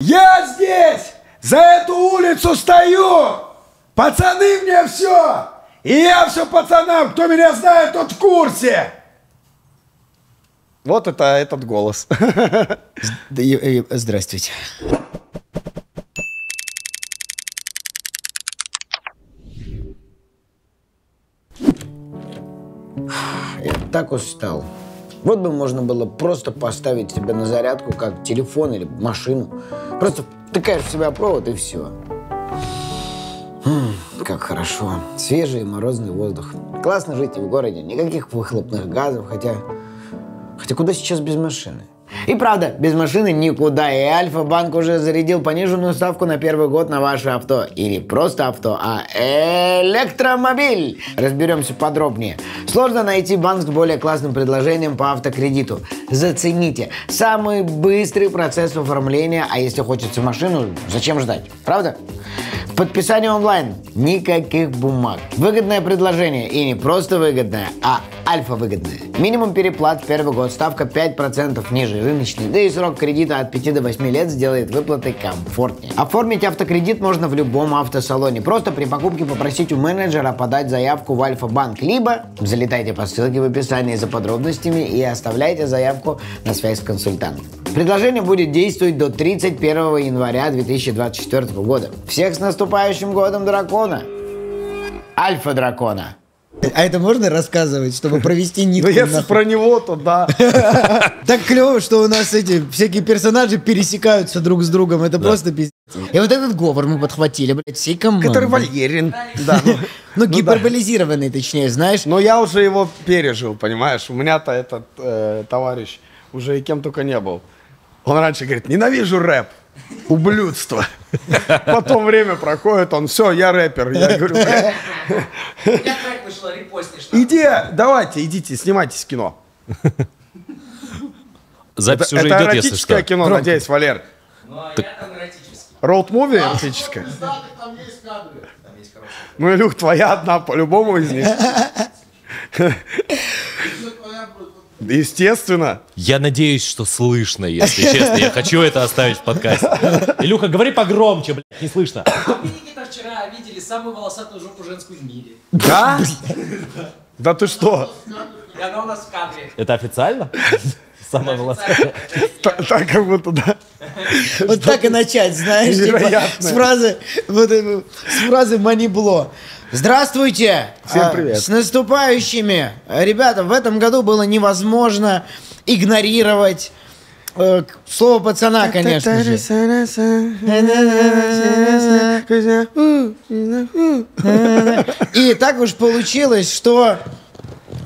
Я здесь! За эту улицу стою! Пацаны мне все! И я все пацанам, кто меня знает, тот в курсе! Вот это этот голос. Здравствуйте. Я так устал. Вот бы можно было просто поставить себе на зарядку, как телефон или машину. Просто втыкаешь в себя провод и все. М-м, как хорошо. Свежий и морозный воздух. Классно жить и в городе. Никаких выхлопных газов, хотя... Хотя куда сейчас без машины? И правда, без машины никуда, и Альфа-банк уже зарядил пониженную ставку на первый год на ваше авто. или просто авто, а электромобиль. Разберемся подробнее. Сложно найти банк с более классным предложением по автокредиту. Зацените. Самый быстрый процесс оформления, а если хочется машину, зачем ждать? Правда? Подписание онлайн. Никаких бумаг. Выгодное предложение. И не просто выгодное, а альфа-выгодное. Минимум переплат в первый год. Ставка 5% ниже ниже рыночной, да и срок кредита от 5 до 8 лет сделает выплаты комфортнее. Оформить автокредит можно в любом автосалоне. Просто при покупке попросить у менеджера подать заявку в Альфа-банк, либо залетайте по ссылке в описании за подробностями и оставляйте заявку на связь с консультантом. Предложение будет действовать до 31 января 2024 года. Всех с наступающим годом дракона! Альфа-дракона! А это можно рассказывать, чтобы провести нитку? Ну, если нахуй? про него, то да. Так клево, что у нас эти всякие персонажи пересекаются друг с другом. Это просто пиздец. И вот этот говор мы подхватили, блядь, всей команды. Который вольерен, да. Ну, ну гиперболизированный, точнее, знаешь. Но я уже его пережил, понимаешь? У меня-то этот э, товарищ уже и кем только не был. Он раньше говорит, ненавижу рэп ублюдство. Потом время проходит, он, все, я рэпер. Я говорю, Я Иди, давайте, идите, снимайтесь в кино. Запись это, уже идет, если что. Это кино, надеюсь, Валер. Ну, а так... я там эротический. Роуд-муви эротическое? Там есть кадры. Ну, Илюх, твоя одна по-любому из них. Естественно. Я надеюсь, что слышно, если честно. Я хочу это оставить в подкасте. Илюха, говори погромче, блядь, не слышно. Вы, Никита, вчера видели самую волосатую жопу женскую в мире. Да? Да ты что? И она у нас в кадре. Это официально? Самая волосатая. Так как будто, да. Вот так и начать, знаешь, типа, с фразы, э, с фразы «манибло». Здравствуйте! Всем а, привет! С наступающими! Ребята, в этом году было невозможно игнорировать э, слово пацана, конечно же. И так уж получилось, что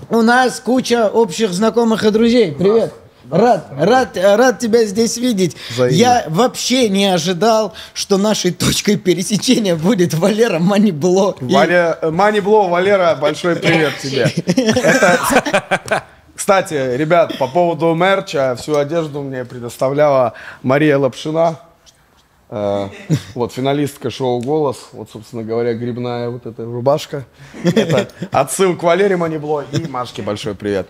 у нас куча общих знакомых и друзей. Привет! Рад, рад, рад тебя здесь видеть. Взаимно. Я вообще не ожидал, что нашей точкой пересечения будет Валера Манибло. Валя, э, Манибло, Валера, большой привет тебе. Кстати, ребят, по поводу мерча, всю одежду мне предоставляла Мария Лапшина. Э, вот финалистка шоу «Голос», вот, собственно говоря, грибная вот эта рубашка. Это отсыл к Валерии Манибло и Машке большой привет.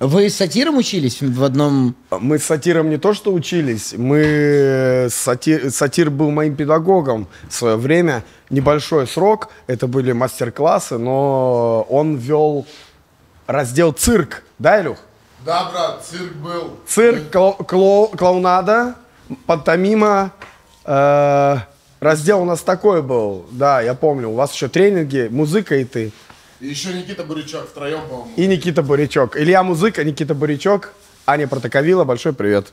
Вы с сатиром учились в одном... Мы с сатиром не то что учились, мы... Э, сатир, сатир был моим педагогом в свое время. Небольшой срок, это были мастер-классы, но он вел раздел цирк, да, Илюх? Да, брат, цирк был. Цирк, кло, кло, клоунада, пантомима, э, раздел у нас такой был, да, я помню. У вас еще тренинги, музыка и ты. И еще Никита Бурячок втроем, по-моему. И Никита Бурячок. Илья Музыка, Никита Бурячок, Аня Протоковила. Большой привет.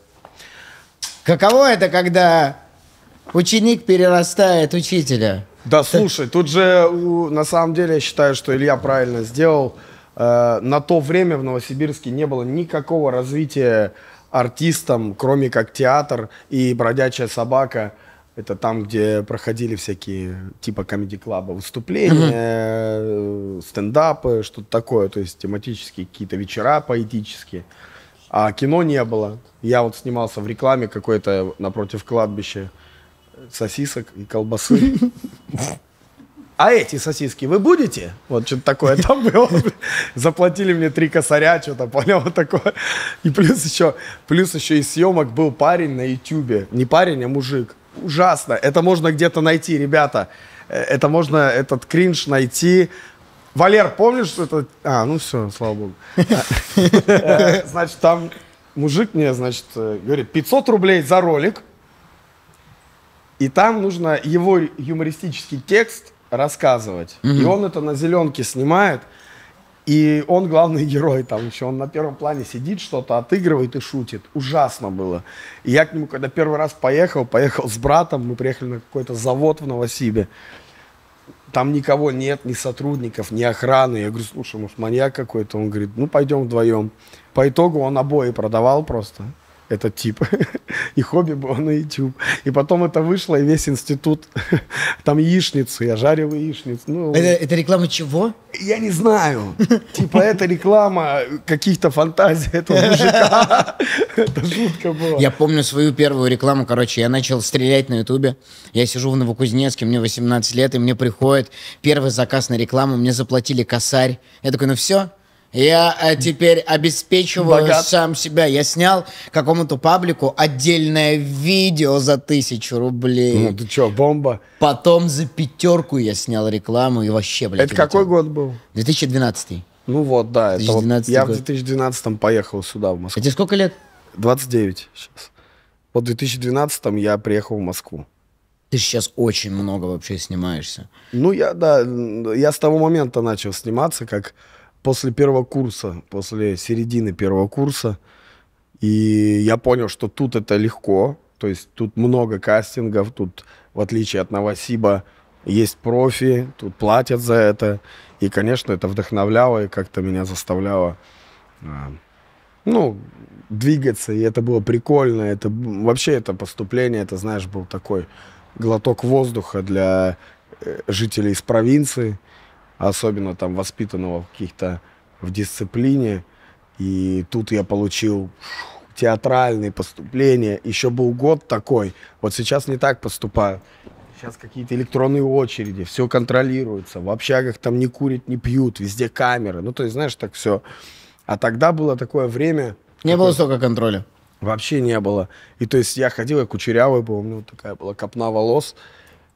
Каково это, когда ученик перерастает учителя? Да, слушай, тут же на самом деле я считаю, что Илья правильно сделал. Э, на то время в Новосибирске не было никакого развития артистам, кроме как театр и бродячая собака – это там, где проходили всякие типа комедий-клаба выступления, mm-hmm. стендапы, что-то такое. То есть тематические какие-то вечера поэтические. А кино не было. Я вот снимался в рекламе какой-то напротив кладбища сосисок и колбасы. А эти сосиски вы будете? Вот что-то такое там было. Заплатили мне три косаря, что-то, понял, вот такое. И плюс еще, плюс еще и съемок был парень на ютюбе. Не парень, а мужик ужасно. Это можно где-то найти, ребята. Э, это можно этот кринж найти. Валер, помнишь, что это... А, ну все, слава богу. Э, значит, там мужик мне, значит, э, говорит, 500 рублей за ролик. И там нужно его юмористический текст рассказывать. И он это на зеленке снимает. И он главный герой там еще. Он на первом плане сидит, что-то отыгрывает и шутит. Ужасно было. И я к нему, когда первый раз поехал, поехал с братом, мы приехали на какой-то завод в Новосибе. Там никого нет, ни сотрудников, ни охраны. Я говорю, слушай, может, маньяк какой-то? Он говорит, ну, пойдем вдвоем. По итогу он обои продавал просто этот тип. И хобби было на YouTube. И потом это вышло, и весь институт, там яичницы, я жарил яичницу. Ну, это, это реклама чего? Я не знаю. Типа это реклама каких-то фантазий этого мужика. Это жутко было. Я помню свою первую рекламу, короче, я начал стрелять на Ютубе. Я сижу в Новокузнецке, мне 18 лет, и мне приходит первый заказ на рекламу, мне заплатили косарь. Я такой, ну все, я а, теперь обеспечиваю Богат. сам себя. Я снял какому-то паблику отдельное видео за тысячу рублей. Ну ты чё, бомба? Потом за пятерку я снял рекламу и вообще, блядь. Это какой год был? 2012. Ну вот, да. Это вот, я год. в 2012 поехал сюда, в Москву. А тебе сколько лет? 29 сейчас. Вот в 2012 я приехал в Москву. Ты сейчас очень много вообще снимаешься. Ну, я, да, я с того момента начал сниматься, как после первого курса, после середины первого курса. И я понял, что тут это легко. То есть тут много кастингов, тут, в отличие от Новосиба, есть профи, тут платят за это. И, конечно, это вдохновляло и как-то меня заставляло а, ну, двигаться, и это было прикольно. Это вообще это поступление, это, знаешь, был такой глоток воздуха для э, жителей из провинции особенно там воспитанного в каких-то в дисциплине. И тут я получил театральные поступления. Еще был год такой. Вот сейчас не так поступаю. Сейчас какие-то электронные очереди, все контролируется. В общагах там не курят, не пьют, везде камеры. Ну, то есть, знаешь, так все. А тогда было такое время... Не такое... было столько контроля? Вообще не было. И то есть я ходил, я кучерявый был, у меня такая была копна волос.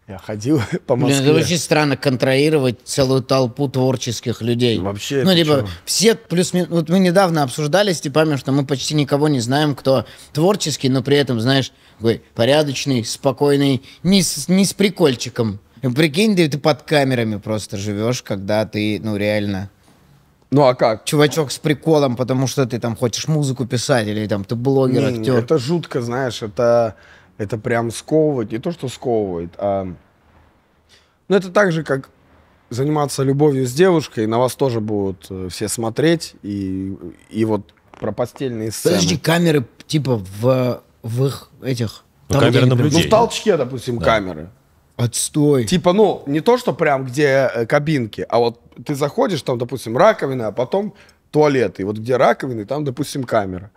Я ходил по Москве. Блин, это очень странно контролировать целую толпу творческих людей. Вообще. Ну, либо типа, чего? все плюс Вот мы недавно обсуждали с Степаном, что мы почти никого не знаем, кто творческий, но при этом, знаешь, такой порядочный, спокойный, не с, не с прикольчиком. Прикинь, да ты под камерами просто живешь, когда ты, ну, реально ну а как? Чувачок с приколом, потому что ты там хочешь музыку писать или там ты блогер, не, актер. Не, это жутко, знаешь, это это прям сковывает, не то, что сковывает, а... Ну, это так же, как заниматься любовью с девушкой, на вас тоже будут э, все смотреть, и, и вот про постельные сцены. Подожди, камеры типа в, в их этих... Ну, там, камеры наблюдения. Ну, в толчке, допустим, да. камеры. Отстой. Типа, ну, не то, что прям где э, кабинки, а вот ты заходишь, там, допустим, раковина, а потом туалет. И вот где раковины, там, допустим, камера.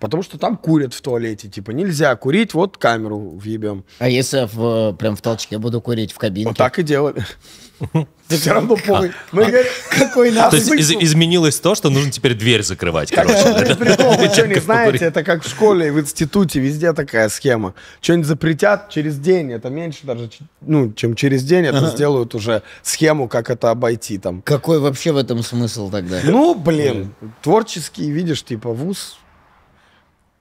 Потому что там курят в туалете, типа, нельзя курить, вот камеру въебем. А если я в, прям в толчке буду курить в кабинке? Вот так и делали. Все равно а. похуй. Ну, Мы какой нас То есть изменилось то, что нужно теперь дверь закрывать, короче. что не знаете, это как в школе, в институте, везде такая схема. Что-нибудь запретят через день, это меньше даже, ну, чем через день, это сделают уже схему, как это обойти там. Какой вообще в этом смысл тогда? Ну, блин, творческий, видишь, типа, вуз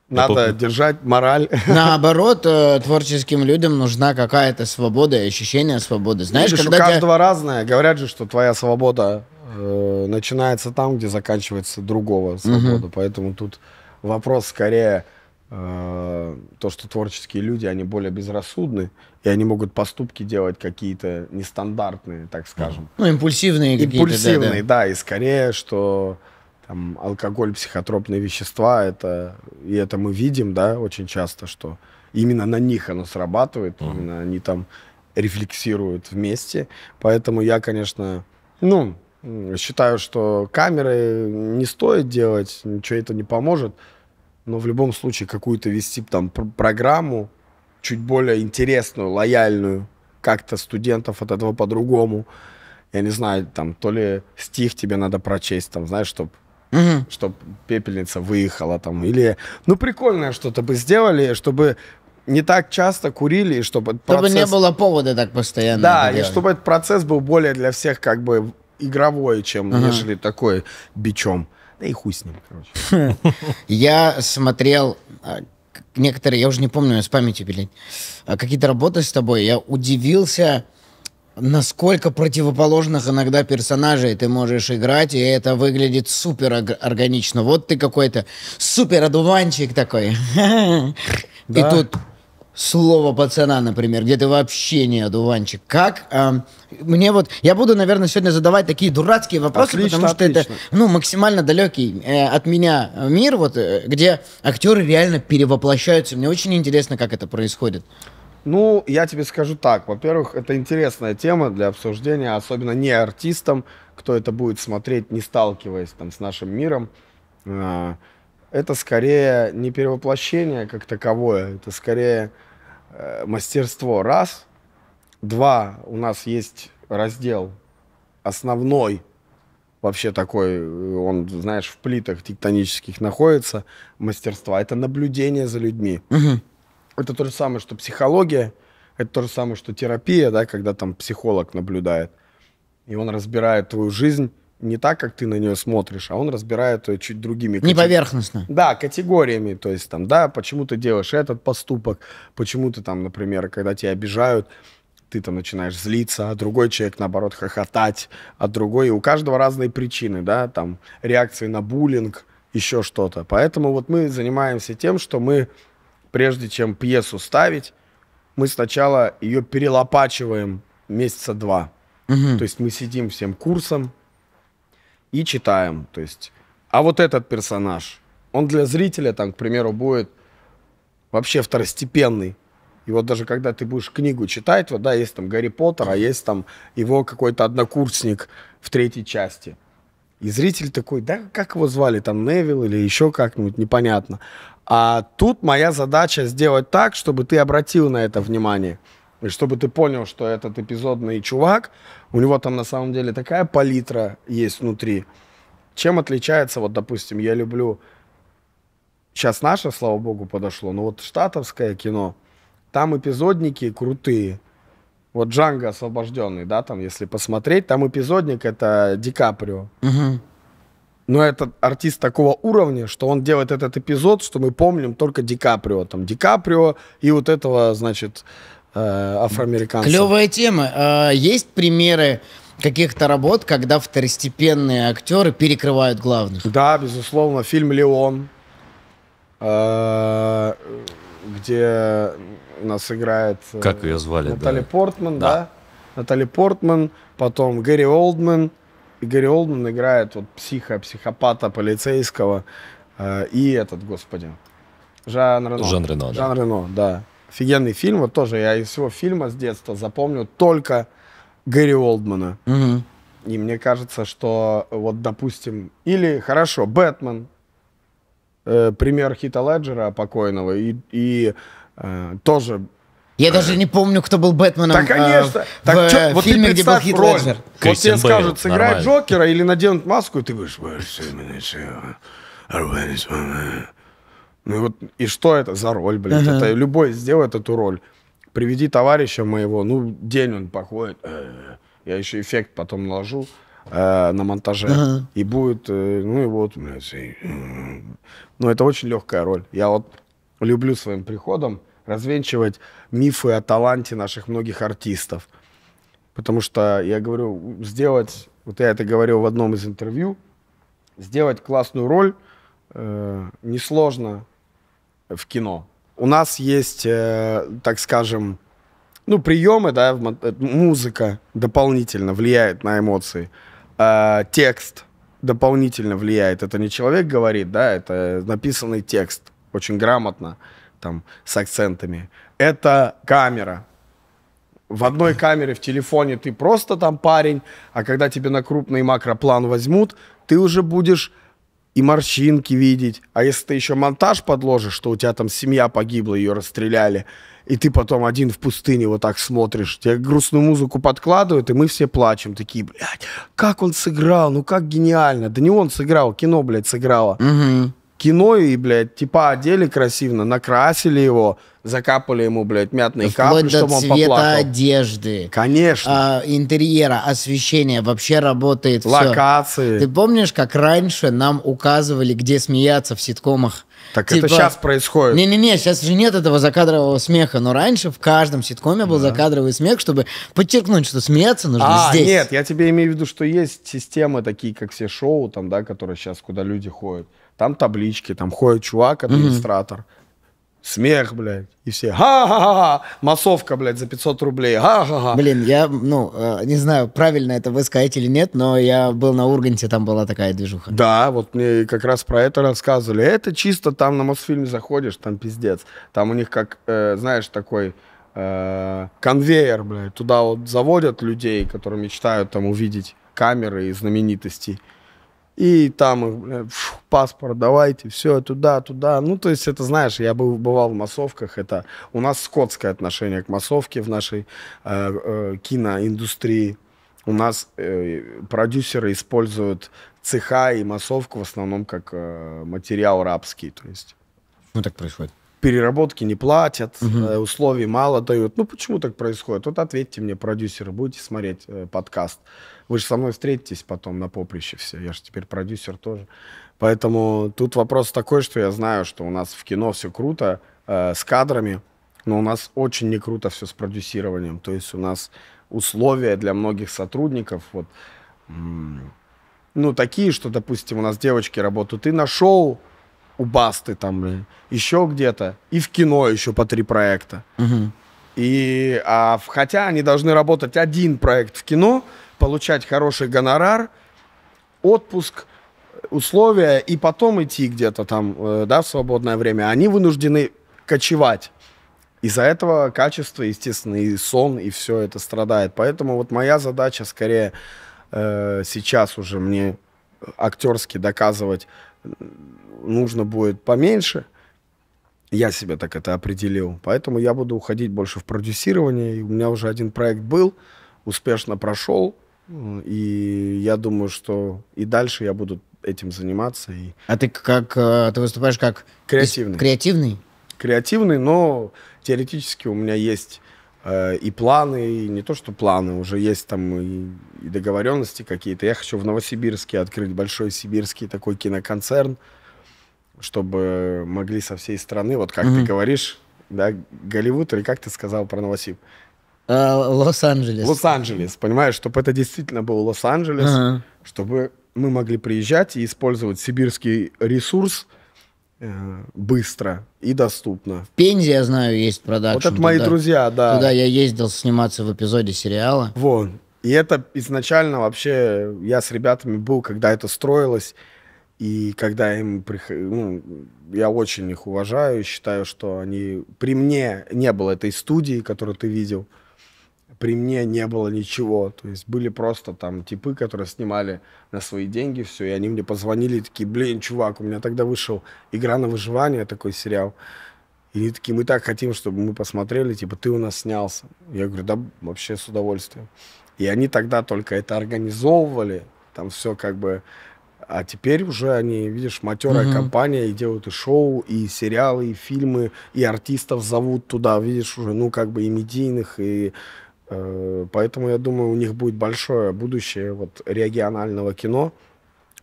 надо тут... держать мораль. Наоборот, э, творческим людям нужна какая-то свобода и ощущение свободы. Знаешь, Видишь, когда у каждого тебя... разное. Говорят же, что твоя свобода э, начинается там, где заканчивается другого свобода. Угу. Поэтому тут вопрос скорее э, то, что творческие люди, они более безрассудны, и они могут поступки делать какие-то нестандартные, так скажем. Ну, импульсивные какие-то. Импульсивные, да, да. да, и скорее, что там, алкоголь, психотропные вещества, это, и это мы видим, да, очень часто, что именно на них оно срабатывает, mm-hmm. именно они там рефлексируют вместе. Поэтому я, конечно, ну, считаю, что камеры не стоит делать, ничего это не поможет, но в любом случае какую-то вести там пр- программу, чуть более интересную, лояльную, как-то студентов от этого по-другому. Я не знаю, там, то ли стих тебе надо прочесть, там, знаешь, чтобы угу. чтобы пепельница выехала там. Или, ну, прикольное что-то бы сделали, чтобы не так часто курили, чтобы... Чтобы процесс... не было повода так постоянно. Да, и чтобы этот процесс был более для всех как бы игровой, чем ага. нежели такой бичом. Да и хуй с ним, короче. Я смотрел а, некоторые, я уже не помню, с памяти, блин, а, какие-то работы с тобой. Я удивился насколько противоположных иногда персонажей ты можешь играть, и это выглядит супер органично. Вот ты какой-то супер одуванчик такой. Да. И тут слово пацана, например, где ты вообще не одуванчик. Как э, мне вот... Я буду, наверное, сегодня задавать такие дурацкие вопросы, отлично, потому что отлично. это ну, максимально далекий э, от меня мир, вот, э, где актеры реально перевоплощаются. Мне очень интересно, как это происходит. Ну, я тебе скажу так. Во-первых, это интересная тема для обсуждения, особенно не артистам, кто это будет смотреть, не сталкиваясь там с нашим миром. А, это скорее не перевоплощение как таковое, это скорее э, мастерство. Раз. Два. У нас есть раздел основной, вообще такой, э, он, знаешь, в плитах тектонических находится, мастерство. Это наблюдение за людьми. Угу это то же самое, что психология, это то же самое, что терапия, да, когда там психолог наблюдает, и он разбирает твою жизнь не так, как ты на нее смотришь, а он разбирает ее чуть другими. Не поверхностно. Да, категориями. То есть там, да, почему ты делаешь этот поступок, почему ты там, например, когда тебя обижают, ты там начинаешь злиться, а другой человек, наоборот, хохотать, а другой... И у каждого разные причины, да, там, реакции на буллинг, еще что-то. Поэтому вот мы занимаемся тем, что мы прежде чем пьесу ставить, мы сначала ее перелопачиваем месяца два. Угу. То есть мы сидим всем курсом и читаем. То есть, а вот этот персонаж, он для зрителя, там, к примеру, будет вообще второстепенный. И вот даже когда ты будешь книгу читать, вот, да, есть там Гарри Поттер, а есть там его какой-то однокурсник в третьей части. И зритель такой, да, как его звали, там, Невил или еще как-нибудь, непонятно. А тут моя задача сделать так, чтобы ты обратил на это внимание. И чтобы ты понял, что этот эпизодный чувак, у него там на самом деле такая палитра есть внутри. Чем отличается, вот, допустим, я люблю... Сейчас наше, слава богу, подошло, но вот штатовское кино, там эпизодники крутые. Вот Джанго освобожденный, да, там, если посмотреть, там эпизодник это Ди Каприо. Угу но этот артист такого уровня, что он делает этот эпизод, что мы помним только Ди Каприо. Там Ди Каприо и вот этого, значит, э, афроамериканца. Клевая тема. А, есть примеры каких-то работ, когда второстепенные актеры перекрывают главных? Да, безусловно. Фильм «Леон», э, где нас играет... Э, как ее звали? Наталья да. Портман, да. да. Натали Портман, потом Гэри Олдман – Игорь Олдман играет вот психа, психопата, полицейского э, и этот, господи, Жан Рено. Жан Рено, да. Жан Рено, да. Офигенный фильм, вот тоже я из всего фильма с детства запомню только Гэри Олдмана. Угу. И мне кажется, что вот, допустим, или хорошо, Бэтмен, э, пример Хита Леджера покойного, и, и э, тоже я даже не помню, кто был Бэтменом. Да, конечно. Э, так, в чё, вот фильме, где был Хит роль. Леджер. Вот тебе скажут, сыграй нормально. Джокера или наденут маску, и ты будешь... А, а». Ну и вот, и что это за роль, блин? Uh-huh. Это любой сделает эту роль. Приведи товарища моего, ну, день он походит. Э, я еще эффект потом наложу э, на монтаже. Uh-huh. И будет, э, ну и вот, блядь. Э, ну, это очень легкая роль. Я вот люблю своим приходом развенчивать мифы о таланте наших многих артистов. Потому что, я говорю, сделать, вот я это говорил в одном из интервью, сделать классную роль э, несложно в кино. У нас есть, э, так скажем, ну, приемы, да, э, музыка дополнительно влияет на эмоции. Э, текст дополнительно влияет. Это не человек говорит, да, это написанный текст очень грамотно. Э, там с акцентами. Это камера. В одной камере в телефоне ты просто там парень, а когда тебе на крупный макроплан возьмут, ты уже будешь и морщинки видеть. А если ты еще монтаж подложишь, что у тебя там семья погибла, ее расстреляли, и ты потом один в пустыне вот так смотришь, тебе грустную музыку подкладывают, и мы все плачем, такие, блядь, как он сыграл, ну как гениально. Да не он сыграл, кино, блядь, сыграло. Угу кино и, блядь, типа одели красивно, накрасили его, закапали ему, блядь, мятные капли, Вплоть чтобы до он цвета поплакал. одежды. Конечно. А, интерьера, освещение, вообще работает всё. Локации. Ты помнишь, как раньше нам указывали, где смеяться в ситкомах? Так Типа- это сейчас происходит. Не-не-не, сейчас же нет этого закадрового смеха, но раньше в каждом ситкоме был закадровый смех, чтобы подчеркнуть, что смеяться нужно а, здесь. нет, я тебе имею в виду, что есть системы такие, как все шоу, там, да, которые сейчас, куда люди ходят. Там таблички, там ходит чувак, администратор. Mm-hmm. Смех, блядь. И все, ха-ха-ха, массовка, блядь, за 500 рублей, ха-ха-ха. Блин, я, ну, э, не знаю, правильно это вы сказать или нет, но я был на Урганте, там была такая движуха. Да, вот мне как раз про это рассказывали. Это чисто там на Мосфильме заходишь, там пиздец. Там у них как, э, знаешь, такой э, конвейер, блядь. Туда вот заводят людей, которые мечтают там увидеть камеры и знаменитостей. И там бля, фу, паспорт давайте, все, туда, туда. Ну, то есть это, знаешь, я был, бывал в массовках, это у нас скотское отношение к массовке в нашей э, э, киноиндустрии. У нас э, продюсеры используют цеха и массовку в основном как э, материал рабский, то есть. Ну, так происходит переработки не платят, угу. условий мало дают. Ну, почему так происходит? Вот ответьте мне, продюсеры, будете смотреть э, подкаст. Вы же со мной встретитесь потом на поприще все. Я же теперь продюсер тоже. Поэтому тут вопрос такой, что я знаю, что у нас в кино все круто э, с кадрами, но у нас очень не круто все с продюсированием. То есть у нас условия для многих сотрудников вот ну такие, что, допустим, у нас девочки работают и нашел у Басты там, блин, еще где-то, и в кино еще по три проекта. Угу. И а, хотя они должны работать один проект в кино, получать хороший гонорар, отпуск, условия, и потом идти где-то там, э, да, в свободное время. Они вынуждены кочевать. Из-за этого качество, естественно, и сон, и все это страдает. Поэтому вот моя задача скорее э, сейчас уже мне актерски доказывать нужно будет поменьше. Я себе так это определил. Поэтому я буду уходить больше в продюсирование. И у меня уже один проект был, успешно прошел. И я думаю, что и дальше я буду этим заниматься. И... А ты как э, ты выступаешь как креативный? Креативный. Креативный, но теоретически у меня есть э, и планы, и не то что планы, уже есть там и, и договоренности какие-то. Я хочу в Новосибирске открыть большой сибирский такой киноконцерн, чтобы могли со всей страны, вот как mm-hmm. ты говоришь, да, Голливуд или как ты сказал про Новосиб, Э, Лос-Анджелес. Лос-Анджелес, понимаешь, чтобы это действительно был Лос-Анджелес, ага. чтобы мы могли приезжать и использовать сибирский ресурс э, быстро и доступно. В Пензе, я знаю, есть продакшн. Вот это мои туда, друзья, да. Туда я ездил сниматься в эпизоде сериала. Вот. И это изначально вообще я с ребятами был, когда это строилось, и когда им приходилось... Ну, я очень их уважаю считаю, что они... При мне не было этой студии, которую ты видел при мне не было ничего. То есть были просто там типы, которые снимали на свои деньги все, и они мне позвонили, такие, блин, чувак, у меня тогда вышел «Игра на выживание», такой сериал. И они такие, мы так хотим, чтобы мы посмотрели, типа, ты у нас снялся. Я говорю, да, вообще с удовольствием. И они тогда только это организовывали, там все как бы... А теперь уже они, видишь, матерая mm-hmm. компания, и делают и шоу, и сериалы, и фильмы, и артистов зовут туда, видишь, уже, ну, как бы и медийных, и Э, поэтому, я думаю, у них будет большое будущее вот, регионального кино.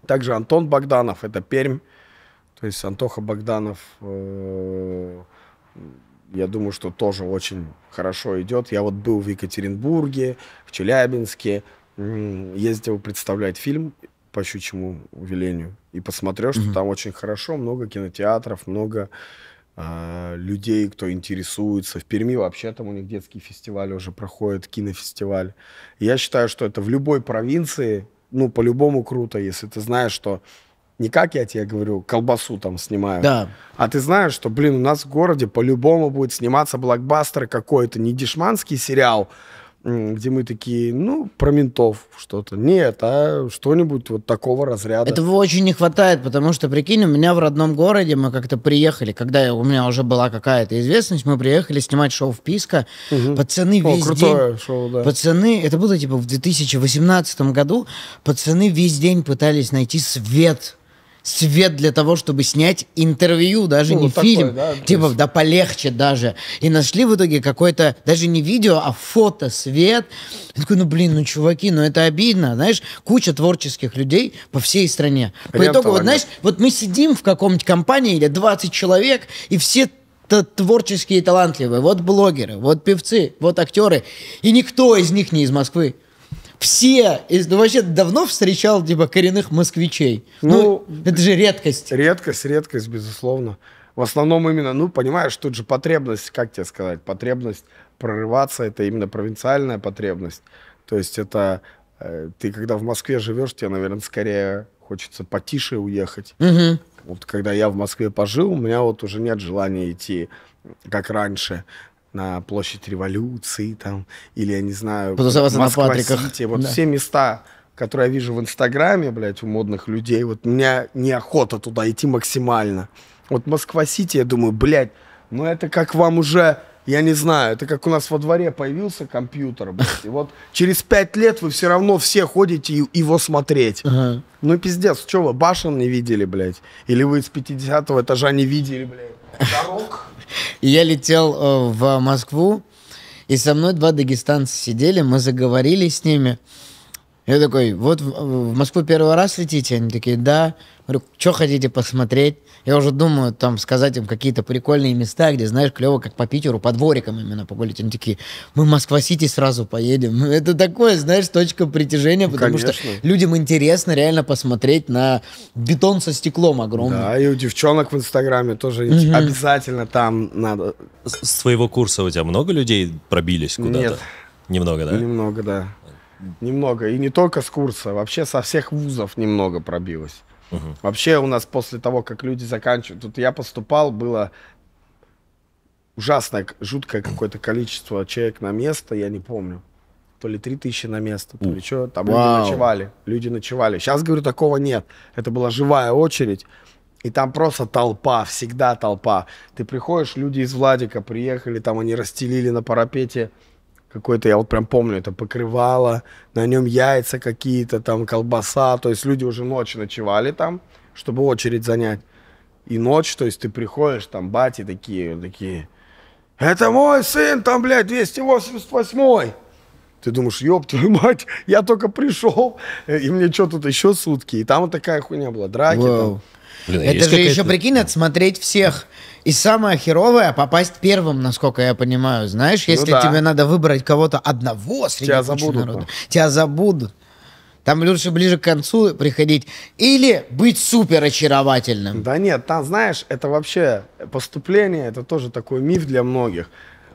Также Антон Богданов, это Пермь. То есть Антоха Богданов, э, я думаю, что тоже очень хорошо идет. Я вот был в Екатеринбурге, в Челябинске, ездил представлять фильм по щучьему велению и посмотрел, что там очень хорошо, много кинотеатров, много а, людей, кто интересуется. В Перми вообще там у них детский фестиваль уже проходит, кинофестиваль. Я считаю, что это в любой провинции, ну, по-любому круто, если ты знаешь, что не как я тебе говорю, колбасу там снимаю. Да. А ты знаешь, что, блин, у нас в городе по-любому будет сниматься блокбастер какой-то, не дешманский сериал, где мы такие, ну, про ментов что-то. Нет, а что-нибудь вот такого разряда. Этого очень не хватает, потому что, прикинь, у меня в родном городе мы как-то приехали, когда у меня уже была какая-то известность, мы приехали снимать шоу в Писка. Угу. Пацаны О, весь крутое день... шоу, да. Пацаны, это было типа в 2018 году, пацаны весь день пытались найти свет свет для того, чтобы снять интервью, даже ну, не такой, фильм. Да, типа, есть... да полегче даже. И нашли в итоге какое-то, даже не видео, а фото, свет. Я такой, ну блин, ну чуваки, ну это обидно. Знаешь, куча творческих людей по всей стране. Прям по итогу, вот знаешь, вот мы сидим в каком-нибудь компании или 20 человек, и все творческие и талантливые, вот блогеры, вот певцы, вот актеры, и никто из них не из Москвы все, ну вообще давно встречал типа коренных москвичей. Ну, ну это же редкость. Редкость, редкость, безусловно. В основном именно, ну, понимаешь, тут же потребность, как тебе сказать, потребность прорываться, это именно провинциальная потребность. То есть это э, ты, когда в Москве живешь, тебе, наверное, скорее хочется потише уехать. Угу. Вот когда я в Москве пожил, у меня вот уже нет желания идти, как раньше на площадь революции, там, или, я не знаю, Москва Сити, вот да. все места, которые я вижу в Инстаграме, блядь, у модных людей, вот у меня неохота туда идти максимально. Вот Москва-Сити, я думаю, блядь, ну это как вам уже, я не знаю, это как у нас во дворе появился компьютер, блядь, и вот через пять лет вы все равно все ходите его смотреть. Ага. Ну пиздец, что вы башен не видели, блядь? Или вы с 50 этажа не видели, блядь, дорог? я летел э, в Москву, и со мной два дагестанца сидели, мы заговорили с ними. Я такой, вот в, Москву первый раз летите? Они такие, да. Говорю, что хотите посмотреть? Я уже думаю, там, сказать им какие-то прикольные места, где, знаешь, клево, как по Питеру, по дворикам именно погулять. Они такие, мы в Москва-Сити сразу поедем. Это такое, знаешь, точка притяжения, ну, потому конечно. что людям интересно реально посмотреть на бетон со стеклом огромный. Да, и у девчонок в Инстаграме тоже угу. обязательно там надо. С своего курса у тебя много людей пробились куда-то? Нет. Немного, да? Немного, да немного. И не только с курса, вообще со всех вузов немного пробилось. Угу. Вообще у нас после того, как люди заканчивают, тут я поступал, было ужасное, жуткое какое-то количество человек на место, я не помню. То ли 3000 на место, то ли что. Там Вау. люди ночевали, люди ночевали. Сейчас, говорю, такого нет. Это была живая очередь. И там просто толпа, всегда толпа. Ты приходишь, люди из Владика приехали, там они расстелили на парапете какой-то, я вот прям помню, это покрывало, на нем яйца какие-то, там колбаса, то есть люди уже ночь ночевали там, чтобы очередь занять. И ночь, то есть ты приходишь, там бати такие, такие, это мой сын, там, блядь, 288-й. Ты думаешь, ёб твою мать, я только пришел, и мне что тут еще сутки. И там вот такая хуйня была, драки. Вау. Там. Блин, а это же еще, прикинь, надо смотреть всех. Да и самое херовое попасть первым, насколько я понимаю. Знаешь, если ну, да. тебе надо выбрать кого-то одного среди тебя забудут, народа, ну. тебя забудут. Там лучше ближе к концу приходить. Или быть супер очаровательным. Да нет, там, знаешь, это вообще поступление, это тоже такой миф для многих.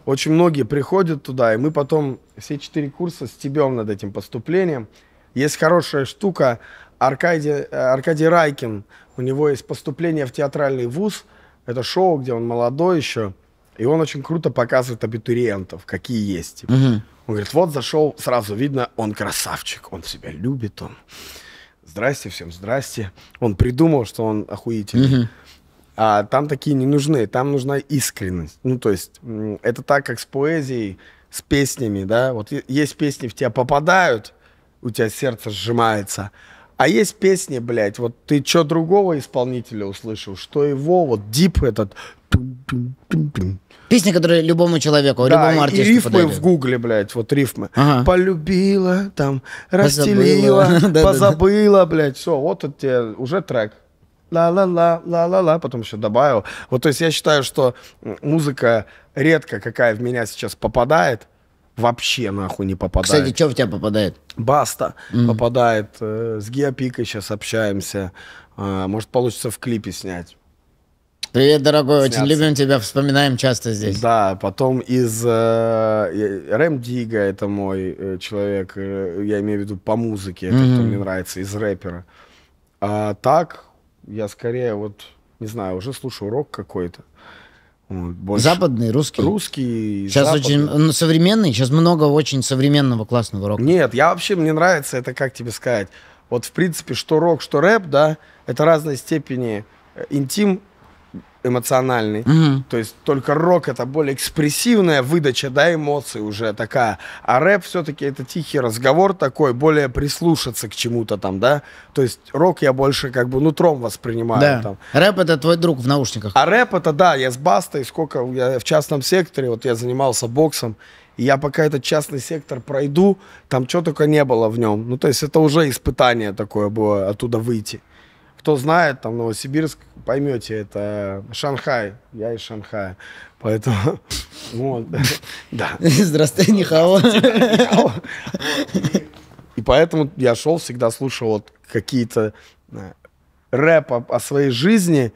Очень многие приходят туда, и мы потом все четыре курса стебем над этим поступлением. Есть хорошая штука. Аркадий, э, Аркадий Райкин, у него есть поступление в театральный вуз – это шоу, где он молодой еще, и он очень круто показывает абитуриентов, какие есть. Типа. Угу. Он говорит, вот зашел, сразу видно, он красавчик, он себя любит, он... Здрасте всем, здрасте. Он придумал, что он охуительный. Угу. А там такие не нужны, там нужна искренность. Ну, то есть, это так, как с поэзией, с песнями, да. Вот есть песни, в тебя попадают, у тебя сердце сжимается, а есть песни, блядь, вот ты что другого исполнителя услышал, что его, вот дип этот... Песня, которая любому человеку, да, любому артисту и рифмы подарили. в гугле, блядь, вот рифмы. Ага. Полюбила, там, расстелила, позабыла, позабыла блядь, все, вот это тебе уже трек ла-ла-ла, ла-ла-ла, потом еще добавил. Вот, то есть я считаю, что музыка редко какая в меня сейчас попадает, вообще нахуй не попадает. Кстати, что в тебя попадает? Баста mm-hmm. попадает. Э, с Геопикой сейчас общаемся. А, может, получится в клипе снять. Привет, дорогой, Сняться. очень любим тебя, вспоминаем часто здесь. Да, потом из э, Рэм Дига, это мой э, человек, э, я имею в виду по музыке, mm-hmm. это кто мне нравится, из рэпера. А так, я скорее вот, не знаю, уже слушаю рок какой-то. Больше. Западный, русский. Русский. Сейчас западный. очень современный, сейчас много очень современного классного рока. Нет, я вообще мне нравится, это как тебе сказать. Вот в принципе, что рок, что рэп, да, это разной степени э, интим эмоциональный. Mm-hmm. То есть только рок это более экспрессивная выдача, да, эмоций уже такая. А рэп все-таки это тихий разговор такой, более прислушаться к чему-то там, да. То есть рок я больше как бы нутром воспринимаю. Да. Там. Рэп это твой друг в наушниках. А рэп это да, я с Бастой, сколько я в частном секторе, вот я занимался боксом. И я пока этот частный сектор пройду, там что только не было в нем. Ну, то есть это уже испытание такое было оттуда выйти. Кто знает, там Новосибирск, поймете, это Шанхай, я из Шанхая, поэтому, да. Здравствуйте, Нихао. И поэтому я шел, всегда слушал вот какие-то э, рэп о, своей жизни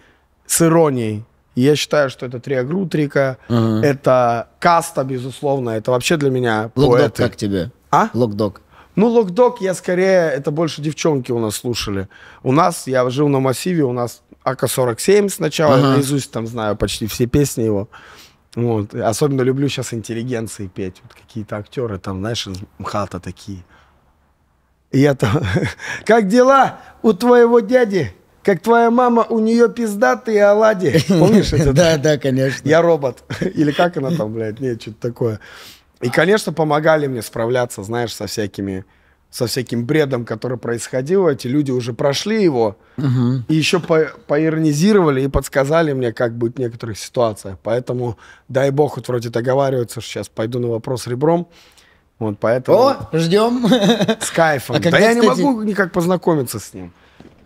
с иронией. я считаю, что это Трия Грутрика, ага. это Каста, безусловно, это вообще для меня поэты. Локдог как тебе? А? Локдог. Ну, локдог я скорее, это больше девчонки у нас слушали. У нас, я жил на массиве, у нас АК-47 сначала, ага. наизусть там знаю почти все песни его. Вот. Особенно люблю сейчас интеллигенции петь. Вот какие-то актеры там, знаешь, из МХАТа такие. И я там... Как дела у твоего дяди? Как твоя мама, у нее пиздатые оладьи. Помнишь это? Да, да, конечно. Я робот. Или как она там, блядь? Нет, что-то такое. И, конечно, помогали мне справляться, знаешь, со всякими со всяким бредом, который происходил, эти люди уже прошли его угу. и еще по поиронизировали и подсказали мне, как быть в некоторых ситуациях. Поэтому, дай бог, вот вроде договариваются, что сейчас пойду на вопрос ребром. Вот поэтому... О, ждем. С кайфом. А когда, да я кстати... не могу никак познакомиться с ним.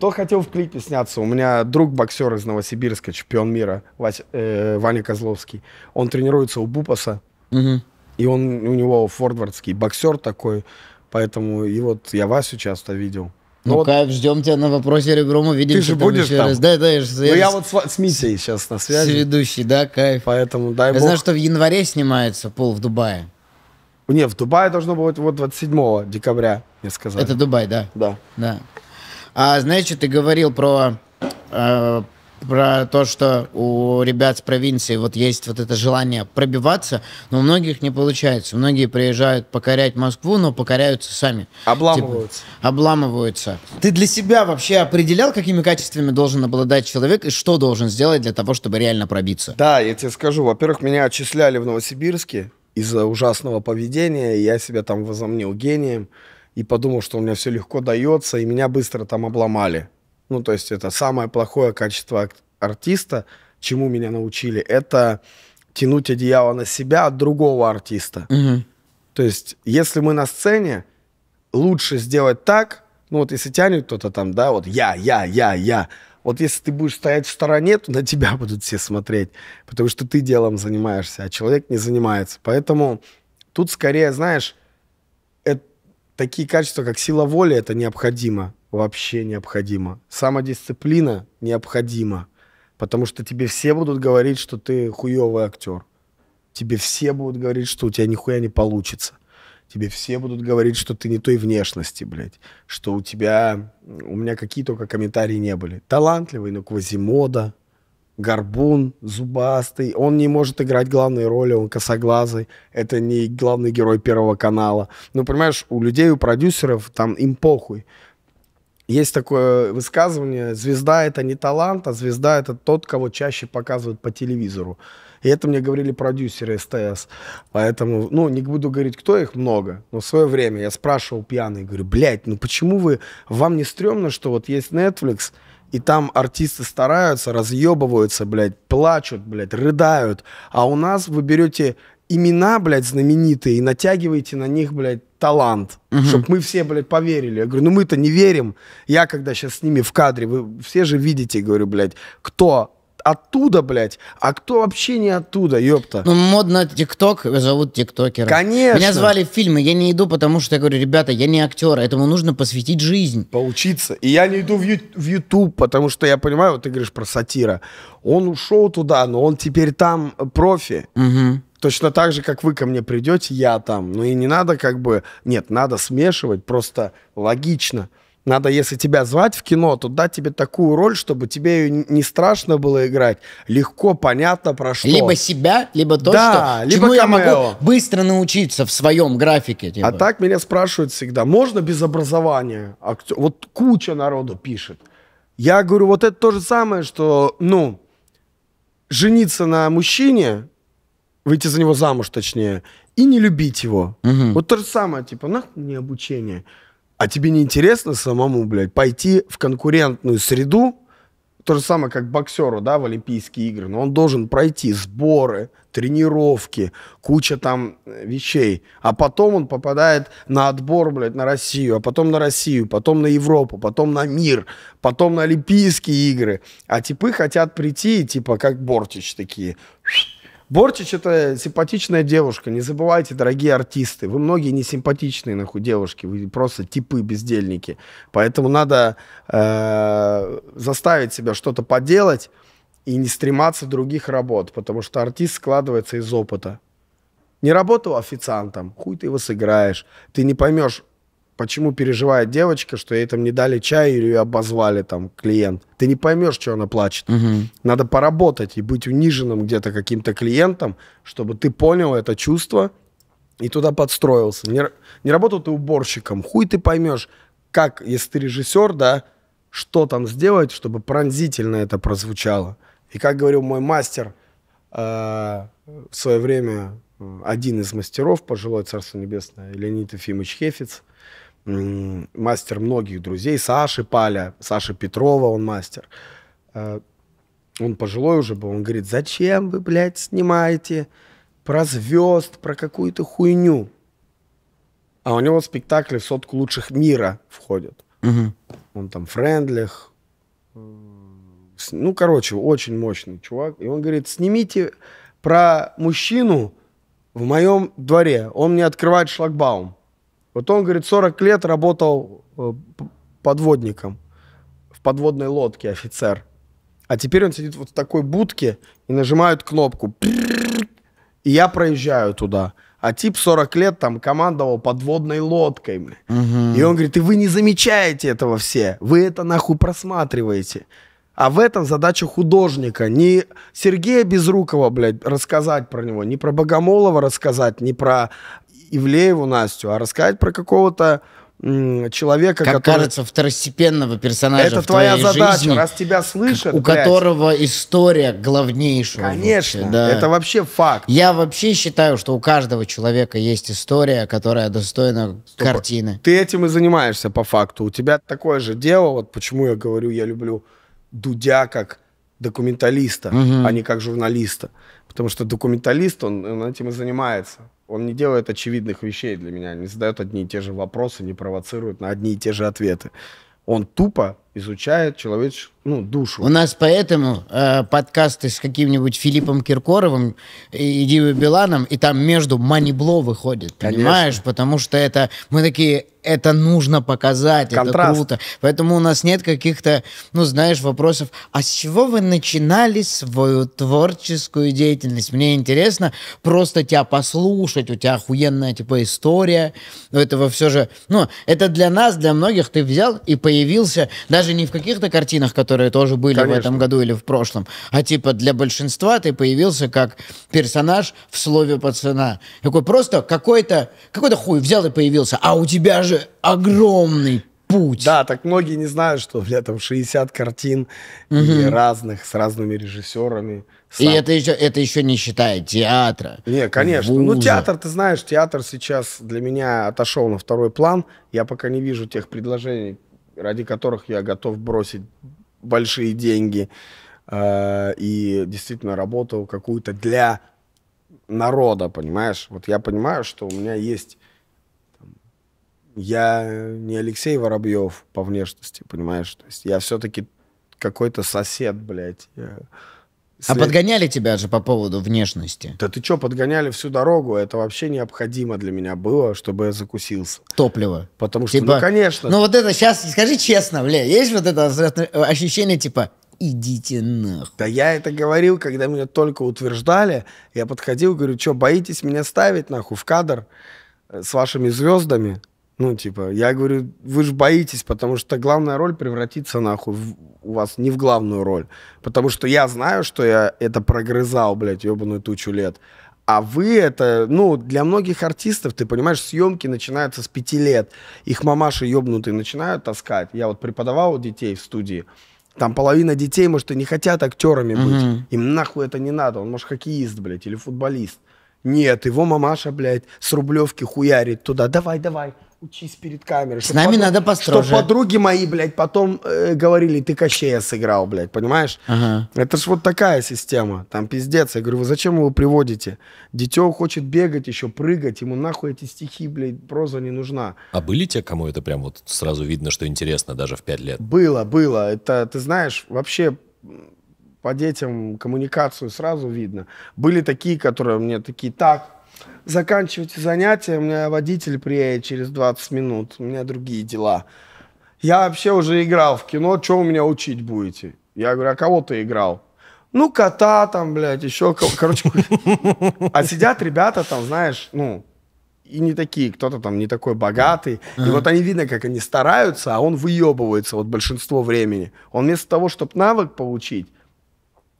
То хотел в клипе сняться. У меня друг боксер из Новосибирска, чемпион мира, Вась, э, Ваня Козловский. Он тренируется у Бупаса. Угу. И он у него форвардский боксер такой Поэтому и вот я Васю часто видел. Ну, ну вот, кайф, ждем тебя на вопросе ребром, увидимся. Ты же там будешь еще там? Раз. Да, да, я, же, ну, я вот с, с Митей сейчас на связи. С ведущий, да, кайф. Поэтому дай я бог. Я знаю, что в январе снимается «Пол» в Дубае. Не, в Дубае должно быть вот 27 декабря, мне сказали. Это Дубай, да? Да. Да. А знаешь, что ты говорил про э, про то, что у ребят с провинции вот есть вот это желание пробиваться, но у многих не получается. Многие приезжают покорять Москву, но покоряются сами. Обламываются. Типа, обламываются. Ты для себя вообще определял, какими качествами должен обладать человек и что должен сделать для того, чтобы реально пробиться? Да, я тебе скажу. Во-первых, меня отчисляли в Новосибирске из-за ужасного поведения. Я себя там возомнил гением и подумал, что у меня все легко дается, и меня быстро там обломали. Ну, то есть это самое плохое качество артиста, чему меня научили, это тянуть одеяло на себя от другого артиста. Угу. То есть, если мы на сцене, лучше сделать так, ну вот если тянет кто-то там, да, вот я, я, я, я, вот если ты будешь стоять в стороне, то на тебя будут все смотреть, потому что ты делом занимаешься, а человек не занимается. Поэтому тут скорее, знаешь, это, такие качества, как сила воли, это необходимо вообще необходимо. Самодисциплина необходима, потому что тебе все будут говорить, что ты хуевый актер. Тебе все будут говорить, что у тебя нихуя не получится. Тебе все будут говорить, что ты не той внешности, блядь. Что у тебя... У меня какие только комментарии не были. Талантливый, но Квазимода, Горбун, Зубастый. Он не может играть главные роли, он косоглазый. Это не главный герой Первого канала. Ну, понимаешь, у людей, у продюсеров там им похуй. Есть такое высказывание, звезда это не талант, а звезда это тот, кого чаще показывают по телевизору. И это мне говорили продюсеры СТС. Поэтому, ну, не буду говорить, кто их много, но в свое время я спрашивал пьяный, говорю, блядь, ну почему вы, вам не стрёмно, что вот есть Netflix, и там артисты стараются, разъебываются, блядь, плачут, блядь, рыдают. А у нас вы берете имена, блядь, знаменитые и натягиваете на них, блядь, талант, угу. чтобы мы все, блядь, поверили. Я говорю, ну мы-то не верим. Я когда сейчас с ними в кадре, вы все же видите, говорю, блядь, кто оттуда, блядь, а кто вообще не оттуда, ёпта. Ну, модно ТикТок, зовут ТикТокера. Конечно. Меня звали в фильмы, я не иду, потому что я говорю, ребята, я не актер, этому нужно посвятить жизнь. Поучиться. И я не иду в, ю- в YouTube, потому что я понимаю, вот ты говоришь про сатира. Он ушел туда, но он теперь там профи. Угу. Точно так же, как вы ко мне придете, я там. Ну и не надо как бы... Нет, надо смешивать, просто логично. Надо, если тебя звать в кино, то дать тебе такую роль, чтобы тебе ее не страшно было играть. Легко, понятно, про что. Либо себя, либо то, да, что либо чему я могу быстро научиться в своем графике. Типа. А так меня спрашивают всегда, можно без образования? Актер... Вот куча народу пишет. Я говорю, вот это то же самое, что, ну, жениться на мужчине выйти за него замуж, точнее, и не любить его. Угу. Вот то же самое, типа, нахуй мне обучение. А тебе не интересно самому, блядь, пойти в конкурентную среду, то же самое, как боксеру, да, в Олимпийские игры, но он должен пройти сборы, тренировки, куча там э, вещей, а потом он попадает на отбор, блядь, на Россию, а потом на Россию, потом на Европу, потом на мир, потом на Олимпийские игры, а типы хотят прийти, типа, как Бортич такие, Борчич это симпатичная девушка. Не забывайте, дорогие артисты, вы многие не симпатичные нахуй девушки, вы просто типы бездельники. Поэтому надо э, заставить себя что-то поделать и не стрематься других работ, потому что артист складывается из опыта. Не работал официантом, хуй ты его сыграешь, ты не поймешь почему переживает девочка, что ей там не дали чай или ее обозвали там клиент. Ты не поймешь, что она плачет. Угу. Надо поработать и быть униженным где-то каким-то клиентом, чтобы ты понял это чувство и туда подстроился. Не, не работал ты уборщиком, хуй ты поймешь, как, если ты режиссер, да, что там сделать, чтобы пронзительно это прозвучало. И как говорил мой мастер э, в свое время, э, один из мастеров, пожилой Царство Небесное, Леонид Ефимович Хефиц, э, мастер многих друзей, Саши Паля, Саши Петрова, он мастер. Э, он пожилой уже был, он говорит, зачем вы, блядь, снимаете про звезд, про какую-то хуйню? А у него спектакли в сотку лучших мира входят. Угу. Он там френдлих. Э, ну, короче, очень мощный чувак. И он говорит, снимите про мужчину в моем дворе. Он мне открывает шлагбаум. Вот он, говорит, 40 лет работал э, подводником в подводной лодке офицер. А теперь он сидит вот в такой будке и нажимают кнопку. И я проезжаю туда. А тип 40 лет там командовал подводной лодкой. Угу. И он говорит, и вы не замечаете этого все. Вы это нахуй просматриваете. А в этом задача художника. Не Сергея Безрукова, блядь, рассказать про него, не про Богомолова рассказать, не про Ивлееву Настю, а рассказать про какого-то человека, как который... кажется, второстепенного персонажа Это в твоя задача, жизни, раз тебя слышат. У блядь. которого история главнейшая. Конечно, вообще, да. это вообще факт. Я вообще считаю, что у каждого человека есть история, которая достойна Стоп. картины. Ты этим и занимаешься по факту. У тебя такое же дело, вот почему я говорю, я люблю Дудя как документалиста, угу. а не как журналиста. Потому что документалист, он, он этим и занимается он не делает очевидных вещей для меня, не задает одни и те же вопросы, не провоцирует на одни и те же ответы. Он тупо изучает человеч ну, душу. У нас поэтому э, подкасты с каким-нибудь Филиппом Киркоровым и Дивой Биланом, и там между Манебло выходит, Конечно. понимаешь? Потому что это мы такие, это нужно показать, Контраст. это круто. Поэтому у нас нет каких-то, ну, знаешь, вопросов, а с чего вы начинали свою творческую деятельность? Мне интересно просто тебя послушать, у тебя охуенная, типа, история. Но этого все же, ну, это для нас, для многих ты взял и появился даже не в каких-то картинах, которые которые тоже были Конечно. в этом году или в прошлом. А типа для большинства ты появился как персонаж в слове пацана. Такой просто какой-то какой-то хуй взял и появился. А у тебя же огромный путь. Да, так многие не знают, что, бля, там 60 картин угу. и разных с разными режиссерами. Сам. И это еще, это еще не считая театра. Не, конечно. Ну, Вуза. Ну, театр, ты знаешь, театр сейчас для меня отошел на второй план. Я пока не вижу тех предложений, ради которых я готов бросить большие деньги э, и действительно работу какую-то для народа, понимаешь? Вот я понимаю, что у меня есть... Я не Алексей Воробьев по внешности, понимаешь? То есть я все-таки какой-то сосед, блядь. Я а подгоняли тебя же по поводу внешности? Да ты что, подгоняли всю дорогу. Это вообще необходимо для меня было, чтобы я закусился. Топливо. Потому типа, что, ну, типа, конечно. Ну, вот это сейчас, скажи честно, бля, есть вот это э, ощущение, типа, идите нахуй. Да я это говорил, когда меня только утверждали. Я подходил, говорю, что, боитесь меня ставить, нахуй, в кадр э, с вашими звездами? Ну, типа, я говорю, вы же боитесь, потому что главная роль превратится нахуй в, у вас не в главную роль. Потому что я знаю, что я это прогрызал, блядь, ебаную тучу лет. А вы это, ну, для многих артистов, ты понимаешь, съемки начинаются с пяти лет. Их мамаши ебнутые начинают таскать. Я вот преподавал у детей в студии. Там половина детей, может, и не хотят актерами mm-hmm. быть. Им нахуй это не надо. Он, может, хоккеист, блядь, или футболист. Нет, его мамаша, блядь, с рублевки хуярит туда. Давай, давай учись перед камерой. С нами потом, надо построже. Что подруги мои, блядь, потом э, говорили, ты Кощея сыграл, блядь, понимаешь? Ага. Это ж вот такая система, там пиздец. Я говорю, вы зачем его приводите? Дитё хочет бегать еще, прыгать, ему нахуй эти стихи, блядь, проза не нужна. А были те, кому это прям вот сразу видно, что интересно даже в пять лет? Было, было. Это, ты знаешь, вообще по детям коммуникацию сразу видно. Были такие, которые мне такие, так, заканчивайте занятия, у меня водитель приедет через 20 минут, у меня другие дела. Я вообще уже играл в кино, что у меня учить будете? Я говорю, а кого ты играл? Ну, кота там, блядь, еще кого. Короче, а сидят ребята там, знаешь, ну, и не такие, кто-то там не такой богатый. И вот они видно, как они стараются, а он выебывается вот большинство времени. Он вместо того, чтобы навык получить,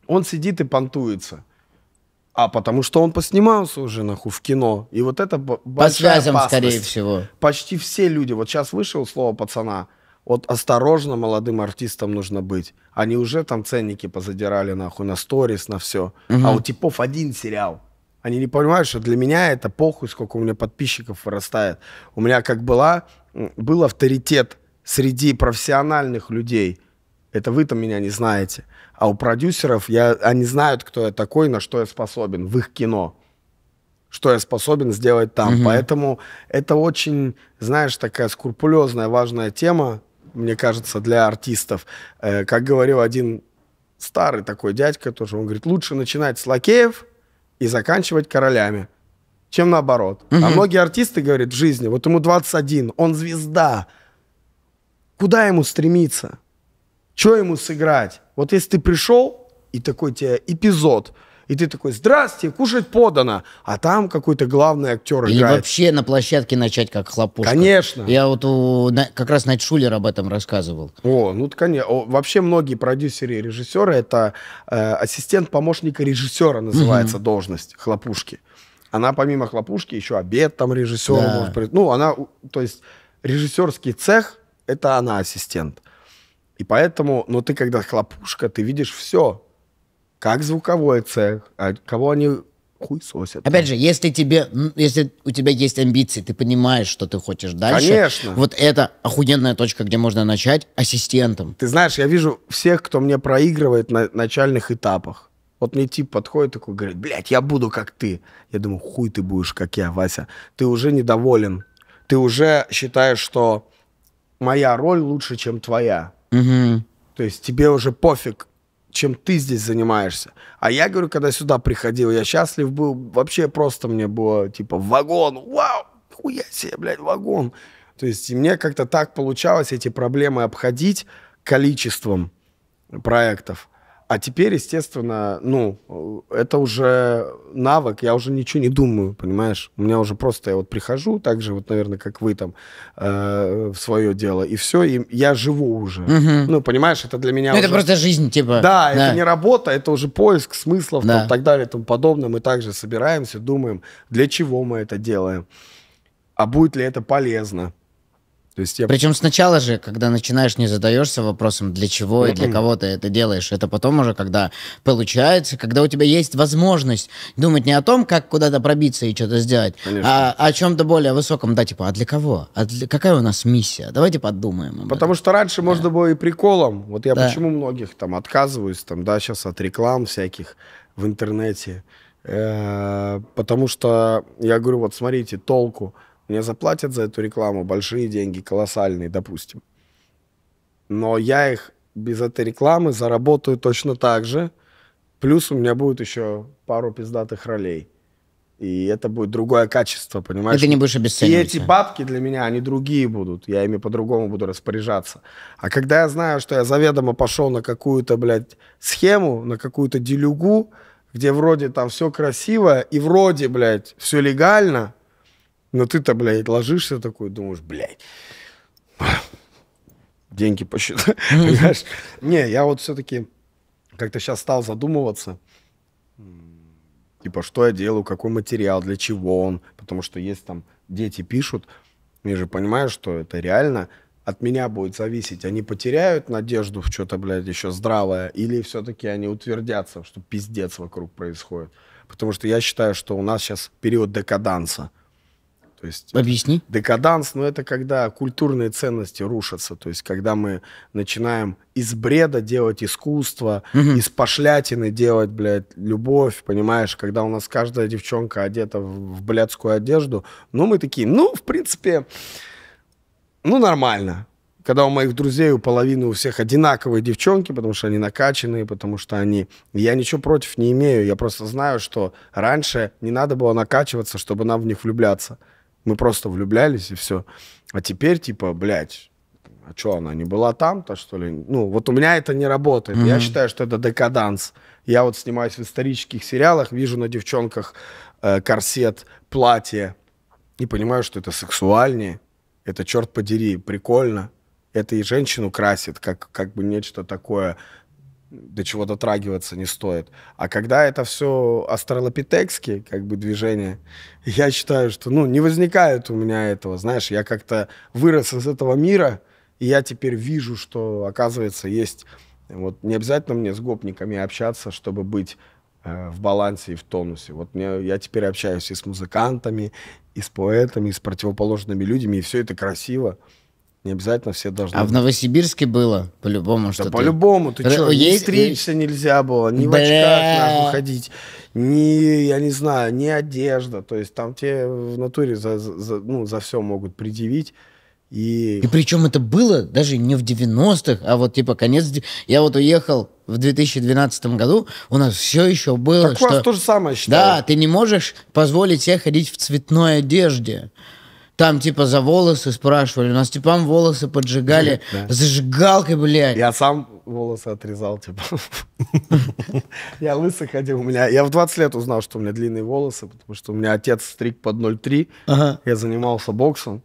он сидит и понтуется. А потому что он поснимался уже, нахуй, в кино. И вот это По связям, опасность. скорее всего. Почти все люди. Вот сейчас вышел слово пацана. Вот осторожно молодым артистам нужно быть. Они уже там ценники позадирали, нахуй, на сторис, на все. Угу. А у типов один сериал. Они не понимают, что для меня это похуй, сколько у меня подписчиков вырастает. У меня как была, был авторитет среди профессиональных людей – это вы там меня не знаете. А у продюсеров я, они знают, кто я такой, на что я способен в их кино. Что я способен сделать там. Угу. Поэтому это очень, знаешь, такая скрупулезная, важная тема, мне кажется, для артистов. Э, как говорил один старый такой дядька тоже, он говорит, лучше начинать с лакеев и заканчивать королями, чем наоборот. Угу. А многие артисты говорят в жизни, вот ему 21, он звезда, куда ему стремиться? Что ему сыграть? Вот если ты пришел, и такой тебе эпизод, и ты такой, здрасте, кушать подано. А там какой-то главный актер Или играет. вообще на площадке начать как хлопушка. Конечно. Я вот у, на, как раз Найт Шулер об этом рассказывал. О, ну конечно. вообще многие продюсеры и режиссеры, это э, ассистент помощника режиссера называется mm-hmm. должность хлопушки. Она помимо хлопушки еще обед там режиссера да. может... Ну, она, то есть режиссерский цех, это она ассистент. И поэтому, ну ты когда хлопушка, ты видишь все. Как звуковой цех, а кого они хуй хуесосят. Опять же, если, тебе, если у тебя есть амбиции, ты понимаешь, что ты хочешь дальше. Конечно. Вот это охуенная точка, где можно начать ассистентом. Ты знаешь, я вижу всех, кто мне проигрывает на начальных этапах. Вот мне тип подходит такой, говорит, блядь, я буду как ты. Я думаю, хуй ты будешь, как я, Вася. Ты уже недоволен. Ты уже считаешь, что моя роль лучше, чем твоя. Угу. То есть тебе уже пофиг, чем ты здесь занимаешься. А я говорю, когда сюда приходил, я счастлив был, вообще просто мне было типа вагон, вау, хуя себе, блядь, вагон. То есть мне как-то так получалось эти проблемы обходить количеством проектов. А теперь, естественно, ну, это уже навык, я уже ничего не думаю, понимаешь? У меня уже просто, я вот прихожу, так же, вот, наверное, как вы там, э, в свое дело, и все, и я живу уже. Угу. Ну, понимаешь, это для меня Ну, уже... это просто жизнь, типа. Да, да, это не работа, это уже поиск смыслов, да. там, так далее, и тому подобное. Мы также собираемся, думаем, для чего мы это делаем, а будет ли это полезно. То есть я... Причем сначала же, когда начинаешь, не задаешься вопросом, для чего и для кого ты это делаешь. Это потом уже, когда получается, когда у тебя есть возможность думать не о том, как куда-то пробиться и что-то сделать, а Конечно. а о чем-то более высоком. Да, типа, а для кого? А для... Какая у нас миссия? Давайте подумаем. Об Потому этом. что раньше да. можно было и приколом. Вот я да. почему многих там отказываюсь, там, да, сейчас от реклам всяких в интернете. Э, потому что я говорю, вот смотрите, толку. Мне заплатят за эту рекламу большие деньги, колоссальные, допустим. Но я их без этой рекламы заработаю точно так же. Плюс у меня будет еще пару пиздатых ролей. И это будет другое качество, понимаешь? И ты не будешь обесценивать. И эти бабки для меня, они другие будут. Я ими по-другому буду распоряжаться. А когда я знаю, что я заведомо пошел на какую-то, блядь, схему, на какую-то делюгу, где вроде там все красиво и вроде, блядь, все легально, но ты-то, блядь, ложишься такой, думаешь, блядь, деньги посчитай. Не, я вот все-таки как-то сейчас стал задумываться, типа, что я делаю, какой материал, для чего он, потому что есть там, дети пишут, я же понимаю, что это реально от меня будет зависеть. Они потеряют надежду в что-то, блядь, еще здравое, или все-таки они утвердятся, что пиздец вокруг происходит. Потому что я считаю, что у нас сейчас период декаданса – то есть Объясни. Декаданс, ну, это когда культурные ценности рушатся. То есть когда мы начинаем из бреда делать искусство, угу. из пошлятины делать, блядь, любовь, понимаешь? Когда у нас каждая девчонка одета в, в блядскую одежду, ну, мы такие, ну, в принципе, ну, нормально когда у моих друзей у половины у всех одинаковые девчонки, потому что они накачанные, потому что они... Я ничего против не имею, я просто знаю, что раньше не надо было накачиваться, чтобы нам в них влюбляться. Мы просто влюблялись и все. А теперь, типа, блядь, а что, она не была там-то, что ли? Ну, вот у меня это не работает. Mm-hmm. Я считаю, что это декаданс. Я вот снимаюсь в исторических сериалах, вижу на девчонках э, корсет, платье, и понимаю, что это сексуальнее, это, черт подери, прикольно. Это и женщину красит, как, как бы нечто такое до чего дотрагиваться не стоит. А когда это все астралопитекские как бы движения, я считаю, что ну, не возникает у меня этого. Знаешь, я как-то вырос из этого мира, и я теперь вижу, что, оказывается, есть... Вот не обязательно мне с гопниками общаться, чтобы быть э, в балансе и в тонусе. Вот мне, я теперь общаюсь и с музыкантами, и с поэтами, и с противоположными людьми, и все это красиво. Не обязательно все должны. А в Новосибирске было по-любому что-то. Да по-любому. Ты что, не стричься нельзя было, ни в очках ходить, ни, я не знаю, ни одежда. То есть там тебе в натуре за, за, за ну, все могут предъявить. И... и причем это было даже не в 90-х, а вот типа конец... Я вот уехал в 2012 году, у нас все еще было... Так что... у вас то же самое считаю. Да, ты не можешь позволить себе ходить в цветной одежде. Там, типа, за волосы спрашивали. У нас, Степан волосы поджигали да. зажигалкой, блядь. Я сам волосы отрезал, типа. Я лысый ходил. У меня... Я в 20 лет узнал, что у меня длинные волосы, потому что у меня отец стриг под 0,3. Я занимался боксом.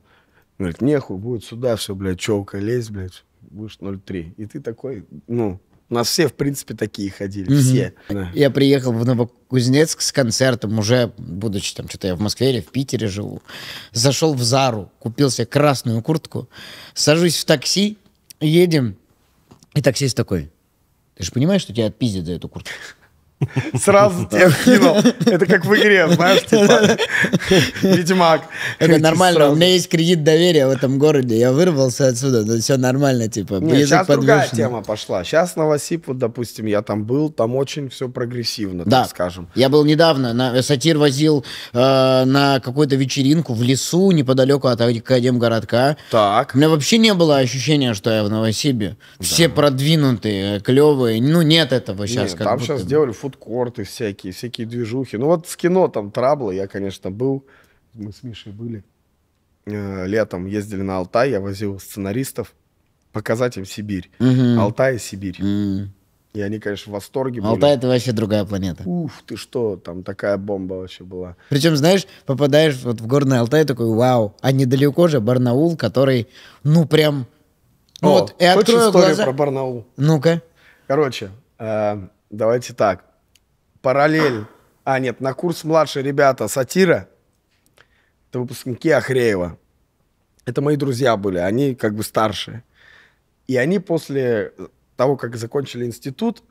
Говорит, нехуй, будет сюда все, блядь, челка лезь, блядь, будешь 0,3. И ты такой, ну, у нас все, в принципе, такие ходили, mm-hmm. все. Да. Я приехал в Новокузнецк с концертом, уже будучи там, что-то я в Москве или в Питере живу. Зашел в Зару, купил себе красную куртку, сажусь в такси, едем, и таксист такой, ты же понимаешь, что тебя отпиздят за эту куртку? Сразу тебя кинул. Это как в игре, знаешь, типа Ведьмак. Это нормально, у меня есть кредит доверия в этом городе. Я вырвался отсюда, но все нормально, типа. сейчас другая тема пошла. Сейчас Новосип, вот, допустим, я там был, там очень все прогрессивно, да. так скажем. Я был недавно, на, сатир возил э, на какую-то вечеринку в лесу неподалеку от Академгородка. Так. У меня вообще не было ощущения, что я в Новосибе. Все продвинутые, клевые. Ну, нет этого сейчас. там сейчас сделали футбол фудкорты всякие, всякие движухи. Ну вот с кино там Трабла я, конечно, был. Мы с Мишей были. Э, летом ездили на Алтай, я возил сценаристов показать им Сибирь. Угу. Алтай и Сибирь. Угу. И они, конечно, в восторге Алтай были. Алтай — это вообще другая планета. Уф, ты что, там такая бомба вообще была. Причем, знаешь, попадаешь вот в горный Алтай, такой, вау, а недалеко же Барнаул, который, ну, прям... Ну, О, вот, и хочешь открою глаза... про Барнаул? Ну-ка. Короче, э, давайте так параллель. А, нет, на курс младшие ребята сатира. Это выпускники Ахреева. Это мои друзья были, они как бы старшие. И они после того, как закончили институт,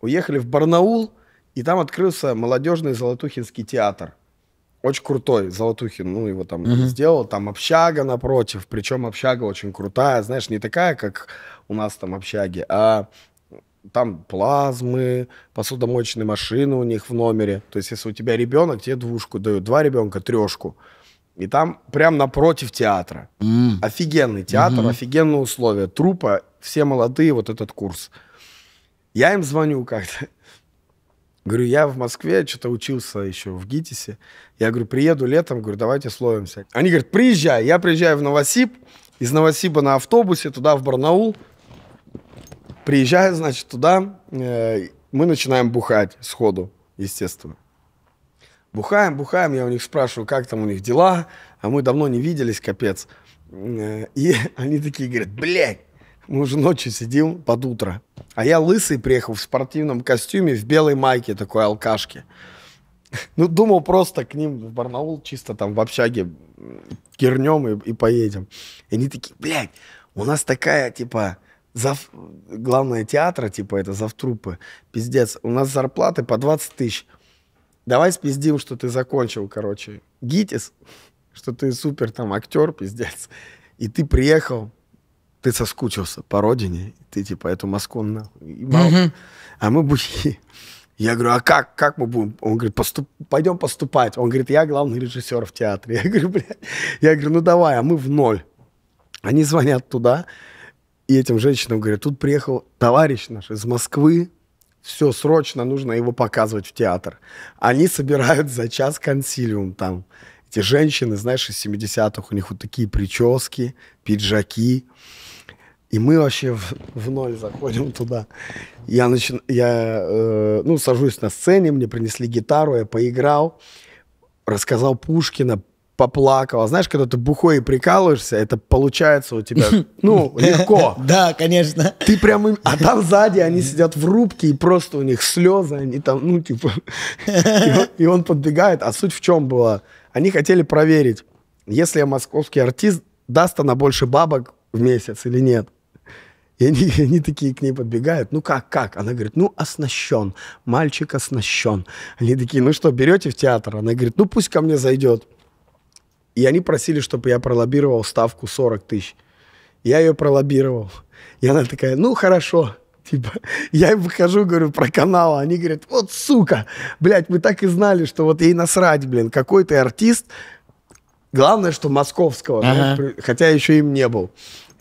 уехали в Барнаул, и там открылся молодежный Золотухинский театр. Очень крутой Золотухин, ну, его там mm сделал. Там общага напротив, причем общага очень крутая, знаешь, не такая, как у нас там общаги, а там плазмы, посудомоечные машины у них в номере. То есть, если у тебя ребенок, тебе двушку дают, два ребенка, трешку. И там прям напротив театра. Mm. Офигенный театр, mm-hmm. офигенные условия. Трупа, все молодые, вот этот курс. Я им звоню как-то. Говорю, я в Москве что-то учился еще в ГИТИСе. Я говорю, приеду летом, говорю, давайте словимся. Они говорят, приезжай. Я приезжаю в Новосиб, из Новосиба на автобусе туда, в Барнаул – Приезжаю, значит, туда, э, мы начинаем бухать сходу, естественно. Бухаем, бухаем, я у них спрашиваю, как там у них дела, а мы давно не виделись, капец. Э, и они такие говорят, блядь, мы уже ночью сидим под утро. А я лысый приехал в спортивном костюме, в белой майке такой алкашки. Ну, думал просто к ним в Барнаул чисто там в общаге кирнем и, и поедем. И они такие, блядь, у нас такая, типа, зав... главное театра, типа, это завтрупы. Пиздец, у нас зарплаты по 20 тысяч. Давай спиздим, что ты закончил, короче, ГИТИС, что ты супер там актер, пиздец. И ты приехал, ты соскучился по родине, ты типа эту Москву нахуй. Угу. А мы бухи. Я говорю, а как, как мы будем? Он говорит, поступ, пойдем поступать. Он говорит, я главный режиссер в театре. Я говорю, блядь. Я говорю, ну давай, а мы в ноль. Они звонят туда, и этим женщинам говорят, тут приехал товарищ наш из Москвы, все, срочно нужно его показывать в театр. Они собирают за час консилиум там. Эти женщины, знаешь, из 70-х, у них вот такие прически, пиджаки. И мы вообще в, в ноль заходим туда. Я, начин, я э, ну, сажусь на сцене, мне принесли гитару, я поиграл, рассказал Пушкина, поплакала. Знаешь, когда ты бухой и прикалываешься, это получается у тебя, ну, легко. Да, конечно. Ты прям... А там сзади они сидят в рубке, и просто у них слезы, они там, ну, типа... И он подбегает. А суть в чем была? Они хотели проверить, если я московский артист, даст она больше бабок в месяц или нет. И они, они такие к ней подбегают. Ну как, как? Она говорит, ну оснащен. Мальчик оснащен. Они такие, ну что, берете в театр? Она говорит, ну пусть ко мне зайдет. И они просили, чтобы я пролоббировал ставку 40 тысяч. Я ее пролоббировал. И она такая, ну, хорошо. Типа, я им выхожу, говорю, про канал. Они говорят, вот сука, блядь, мы так и знали, что вот ей насрать, блин, какой ты артист. Главное, что московского, ага. да? хотя еще им не был.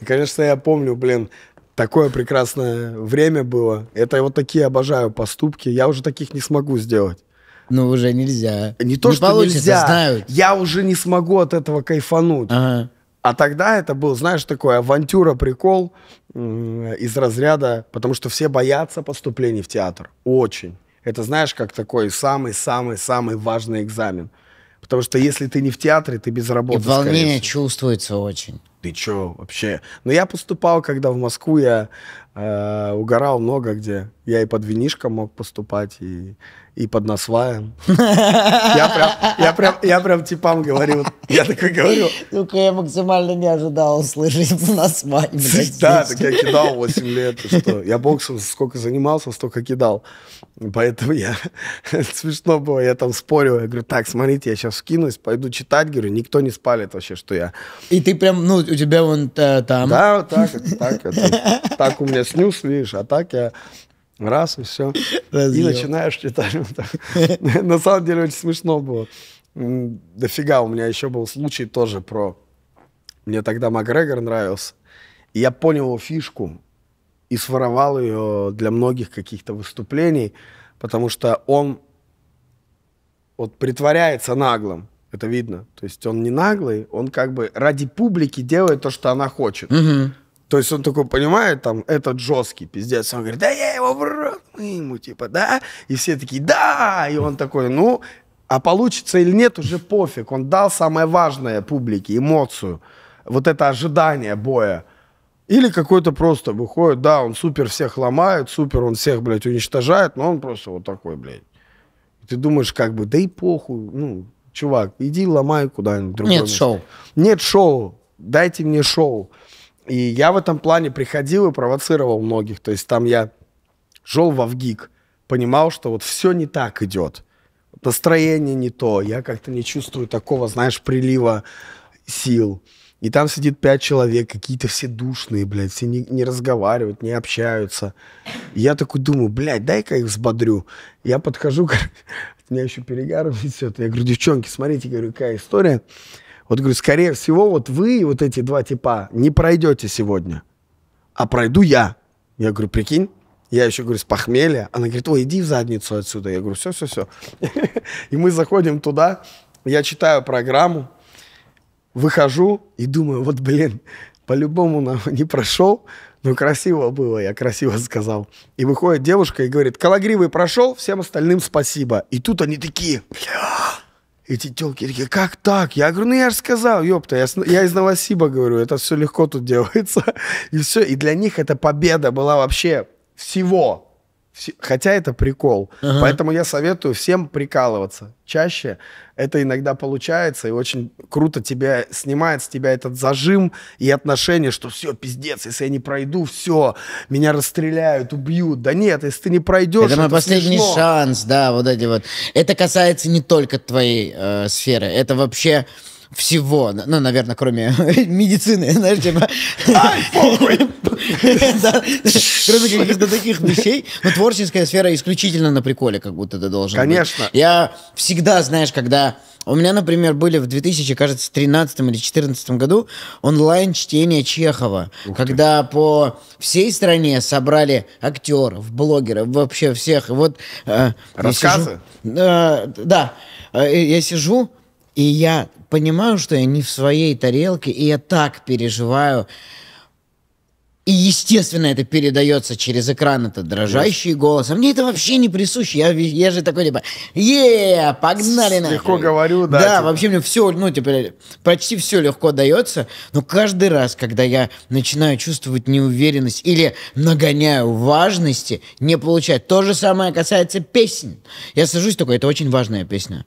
И, конечно, я помню, блин, такое прекрасное время было. Это вот такие обожаю поступки. Я уже таких не смогу сделать. Ну, уже нельзя. Не то, не что нельзя. Знают. Я уже не смогу от этого кайфануть. Ага. А тогда это был, знаешь, такой авантюра, прикол из разряда, потому что все боятся поступлений в театр. Очень. Это, знаешь, как такой самый-самый-самый важный экзамен. Потому что если ты не в театре, ты без работы. И волнение чувствуется очень. Ты чё вообще? Но ну, я поступал, когда в Москву я э, угорал много где. Я и под винишко мог поступать, и и под насваем. Я прям, я прям, я прям типам говорю, я такой говорю. Ну-ка, я максимально не ожидал услышать под насваем. Да, так я кидал 8 лет, что я боксом сколько занимался, столько кидал. Поэтому я, смешно было, я там спорил, я говорю, так, смотрите, я сейчас скинусь, пойду читать, говорю, никто не спалит вообще, что я. И ты прям, ну, у тебя вон э, там. Да, так, так, так у меня снюс, видишь, а так я раз и все. Разъем. И начинаешь читать. На самом деле очень смешно было. Дофига у меня еще был случай тоже про... Мне тогда Макгрегор нравился. И я понял его фишку и своровал ее для многих каких-то выступлений, потому что он вот притворяется наглым. Это видно. То есть он не наглый, он как бы ради публики делает то, что она хочет. Угу. То есть он такой понимает, там, этот жесткий пиздец. Он говорит, да я его в рот ему, типа, да? И все такие, да! И он такой, ну, а получится или нет, уже пофиг. Он дал самое важное публике, эмоцию. Вот это ожидание боя. Или какой-то просто выходит, да, он супер всех ломает, супер он всех, блядь, уничтожает, но он просто вот такой, блядь. Ты думаешь, как бы, да и похуй, ну, чувак, иди ломай куда-нибудь. Нет место. шоу. Нет шоу. Дайте мне шоу. И я в этом плане приходил и провоцировал многих. То есть там я шел во ВГИК, понимал, что вот все не так идет. Настроение не то, я как-то не чувствую такого, знаешь, прилива сил. И там сидит пять человек, какие-то все душные, блядь, все не, не разговаривают, не общаются. И я такой думаю, блядь, дай-ка их взбодрю. Я подхожу, у меня еще перегар все. Я говорю, девчонки, смотрите, говорю, какая история. Вот говорю, скорее всего, вот вы, вот эти два типа, не пройдете сегодня, а пройду я. Я говорю, прикинь, я еще говорю, с похмелья. Она говорит, ой, иди в задницу отсюда. Я говорю, все, все, все. И мы заходим туда, я читаю программу, выхожу и думаю, вот, блин, по-любому не прошел, но красиво было, я красиво сказал. И выходит девушка и говорит, Калагривый прошел, всем остальным спасибо. И тут они такие, бля, эти телки такие, как так? Я говорю, ну я же сказал, ёпта, я, я из Новосиба говорю, это все легко тут делается. И все, и для них это победа была вообще всего. Хотя это прикол. Ага. Поэтому я советую всем прикалываться чаще. Это иногда получается, и очень круто тебя снимает с тебя этот зажим и отношение, что все, пиздец, если я не пройду, все, меня расстреляют, убьют. Да нет, если ты не пройдешь, это, это последний смешно. шанс, да, вот эти вот. Это касается не только твоей э, сферы, это вообще всего, ну, наверное, кроме медицины, знаешь, типа... Ай, похуй! Кроме каких-то таких вещей, но творческая сфера исключительно на приколе, как будто ты должен Конечно. Я всегда, знаешь, когда... У меня, например, были в 2000, кажется, 13 или 14 году онлайн чтение Чехова, Ух когда ты. по всей стране собрали актеров, блогеров, вообще всех. вот э, рассказы. Я сижу, э, да, э, я сижу и я понимаю, что я не в своей тарелке, и я так переживаю. И, естественно, это передается через экран, это дрожащий голос. А мне это вообще не присуще. Я, я же такой, типа, е погнали на. Легко говорю, да. Да, типа. вообще мне все, ну, типа, почти все легко дается. Но каждый раз, когда я начинаю чувствовать неуверенность или нагоняю важности, не получать. То же самое касается песен. Я сажусь такой, это очень важная песня.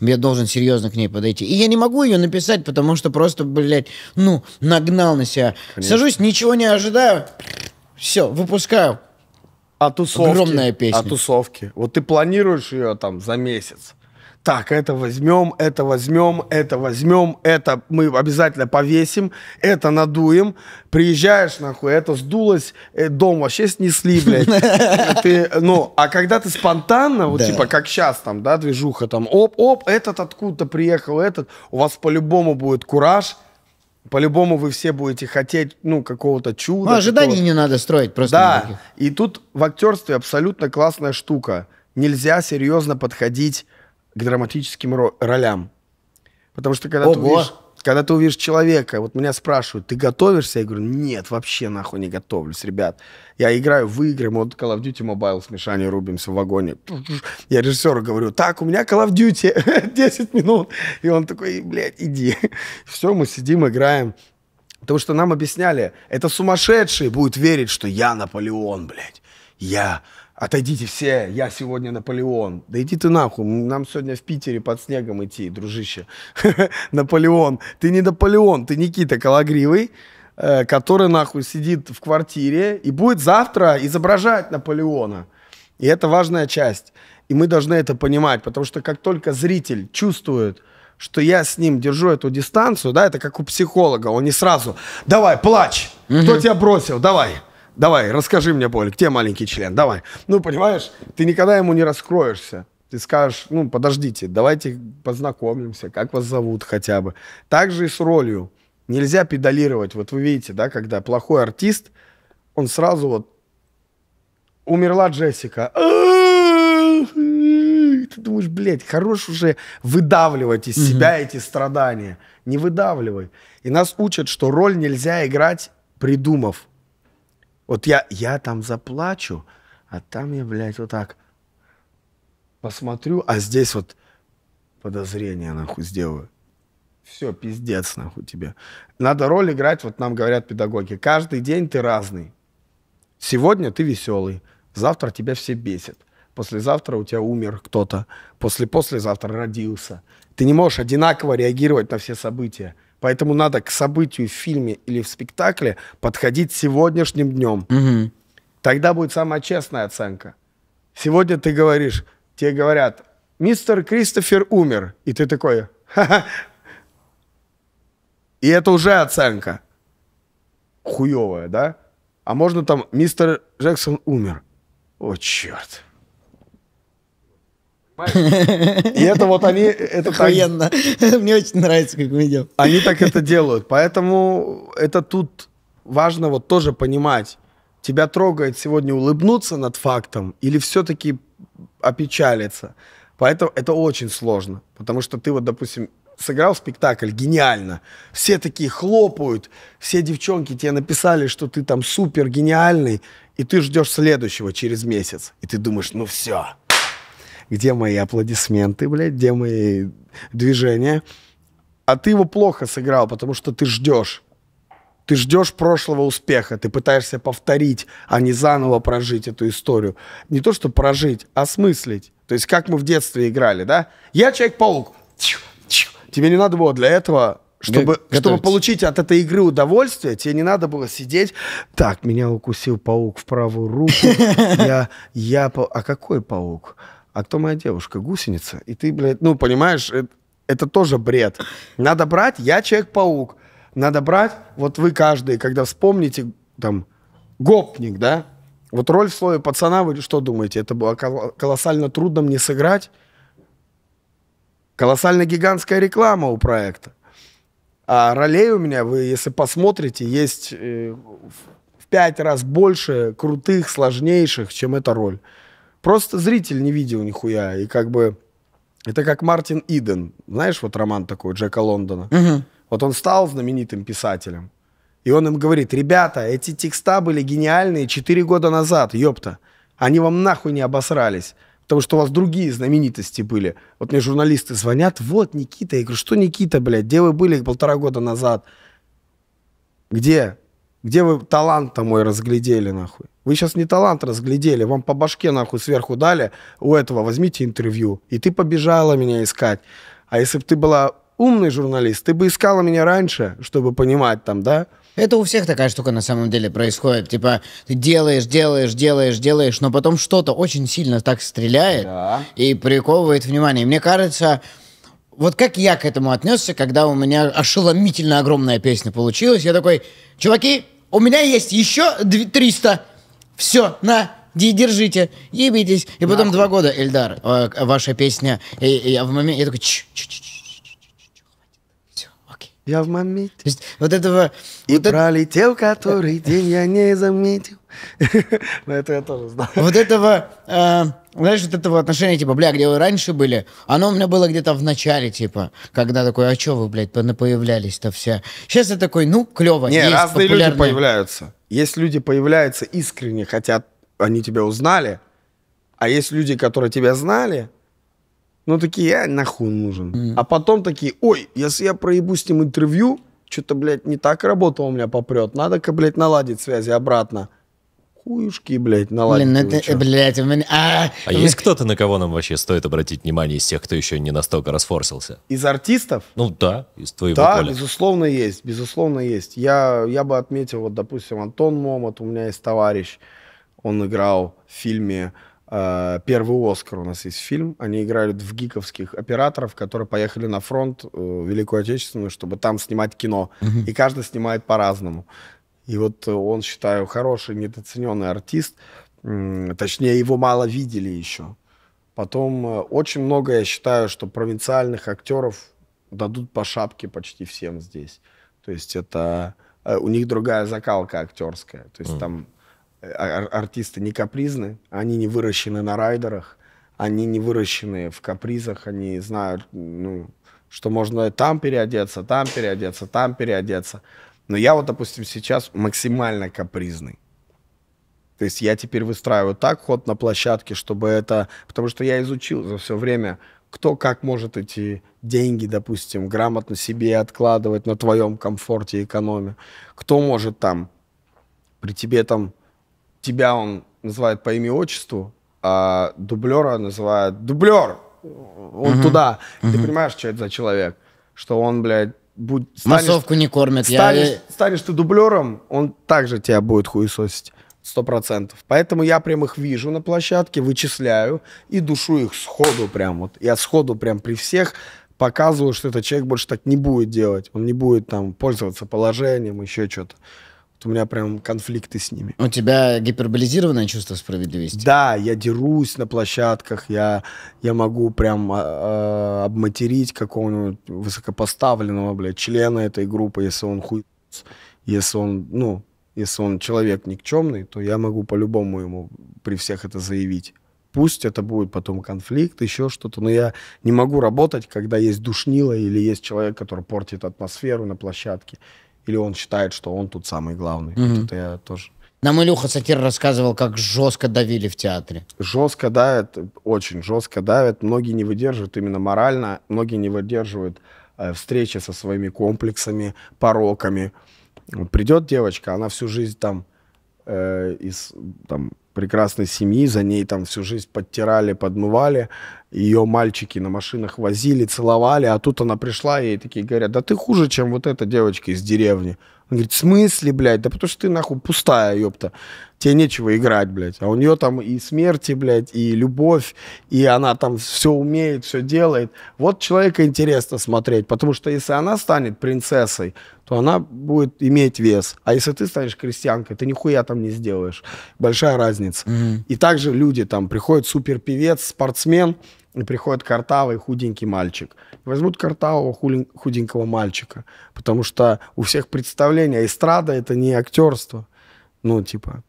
Я должен серьезно к ней подойти. И я не могу ее написать, потому что просто, блядь, ну, нагнал на себя. Конечно. Сажусь, ничего не ожидаю. Все, выпускаю. А тусовки? Огромная песня. А тусовки? Вот ты планируешь ее там за месяц так, это возьмем, это возьмем, это возьмем, это мы обязательно повесим, это надуем. Приезжаешь, нахуй, это сдулось, э, дом вообще снесли, блядь. ну, а когда ты спонтанно, вот типа как сейчас там, да, движуха там, оп-оп, этот откуда-то приехал, этот, у вас по-любому будет кураж, по-любому вы все будете хотеть, ну, какого-то чуда. Ну, ожиданий не надо строить просто. Да, и тут в актерстве абсолютно классная штука. Нельзя серьезно подходить к драматическим ролям. Потому что когда Ого. ты увидишь, когда ты увидишь человека, вот меня спрашивают, ты готовишься? Я говорю, нет, вообще нахуй не готовлюсь, ребят. Я играю в игры, мы вот Call of Duty Mobile с Мишаней рубимся в вагоне. Я режиссеру говорю, так, у меня Call of Duty, 10 минут. И он такой, блядь, иди. Все, мы сидим, играем. Потому что нам объясняли, это сумасшедший будет верить, что я Наполеон, блядь. Я отойдите все, я сегодня Наполеон. Да иди ты нахуй, нам сегодня в Питере под снегом идти, дружище. Наполеон, ты не Наполеон, ты Никита Калагривый, э, который нахуй сидит в квартире и будет завтра изображать Наполеона. И это важная часть. И мы должны это понимать, потому что как только зритель чувствует, что я с ним держу эту дистанцию, да, это как у психолога, он не сразу, давай, плачь, кто тебя бросил, давай. Давай, расскажи мне боль, где маленький член, давай. Ну, понимаешь, ты никогда ему не раскроешься. Ты скажешь, ну, подождите, давайте познакомимся, как вас зовут хотя бы. Так же и с ролью. Нельзя педалировать. Вот вы видите, да, когда плохой артист, он сразу вот... Умерла Джессика. Ты думаешь, блядь, хорош уже выдавливать из себя эти страдания. Не выдавливай. И нас учат, что роль нельзя играть, придумав вот я, я там заплачу, а там я, блядь, вот так посмотрю, а здесь вот подозрение нахуй сделаю. Все, пиздец нахуй тебе. Надо роль играть, вот нам говорят педагоги. Каждый день ты разный. Сегодня ты веселый, завтра тебя все бесит. Послезавтра у тебя умер кто-то, после послезавтра родился. Ты не можешь одинаково реагировать на все события. Поэтому надо к событию в фильме или в спектакле подходить сегодняшним днем. Угу. Тогда будет самая честная оценка. Сегодня ты говоришь, тебе говорят, мистер Кристофер умер. И ты такой, И это уже оценка. Хуевая, да? А можно там, мистер Джексон умер. О, черт. И это вот они... Э, это Охуенно. Так... Мне очень нравится, как мы идем. Они так это делают. Поэтому это тут важно вот тоже понимать. Тебя трогает сегодня улыбнуться над фактом или все-таки опечалиться. Поэтому это очень сложно. Потому что ты вот, допустим, сыграл спектакль гениально. Все такие хлопают, все девчонки тебе написали, что ты там супер гениальный, и ты ждешь следующего через месяц. И ты думаешь, ну все, где мои аплодисменты, блядь, где мои движения. А ты его плохо сыграл, потому что ты ждешь. Ты ждешь прошлого успеха, ты пытаешься повторить, а не заново прожить эту историю. Не то, что прожить, а смыслить. То есть, как мы в детстве играли, да? Я Человек-паук. Тебе не надо было для этого чтобы, чтобы получить от этой игры удовольствие, тебе не надо было сидеть. Так, меня укусил паук в правую руку. Я, я, а какой паук? а кто моя девушка? Гусеница. И ты, блядь, ну, понимаешь, это, это тоже бред. Надо брать, я Человек-паук. Надо брать, вот вы каждый, когда вспомните, там, гопник, да? Вот роль в слове пацана, вы что думаете? Это было колоссально трудно мне сыграть? Колоссально гигантская реклама у проекта. А ролей у меня, вы если посмотрите, есть э, в пять раз больше крутых, сложнейших, чем эта роль. Просто зритель не видел нихуя. И как бы... Это как Мартин Иден. Знаешь, вот роман такой Джека Лондона? Угу. Вот он стал знаменитым писателем. И он им говорит, ребята, эти текста были гениальные 4 года назад, ёпта. Они вам нахуй не обосрались. Потому что у вас другие знаменитости были. Вот мне журналисты звонят, вот, Никита. Я говорю, что Никита, блядь, где вы были полтора года назад? Где? Где вы талант-то мой разглядели, нахуй? Вы сейчас не талант разглядели, вам по башке, нахуй, сверху дали, у этого возьмите интервью. И ты побежала меня искать. А если бы ты была умный журналист, ты бы искала меня раньше, чтобы понимать там, да? Это у всех такая штука на самом деле происходит. Типа, ты делаешь, делаешь, делаешь, делаешь, но потом что-то очень сильно так стреляет да. и приковывает внимание. мне кажется, вот как я к этому отнесся, когда у меня ошеломительно огромная песня получилась, я такой, чуваки, у меня есть еще 300. Все, на, держите, ебитесь. И потом два года, Эльдар, э, ваша песня. И, я в момент, я такой, я в моменте. То есть, вот этого... И вот пролетел это... который день, я не заметил. Но это я тоже знал. Вот этого, э, знаешь, вот этого отношения, типа, бля, где вы раньше были, оно у меня было где-то в начале, типа, когда такой, а чё вы, блядь, появлялись-то все? Сейчас я такой, ну, клево. Не, есть разные популярные... люди появляются. Есть люди появляются искренне, хотят, они тебя узнали, а есть люди, которые тебя знали, ну, такие, я нахуй нужен. А потом такие, ой, если я проебу с ним интервью, что-то, блядь, не так работа у меня попрет. Надо-ка, блядь, наладить связи обратно хуюшки, блядь, наладить. Блин, ну это, что? блядь, у меня... А, а есть кто-то, на кого нам вообще стоит обратить внимание из тех, кто еще не настолько расфорсился? Из артистов? Ну да, из твоего Да, поля. безусловно, есть, безусловно, есть. Я, я бы отметил, вот, допустим, Антон Момот, у меня есть товарищ, он играл в фильме э, «Первый Оскар» у нас есть фильм. Они играют в гиковских операторов, которые поехали на фронт э, Великую Отечественную, чтобы там снимать кино. Mm-hmm. И каждый снимает по-разному. И вот э, он, считаю, хороший, недооцененный артист. Точнее, его мало видели еще. Потом э, очень много, я считаю, что провинциальных актеров дадут по шапке почти всем здесь. То есть это... Э, у них другая закалка актерская. То есть mm. там а, ар- артисты не капризны, они не выращены на райдерах, они не выращены в капризах, они знают, ну, что можно там переодеться, там переодеться, там переодеться. Но я вот, допустим, сейчас максимально капризный. То есть я теперь выстраиваю так ход на площадке, чтобы это... Потому что я изучил за все время, кто как может эти деньги, допустим, грамотно себе откладывать на твоем комфорте и экономе. Кто может там при тебе там... Тебя он называет по имени-отчеству, а дублера называют... Дублер! Он угу. туда. Угу. Ты понимаешь, что это за человек? Что он, блядь, будь, станешь, Массовку не кормят. Станешь, я... станешь ты дублером, он также тебя будет хуесосить. Сто процентов. Поэтому я прям их вижу на площадке, вычисляю и душу их сходу прям. Вот. Я сходу прям при всех показываю, что этот человек больше так не будет делать. Он не будет там пользоваться положением, еще что-то у меня прям конфликты с ними. У тебя гиперболизированное чувство справедливости? Да, я дерусь на площадках, я, я могу прям э, обматерить какого-нибудь высокопоставленного, блядь, члена этой группы, если он хуй... Если он, ну, если он человек никчемный, то я могу по-любому ему при всех это заявить. Пусть это будет потом конфликт, еще что-то, но я не могу работать, когда есть душнило или есть человек, который портит атмосферу на площадке или он считает, что он тут самый главный. Угу. это я тоже. Нам Илюха Сатир рассказывал, как жестко давили в театре. Жестко давят, очень жестко давят. Многие не выдерживают именно морально, многие не выдерживают э, встречи со своими комплексами, пороками. Придет девочка, она всю жизнь там э, из там, прекрасной семьи, за ней там всю жизнь подтирали, подмывали, ее мальчики на машинах возили, целовали, а тут она пришла, и ей такие говорят, да ты хуже, чем вот эта девочка из деревни. Он говорит, в смысле, блядь? Да потому что ты нахуй пустая, ёпта. Тебе нечего играть, блядь. А у нее там и смерти, блядь, и любовь, и она там все умеет, все делает. Вот человека интересно смотреть, потому что если она станет принцессой, то она будет иметь вес. А если ты станешь крестьянкой, ты нихуя там не сделаешь. Большая разница. Mm-hmm. И также люди там, приходят супер певец, спортсмен, и приходит картавый худенький мальчик. Возьмут картавого худенького мальчика, потому что у всех представление, а эстрада — это не актерство. Ну, типа,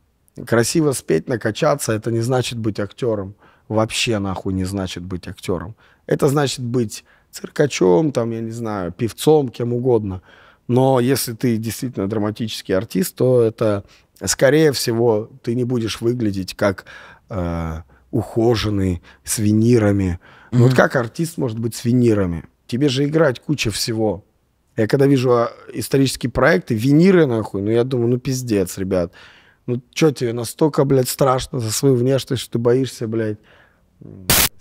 красиво спеть, накачаться — это не значит быть актером. Вообще нахуй не значит быть актером. Это значит быть циркачом, там, я не знаю, певцом, кем угодно. Но если ты действительно драматический артист, то это, скорее всего, ты не будешь выглядеть как... Э, ухоженный, с винирами. Mm-hmm. Вот как артист может быть с винирами? Тебе же играть куча всего. Я когда вижу а, исторические проекты, виниры нахуй, ну я думаю, ну пиздец, ребят. Ну что тебе настолько, блядь, страшно за свою внешность, что ты боишься, блядь,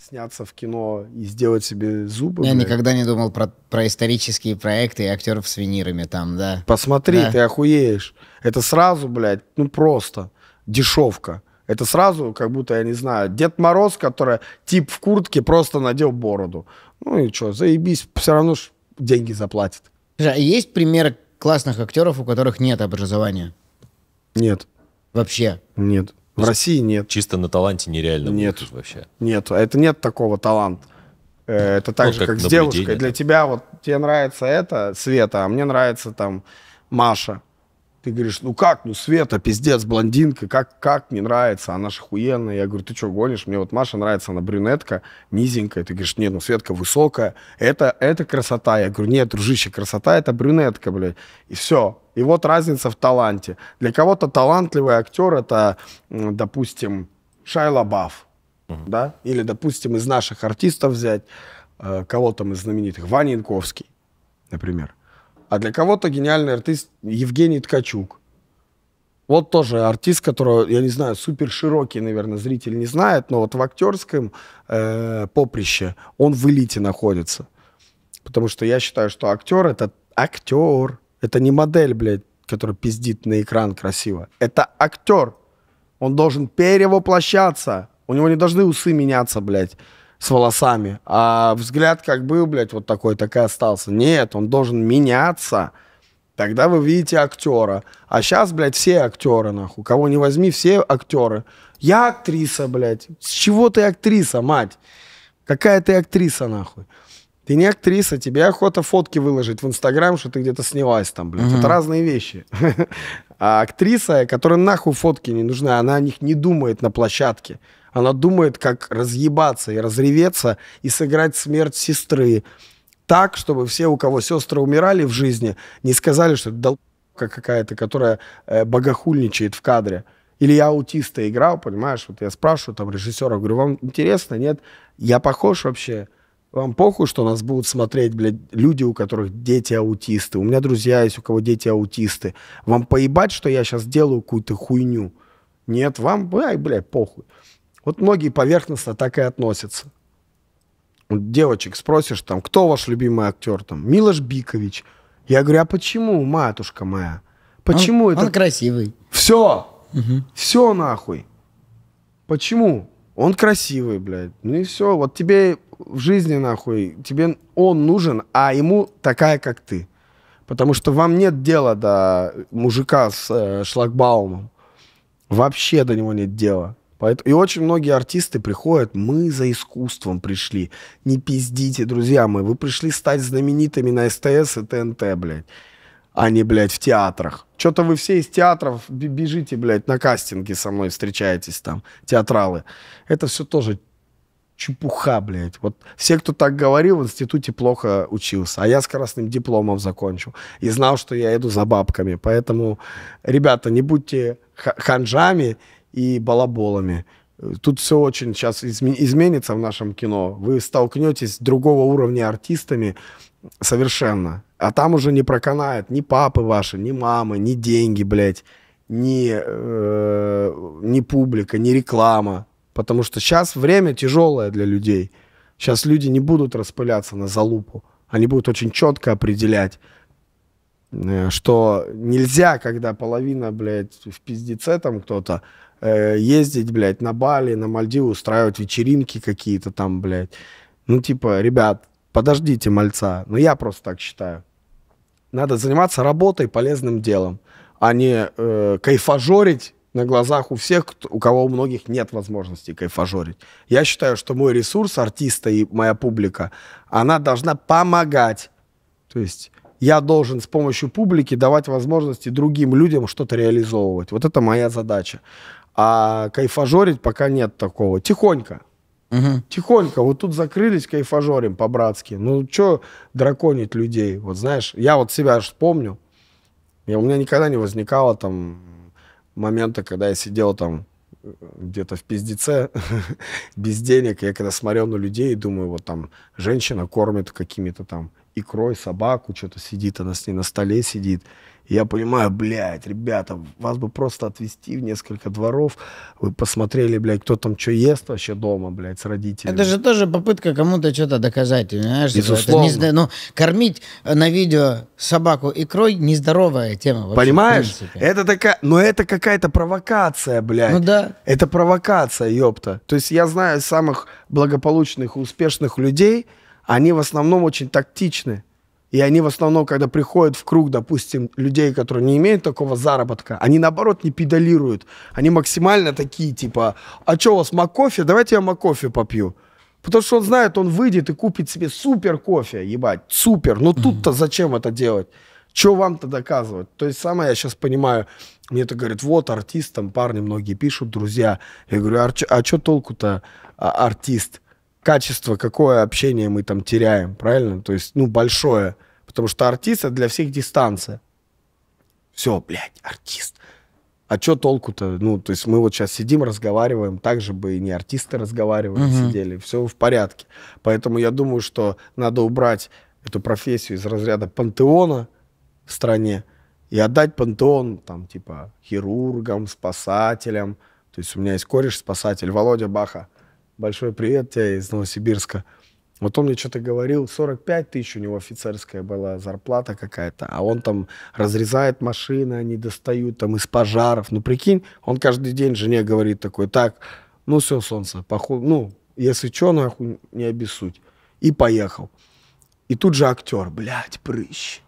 сняться в кино и сделать себе зубы. Я блядь. никогда не думал про, про исторические проекты и актеров с винирами там, да. Посмотри, да. ты охуеешь. Это сразу, блядь, ну просто дешевка. Это сразу, как будто, я не знаю, Дед Мороз, который тип в куртке просто надел бороду. Ну и что, заебись, все равно ж деньги заплатит. А есть примеры классных актеров, у которых нет образования? Нет. Вообще? Нет. В есть, России нет. Чисто на таланте нереально нет. вообще. Нет, а это нет такого таланта. Э, это ну, так ну, же, как, как с девушкой. Для тебя вот тебе нравится это, Света, а мне нравится там Маша ты говоришь, ну как, ну Света, пиздец, блондинка, как, как мне нравится, она же охуенная. Я говорю, ты что, гонишь? Мне вот Маша нравится, она брюнетка, низенькая. Ты говоришь, нет, ну Светка высокая, это, это красота. Я говорю, нет, дружище, красота это брюнетка, блядь. И все. И вот разница в таланте. Для кого-то талантливый актер это, допустим, Шайла Бафф, угу. да? Или, допустим, из наших артистов взять э, кого то из знаменитых, Ваня Янковский, например. А для кого-то гениальный артист Евгений Ткачук. Вот тоже артист, которого, я не знаю, супер широкий, наверное, зритель не знает, но вот в актерском э, поприще он в элите находится. Потому что я считаю, что актер это актер. Это не модель, блядь, который пиздит на экран красиво. Это актер. Он должен перевоплощаться. У него не должны усы меняться, блядь с волосами, а взгляд как был, блядь, вот такой, так и остался. Нет, он должен меняться. Тогда вы видите актера. А сейчас, блядь, все актеры, нахуй. Кого не возьми, все актеры. Я актриса, блядь. С чего ты актриса, мать? Какая ты актриса, нахуй? Ты не актриса, тебе охота фотки выложить в Инстаграм, что ты где-то снялась там, блядь. Mm-hmm. Это разные вещи. А актриса, которая нахуй фотки не нужна, она о них не думает на площадке. Она думает, как разъебаться и разреветься и сыграть смерть сестры. Так, чтобы все, у кого сестры умирали в жизни, не сказали, что это долбка какая-то, которая э, богохульничает в кадре. Или я аутиста играл, понимаешь, вот я спрашиваю там режиссера, говорю, вам интересно, нет? Я похож вообще? Вам похуй, что нас будут смотреть, блядь, люди, у которых дети аутисты? У меня друзья есть, у кого дети аутисты. Вам поебать, что я сейчас делаю какую-то хуйню? Нет, вам, блядь, блядь, похуй. Вот многие поверхностно так и относятся. девочек спросишь там, кто ваш любимый актер там? Милош Бикович. Я говорю, а почему, матушка моя? Почему он, это? Он красивый. Все. Угу. Все нахуй. Почему? Он красивый, блядь. Ну и все. Вот тебе в жизни нахуй, тебе он нужен, а ему такая, как ты. Потому что вам нет дела до мужика с э, шлагбаумом. Вообще до него нет дела и очень многие артисты приходят, мы за искусством пришли. Не пиздите, друзья мои, вы пришли стать знаменитыми на СТС и ТНТ, блядь. А не, блядь, в театрах. Что-то вы все из театров бежите, блядь, на кастинге со мной встречаетесь там, театралы. Это все тоже чепуха, блядь. Вот все, кто так говорил, в институте плохо учился. А я с красным дипломом закончил. И знал, что я иду за бабками. Поэтому, ребята, не будьте ханжами и балаболами. Тут все очень сейчас изменится в нашем кино. Вы столкнетесь с другого уровня артистами совершенно. А там уже не проканает ни папы ваши, ни мамы, ни деньги, блядь, ни, э, ни публика, ни реклама. Потому что сейчас время тяжелое для людей. Сейчас люди не будут распыляться на залупу. Они будут очень четко определять, э, что нельзя, когда половина, блядь, в пиздеце там кто-то, э, ездить, блядь, на Бали, на Мальдивы, устраивать вечеринки какие-то там, блядь. Ну, типа, ребят, подождите мальца. Ну, я просто так считаю. Надо заниматься работой, полезным делом, а не э, кайфажорить на глазах у всех, у кого у многих нет возможности кайфажорить. Я считаю, что мой ресурс, артиста и моя публика, она должна помогать. То есть я должен с помощью публики давать возможности другим людям что-то реализовывать. Вот это моя задача. А кайфажорить пока нет такого. Тихонько. Угу. Тихонько. Вот тут закрылись кайфажорим по-братски. Ну, что драконить людей? Вот знаешь, я вот себя аж помню, Я, у меня никогда не возникало там момента, когда я сидел там э, где-то в пиздеце, без денег. Я когда смотрел на людей и думаю, вот там женщина кормит какими-то там икрой собаку, что-то сидит, она с ней на столе сидит. я понимаю, блядь, ребята, вас бы просто отвезти в несколько дворов, вы посмотрели, блядь, кто там что ест вообще дома, блядь, с родителями. Это же тоже попытка кому-то что-то доказать, понимаешь? Безусловно. Это не, ну, кормить э, на видео собаку икрой – нездоровая тема. Вообще, понимаешь? Это такая, но это какая-то провокация, блядь. Ну да. Это провокация, ёпта. То есть я знаю самых благополучных успешных людей – они в основном очень тактичны. И они в основном, когда приходят в круг, допустим, людей, которые не имеют такого заработка, они наоборот не педалируют. Они максимально такие, типа, а что у вас, макофе? Давайте я макофе попью. Потому что он знает, он выйдет и купит себе супер кофе, ебать, супер. Но ну, тут-то зачем это делать? Что вам-то доказывать? То есть самое я сейчас понимаю, мне это говорит, вот артист, там парни многие пишут, друзья. Я говорю, а, а что толку-то а, артист? качество, какое общение мы там теряем, правильно? То есть, ну, большое. Потому что артист — это для всех дистанция. Все, блядь, артист. А что толку-то? Ну, то есть мы вот сейчас сидим, разговариваем, так же бы и не артисты разговаривали, угу. сидели, все в порядке. Поэтому я думаю, что надо убрать эту профессию из разряда пантеона в стране и отдать пантеон, там, типа, хирургам, спасателям. То есть у меня есть кореш спасатель, Володя Баха. Большой привет тебе из Новосибирска. Вот он мне что-то говорил, 45 тысяч у него офицерская была зарплата какая-то, а он там разрезает машины, они достают там из пожаров. Ну, прикинь, он каждый день жене говорит такой, так, ну все, солнце, похуй, ну, если что, нахуй, не обессудь. И поехал. И тут же актер, блядь, прыщ,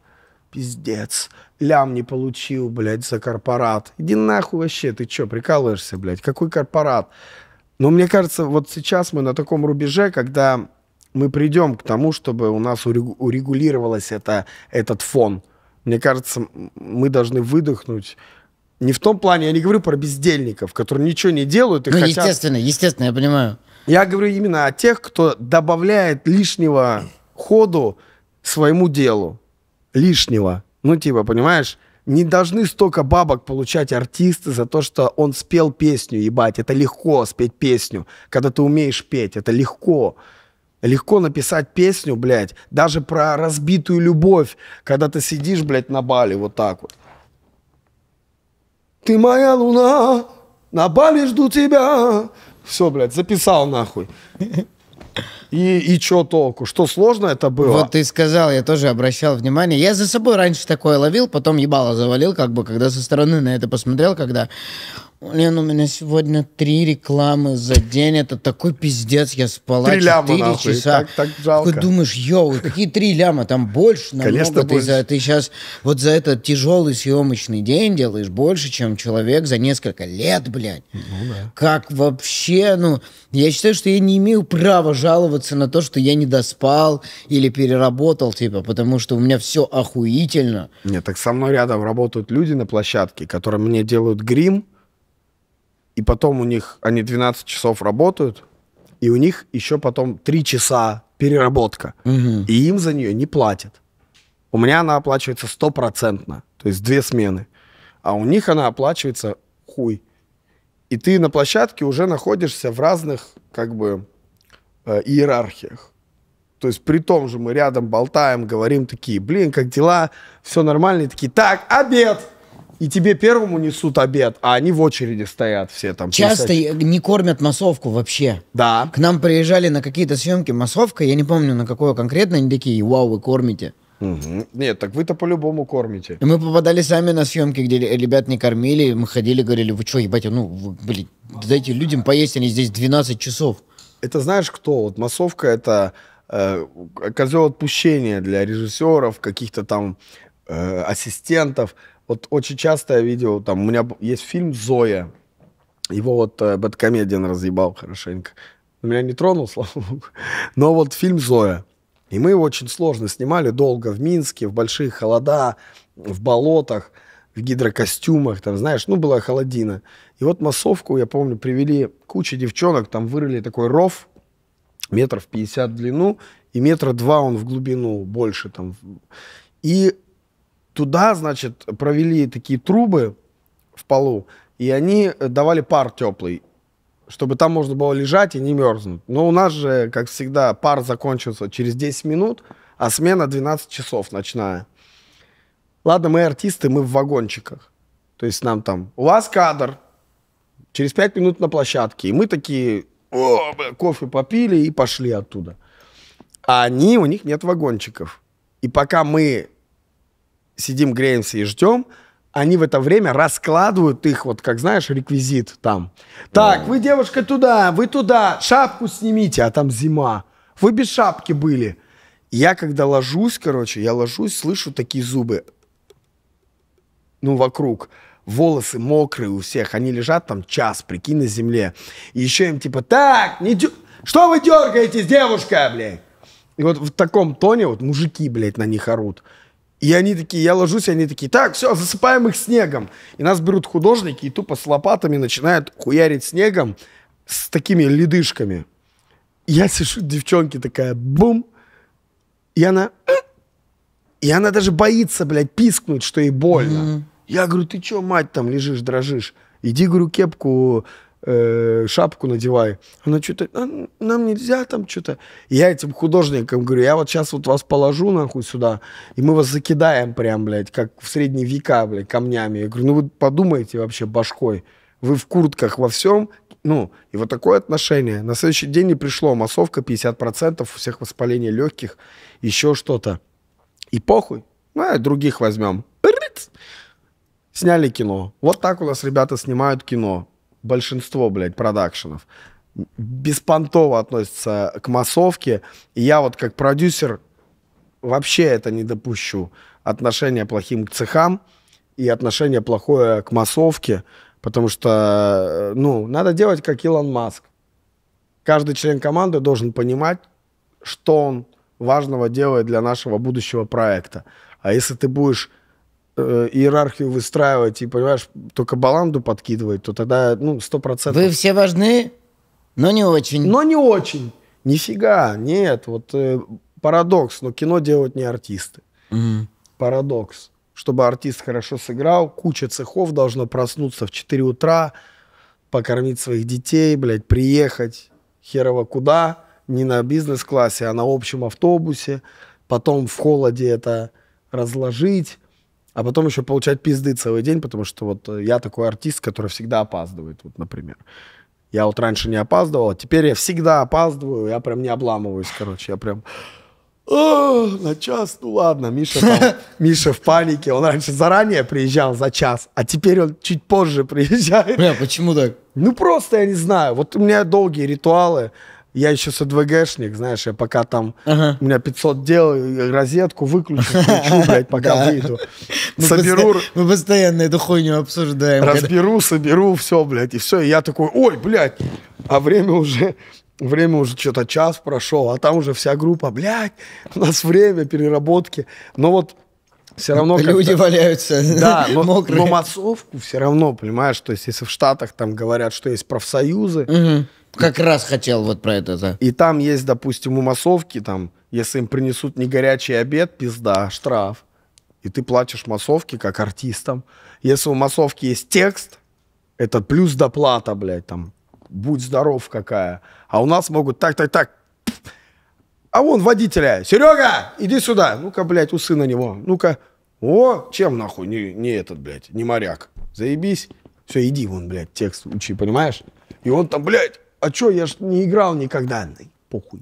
пиздец, лям не получил, блядь, за корпорат. Иди нахуй вообще, ты что, прикалываешься, блядь, какой корпорат? Но мне кажется, вот сейчас мы на таком рубеже, когда мы придем к тому, чтобы у нас урегулировалось это, этот фон. Мне кажется, мы должны выдохнуть. Не в том плане, я не говорю про бездельников, которые ничего не делают и ну, хотят... естественно, естественно, я понимаю. Я говорю именно о тех, кто добавляет лишнего ходу своему делу. Лишнего. Ну, типа, понимаешь? не должны столько бабок получать артисты за то, что он спел песню, ебать. Это легко спеть песню, когда ты умеешь петь. Это легко. Легко написать песню, блядь, даже про разбитую любовь, когда ты сидишь, блядь, на бале вот так вот. Ты моя луна, на бале жду тебя. Все, блядь, записал нахуй и, и что толку? Что сложно это было? Вот ты сказал, я тоже обращал внимание. Я за собой раньше такое ловил, потом ебало завалил, как бы, когда со стороны на это посмотрел, когда Блин, ну, у меня сегодня три рекламы за день. Это такой пиздец. Я спала три ляма, 4 нахуй. часа. Так, так жалко. Ты думаешь, йоу, какие три ляма? Там больше намного. Конечно, ты, больше. За, ты сейчас вот за этот тяжелый съемочный день делаешь больше, чем человек за несколько лет, блядь. Ну, да. Как вообще? Ну, я считаю, что я не имею права жаловаться на то, что я не доспал или переработал, типа, потому что у меня все охуительно. Нет, так со мной рядом работают люди на площадке, которые мне делают грим, и потом у них, они 12 часов работают, и у них еще потом 3 часа переработка, угу. и им за нее не платят. У меня она оплачивается стопроцентно, то есть две смены, а у них она оплачивается хуй. И ты на площадке уже находишься в разных, как бы, э, иерархиях. То есть при том же мы рядом болтаем, говорим такие, блин, как дела, все нормально, и такие, так, обед! И тебе первому несут обед, а они в очереди стоят все там. Часто писать. не кормят массовку вообще. Да. К нам приезжали на какие-то съемки массовка, я не помню на какое конкретно, они такие, вау, вы кормите. Угу. Нет, так вы-то по-любому кормите. И мы попадали сами на съемки, где ребят не кормили, мы ходили, говорили, вы что, ебать, а ну, вы, блин, дайте людям поесть, они здесь 12 часов. Это знаешь кто? Вот массовка это э, козел отпущения для режиссеров, каких-то там э, ассистентов, вот очень часто я видел, там, у меня есть фильм «Зоя». Его вот э, Бэткомедиан разъебал хорошенько. Меня не тронул, слава богу. Но вот фильм «Зоя». И мы его очень сложно снимали, долго в Минске, в большие холода, в болотах, в гидрокостюмах, там, знаешь, ну, была холодина. И вот массовку, я помню, привели куча девчонок, там вырыли такой ров, метров 50 в длину, и метра два он в глубину больше там. И Туда, значит, провели такие трубы в полу, и они э, давали пар теплый, чтобы там можно было лежать и не мерзнуть. Но у нас же, как всегда, пар закончился через 10 минут, а смена 12 часов ночная. Ладно, мы артисты, мы в вагончиках. То есть нам там, у вас кадр, через 5 минут на площадке. И мы такие, О, кофе попили и пошли оттуда. А они, у них нет вагончиков. И пока мы сидим, греемся и ждем, они в это время раскладывают их, вот как знаешь, реквизит там. Так, вы, девушка, туда, вы туда, шапку снимите, а там зима. Вы без шапки были. Я когда ложусь, короче, я ложусь, слышу такие зубы, ну, вокруг. Волосы мокрые у всех, они лежат там час, прикинь, на земле. И еще им типа, так, не дю... что вы дергаетесь, девушка, блядь? И вот в таком тоне вот мужики, блядь, на них орут. И они такие, я ложусь, и они такие, так, все, засыпаем их снегом. И нас берут художники и тупо с лопатами начинают хуярить снегом с такими ледышками. И я сижу, девчонки такая, бум, и она... И она даже боится, блядь, пискнуть, что ей больно. Mm-hmm. Я говорю, ты чё, мать, там лежишь, дрожишь? Иди, говорю, кепку Э, шапку надевай. Она что-то, «А, нам нельзя там что-то. Я этим художникам говорю, я вот сейчас вот вас положу нахуй сюда, и мы вас закидаем прям, блядь, как в средние века, блядь, камнями. Я говорю, ну вы подумайте вообще башкой. Вы в куртках во всем, ну, и вот такое отношение. На следующий день не пришло массовка 50%, у всех воспаление легких, еще что-то. И похуй, ну, а других возьмем. Сняли кино. Вот так у нас ребята снимают кино большинство, блядь, продакшенов беспонтово относятся к массовке. И я вот как продюсер вообще это не допущу. Отношение плохим к цехам и отношение плохое к массовке. Потому что, э, ну, надо делать как Илон Маск. Каждый член команды должен понимать, что он важного делает для нашего будущего проекта. А если ты будешь Э, иерархию выстраивать и, понимаешь, только баланду подкидывать, то тогда, ну, сто процентов. Вы все важны, но не очень. Но не очень. Нифига, нет. Вот э, парадокс, но кино делают не артисты. Угу. Парадокс. Чтобы артист хорошо сыграл, куча цехов должно проснуться в 4 утра, покормить своих детей, блядь, приехать херово куда, не на бизнес-классе, а на общем автобусе, потом в холоде это разложить, а потом еще получать пизды целый день, потому что вот э, я такой артист, который всегда опаздывает, вот, например. Я вот раньше не опаздывал, а теперь я всегда опаздываю, я прям не обламываюсь, короче, я прям... О, «А, на час, ну ладно, Миша, там, Миша в панике, он раньше заранее приезжал за час, а теперь он чуть позже приезжает. Бля, почему так? Ну просто я не знаю, вот у меня долгие ритуалы, я еще с АДВГшник, знаешь, я пока там, ага. у меня 500 дел, розетку выключу, включу, блядь, пока выйду. Соберу... Мы постоянно эту хуйню обсуждаем. Разберу, соберу, все, блядь, и все, и я такой, ой, блядь, а время уже Время уже что-то час прошел, а там уже вся группа, блядь, у нас время переработки. Но вот все равно люди валяются да, но, мокрые. Но массовку все равно, понимаешь, то есть если в Штатах там говорят, что есть профсоюзы, угу. Как раз хотел вот про это, да. И там есть, допустим, у массовки, там, если им принесут не горячий обед, пизда, штраф. И ты платишь массовке как артистам. Если у массовки есть текст, это плюс доплата, блядь, там, будь здоров какая. А у нас могут так, так, так, а вон водителя. Серега, иди сюда. Ну-ка, блядь, усы на него. Ну-ка. О, чем нахуй? Не, не этот, блядь, не моряк. Заебись. Все, иди вон, блядь, текст учи, понимаешь? И он там, блядь, а чё, я ж не играл никогда. Похуй.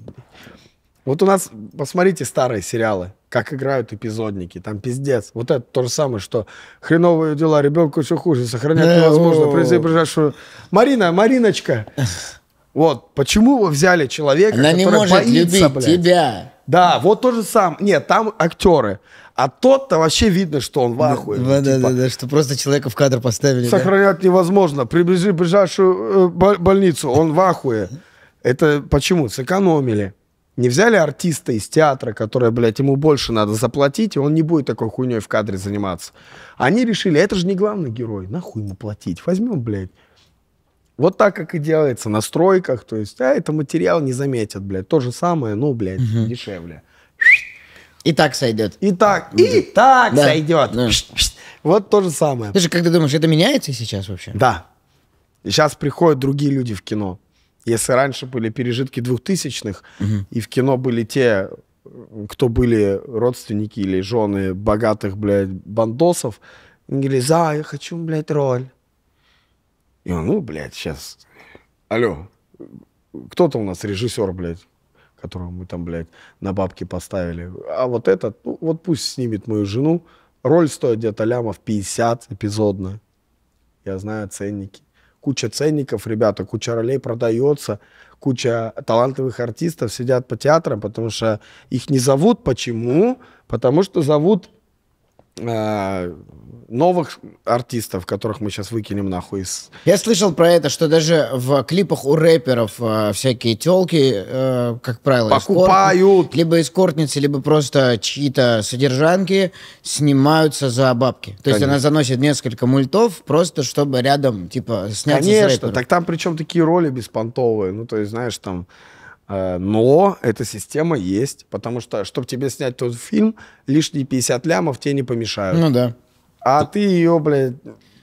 Вот у нас, посмотрите старые сериалы, как играют эпизодники, там пиздец. Вот это то же самое, что хреновые дела, ребенку еще хуже, сохранять э, невозможно, произвести Марина, Мариночка, вот, почему вы взяли человека, Она который не может боится, любить блядь? тебя. Да, вот то же самое. Нет, там актеры. А тот-то вообще видно, что он в ахуе. Да, да, типа, да, да, что просто человека в кадр поставили. Сохранять да? невозможно. Приближи ближайшую э, больницу, он в ахуе. Это почему? Сэкономили. Не взяли артиста из театра, которое, блядь, ему больше надо заплатить, и он не будет такой хуйней в кадре заниматься. Они решили, это же не главный герой, нахуй ему платить, возьмем, блядь. Вот так, как и делается на стройках, то есть, а это материал не заметят, блядь. То же самое, ну, блядь, угу. дешевле. И так сойдет. И так, и так да. сойдет. Да. Пш -пш. Вот то же самое. Слушай, как ты думаешь, это меняется сейчас вообще? Да. Сейчас приходят другие люди в кино. Если раньше были пережитки двухтысячных, угу. и в кино были те, кто были родственники или жены богатых, блядь, бандосов, они говорили, за, я хочу, блядь, роль. И он, ну, блядь, сейчас. Алло, кто-то у нас режиссер, блядь которого мы там, блядь, на бабки поставили. А вот этот, ну, вот пусть снимет мою жену. Роль стоит где-то лямов 50 эпизодно. Я знаю ценники. Куча ценников, ребята, куча ролей продается, куча талантливых артистов сидят по театрам, потому что их не зовут. Почему? Потому что зовут Э, новых артистов, которых мы сейчас выкинем нахуй из... Я слышал про это, что даже в клипах у рэперов э, всякие телки, э, как правило, покупают эскорт, либо эскортницы, либо просто чьи-то содержанки снимаются за бабки. То Конечно. есть она заносит несколько мультов просто, чтобы рядом типа снять. Конечно, с так там причем такие роли беспонтовые, ну то есть знаешь там Э, но эта система есть, потому что, чтобы тебе снять тот фильм, лишние 50 лямов тебе не помешают. Ну да. А ты ее, блядь...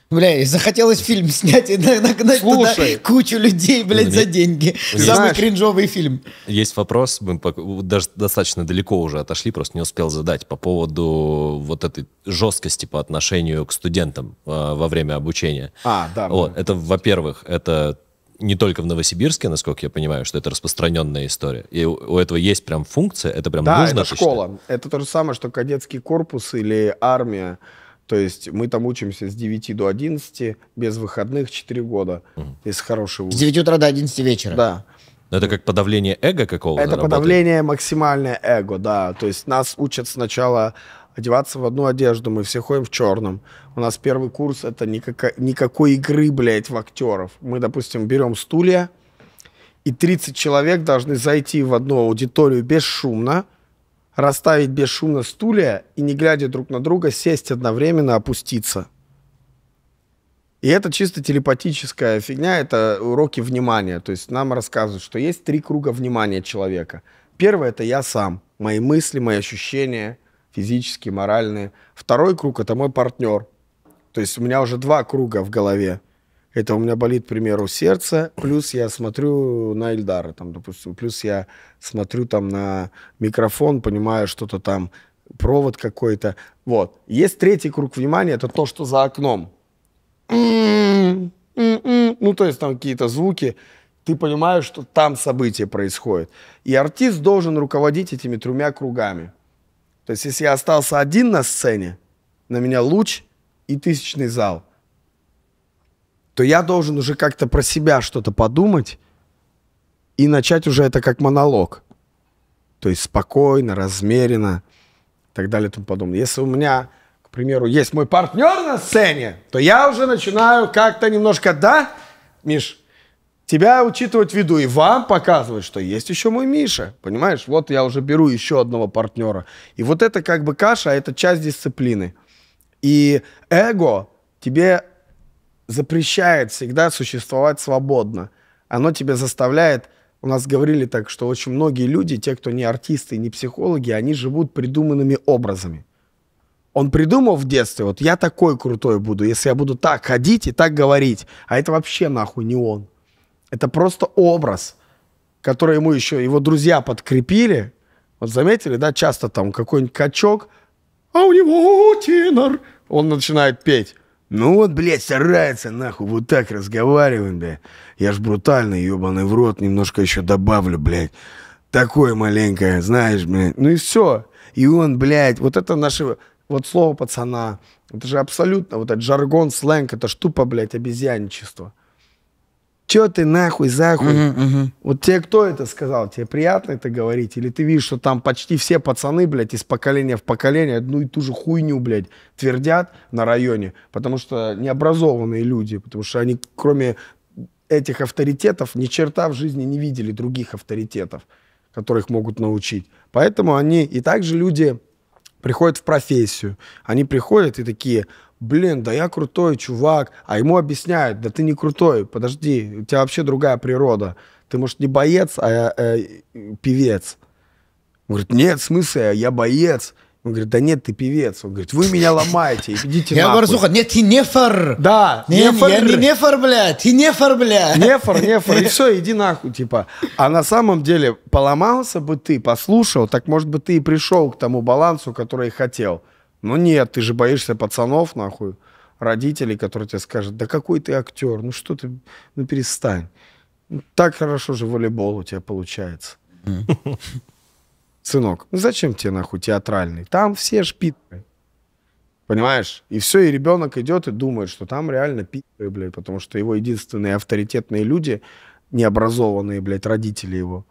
Бля, и захотелось фильм снять, и нагнать Слушай. туда кучу людей, блядь, за деньги. Знаешь, Самый кринжовый фильм. Есть вопрос, мы даже достаточно далеко уже отошли, просто не успел задать, по поводу вот этой жесткости по отношению к студентам э, во время обучения. А, да. Вот, да. это, во-первых, это не только в Новосибирске, насколько я понимаю, что это распространенная история. И у, у этого есть прям функция, это прям да, нужно. Да, это школа. Это то же самое, что кадетский корпус или армия. То есть мы там учимся с 9 до 11, без выходных 4 года, угу. из хорошего. С 9 утра до 11 вечера. Да. это как подавление эго какого-то? Это подавление работает? максимальное эго, да. То есть нас учат сначала одеваться в одну одежду, мы все ходим в черном. У нас первый курс — это никакой, никакой игры, блядь, в актеров. Мы, допустим, берем стулья, и 30 человек должны зайти в одну аудиторию бесшумно, расставить бесшумно стулья и, не глядя друг на друга, сесть одновременно, опуститься. И это чисто телепатическая фигня, это уроки внимания. То есть нам рассказывают, что есть три круга внимания человека. Первое — это я сам, мои мысли, мои ощущения — физические, моральные. Второй круг — это мой партнер. То есть у меня уже два круга в голове. Это у меня болит, к примеру, сердце, плюс я смотрю на Эльдара, там, допустим, плюс я смотрю там на микрофон, понимаю, что-то там, провод какой-то. Вот. Есть третий круг внимания, это то, что за окном. Ну, то есть там какие-то звуки. Ты понимаешь, что там события происходят. И артист должен руководить этими тремя кругами. То есть если я остался один на сцене, на меня луч и тысячный зал, то я должен уже как-то про себя что-то подумать и начать уже это как монолог. То есть спокойно, размеренно и так далее и тому подобное. Если у меня, к примеру, есть мой партнер на сцене, то я уже начинаю как-то немножко, да, Миш, тебя учитывать в виду и вам показывать, что есть еще мой Миша. Понимаешь, вот я уже беру еще одного партнера. И вот это как бы каша, а это часть дисциплины. И эго тебе запрещает всегда существовать свободно. Оно тебе заставляет у нас говорили так, что очень многие люди, те, кто не артисты, не психологи, они живут придуманными образами. Он придумал в детстве, вот я такой крутой буду, если я буду так ходить и так говорить. А это вообще нахуй не он. Это просто образ, который ему еще его друзья подкрепили. Вот заметили, да, часто там какой-нибудь качок, а у него тенор, он начинает петь. Ну вот, блядь, старается, нахуй, вот так разговариваем, блядь. Я ж брутальный, ебаный в рот, немножко еще добавлю, блядь. Такое маленькое, знаешь, блядь. Ну и все. И он, блядь, вот это наше вот слово пацана, это же абсолютно, вот этот жаргон, сленг, это ж тупо, блядь, обезьянничество. Че ты нахуй, захуй? Угу, угу. Вот тебе кто это сказал? Тебе приятно это говорить? Или ты видишь, что там почти все пацаны, блядь, из поколения в поколение одну и ту же хуйню, блядь, твердят на районе, потому что необразованные люди, потому что они, кроме этих авторитетов, ни черта в жизни не видели других авторитетов, которых могут научить. Поэтому они и также люди приходят в профессию. Они приходят и такие, блин, да я крутой чувак, а ему объясняют, да ты не крутой, подожди, у тебя вообще другая природа, ты, может, не боец, а э, э, певец. Он говорит, нет, в смысле, я боец. Он говорит, да нет, ты певец. Он говорит, вы меня ломаете, идите Я говорю, сука, нет, ты нефар. Да, не, нефар. Я не нефар, блядь, ты нефар, блядь. Нефар, нефар, и все, иди нахуй, типа. А на самом деле, поломался бы ты, послушал, так, может быть, ты и пришел к тому балансу, который хотел. Но «Ну нет, ты же боишься пацанов, нахуй, родителей, которые тебе скажут, да какой ты актер, ну что ты, ну перестань. Ну, так хорошо же волейбол у тебя получается. Сынок, ну зачем тебе нахуй театральный? Там все ж пидоры. Понимаешь? И все, и ребенок идет и думает, что там реально пидоры, блядь, потому что его единственные авторитетные люди, необразованные, блядь, родители его,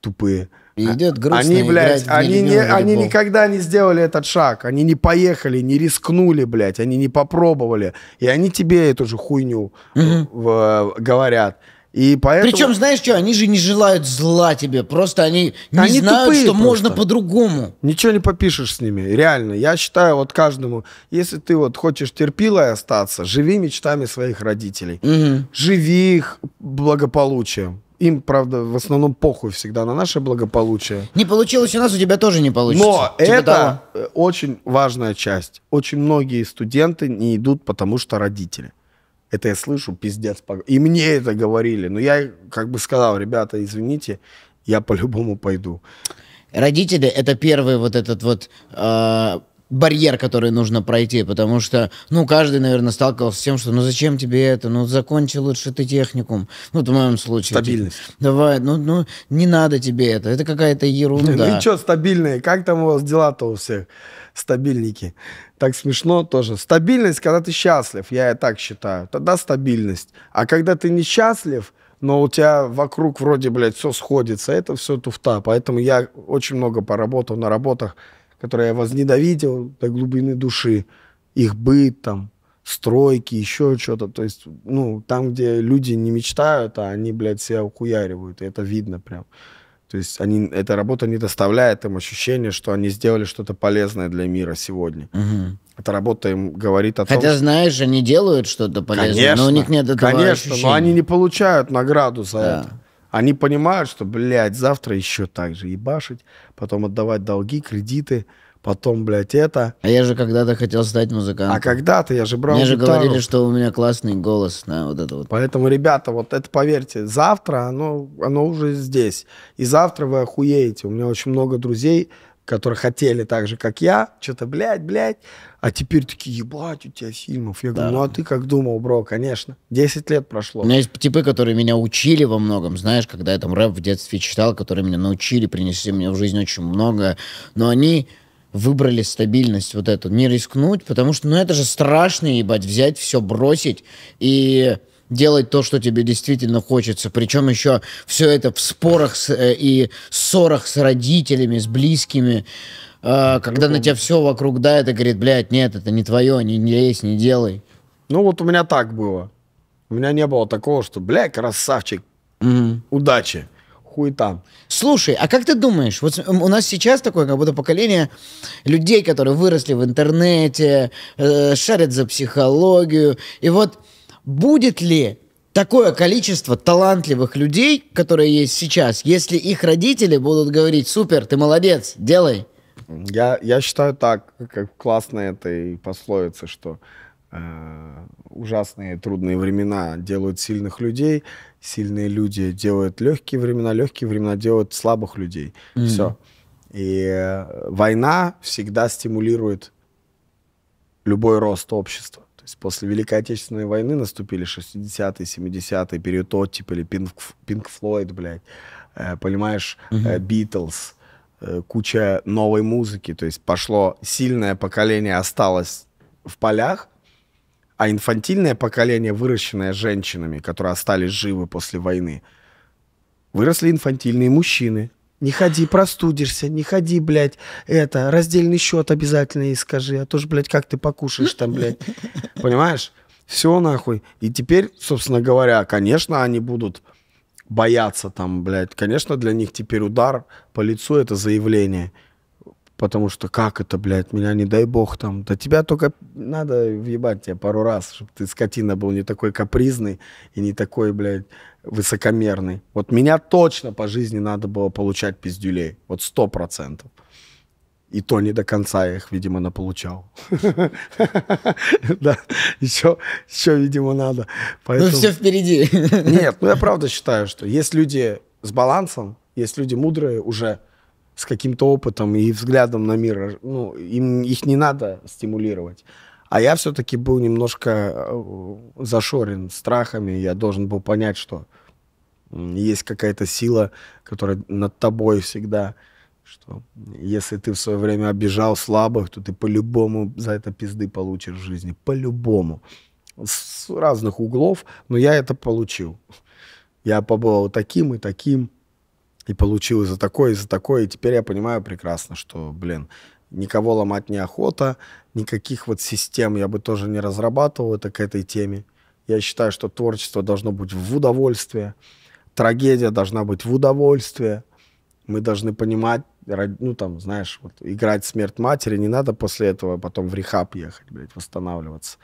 тупые – и э, идет грустно они, блядь, они, не, они никогда не сделали этот шаг. Они не поехали, не рискнули, блядь. Они не попробовали. И они тебе эту же хуйню угу. в, в, э, говорят. И поэтому... Причем, знаешь что, они же не желают зла тебе, просто они не они знают, что просто. можно по-другому. Ничего не попишешь с ними, реально. Я считаю вот каждому, если ты вот хочешь терпилой остаться, живи мечтами своих родителей. Угу. Живи их благополучием. Им, правда, в основном похуй всегда на наше благополучие. Не получилось у нас, у тебя тоже не получится. Но типа это того. Э, очень важная часть. Очень многие студенты не идут, потому что родители. Это я слышу, пиздец. И мне это говорили. Но я как бы сказал, ребята, извините, я по-любому пойду. Родители — это первый вот этот вот э, барьер, который нужно пройти, потому что, ну, каждый, наверное, сталкивался с тем, что, ну, зачем тебе это, ну, закончи лучше ты техникум, ну, вот в моем случае. Типа, стабильность. Типа, давай, ну, ну, не надо тебе это, это какая-то ерунда. Ну, и что стабильные, как там у вас дела-то у всех, стабильники? Так смешно тоже. Стабильность, когда ты счастлив, я и так считаю, тогда стабильность. А когда ты несчастлив, но у тебя вокруг вроде, блядь, все сходится, это все туфта. Поэтому я очень много поработал на работах, которые я возненавидел до глубины души, их быт там, стройки, еще что-то. То есть, ну, там, где люди не мечтают, а они, блядь, себя ухуяривают, и это видно прям. То есть они, эта работа не доставляет им ощущения, что они сделали что-то полезное для мира сегодня. Угу. Эта работа им говорит о Хотя, том... Хотя, знаешь, они делают что-то полезное, конечно, но у них нет этого Конечно, ощущения. но они не получают награду за да. это. Они понимают, что, блядь, завтра еще так же ебашить, потом отдавать долги, кредиты, потом, блядь, это. А я же когда-то хотел стать музыкантом. А когда-то я же брал Мне гитару. же говорили, что у меня классный голос на вот это вот. Поэтому, ребята, вот это поверьте, завтра оно, оно уже здесь. И завтра вы охуеете. У меня очень много друзей, которые хотели так же, как я, что-то, блядь, блядь, а теперь такие, ебать, у тебя фильмов. Я да. говорю, ну а ты как думал, бро, конечно. десять лет прошло. У меня есть типы, которые меня учили во многом, знаешь, когда я там рэп в детстве читал, которые меня научили, принесли мне в жизнь очень много, но они выбрали стабильность вот эту, не рискнуть, потому что, ну это же страшно, ебать, взять все, бросить и делать то, что тебе действительно хочется. Причем еще все это в спорах с, э, и ссорах с родителями, с близкими. Э, когда на тебя все вокруг да, это говорит, блядь, нет, это не твое, не, не лезь, не делай. Ну вот у меня так было. У меня не было такого, что, блядь, красавчик, mm-hmm. удачи хуй там. Слушай, а как ты думаешь, вот у нас сейчас такое как будто поколение людей, которые выросли в интернете, э, шарят за психологию, и вот будет ли такое количество талантливых людей, которые есть сейчас, если их родители будут говорить, супер, ты молодец, делай? Я, я считаю так, как классно это и пословица, что э, ужасные трудные времена делают сильных людей, сильные люди делают легкие времена, легкие времена делают слабых людей. mm Все. И э, война всегда стимулирует любой рост общества после Великой Отечественной войны наступили 60-е, 70-е, период оттепели, типа Пинк, Пинк Флойд, блядь, э, понимаешь, э, Битлз, mm-hmm. э, куча новой музыки, то есть пошло, сильное поколение осталось в полях, а инфантильное поколение, выращенное женщинами, которые остались живы после войны, выросли инфантильные мужчины, не ходи, простудишься, не ходи, блядь, это, раздельный счет обязательно и скажи, а то ж, блядь, как ты покушаешь там, блядь. Понимаешь? Все нахуй. И теперь, собственно говоря, конечно, они будут бояться там, блядь. Конечно, для них теперь удар по лицу это заявление. Потому что как это, блядь, меня не дай бог там. Да тебя только надо въебать тебе пару раз, чтобы ты, скотина, был не такой капризный и не такой, блядь, высокомерный. Вот меня точно по жизни надо было получать пиздюлей. Вот сто процентов. И то не до конца я их, видимо, наполучал. Да, еще, еще, видимо, надо. Ну, все впереди. Нет, ну я правда считаю, что есть люди с балансом, есть люди мудрые уже, с каким-то опытом и взглядом на мир. Ну, им, их не надо стимулировать. А я все-таки был немножко э, зашорен страхами. Я должен был понять, что есть какая-то сила, которая над тобой всегда, что если ты в свое время обижал слабых, то ты по-любому за это пизды получишь в жизни, по-любому. С разных углов, но я это получил. Я побывал таким и таким, и получил и за такое, и за такое. И теперь я понимаю прекрасно, что, блин, никого ломать неохота, никаких вот систем я бы тоже не разрабатывал это к этой теме. Я считаю, что творчество должно быть в удовольствии трагедия должна быть в удовольствии. Мы должны понимать, ну там, знаешь, вот играть смерть матери, не надо после этого потом в рехаб ехать, блядь, восстанавливаться.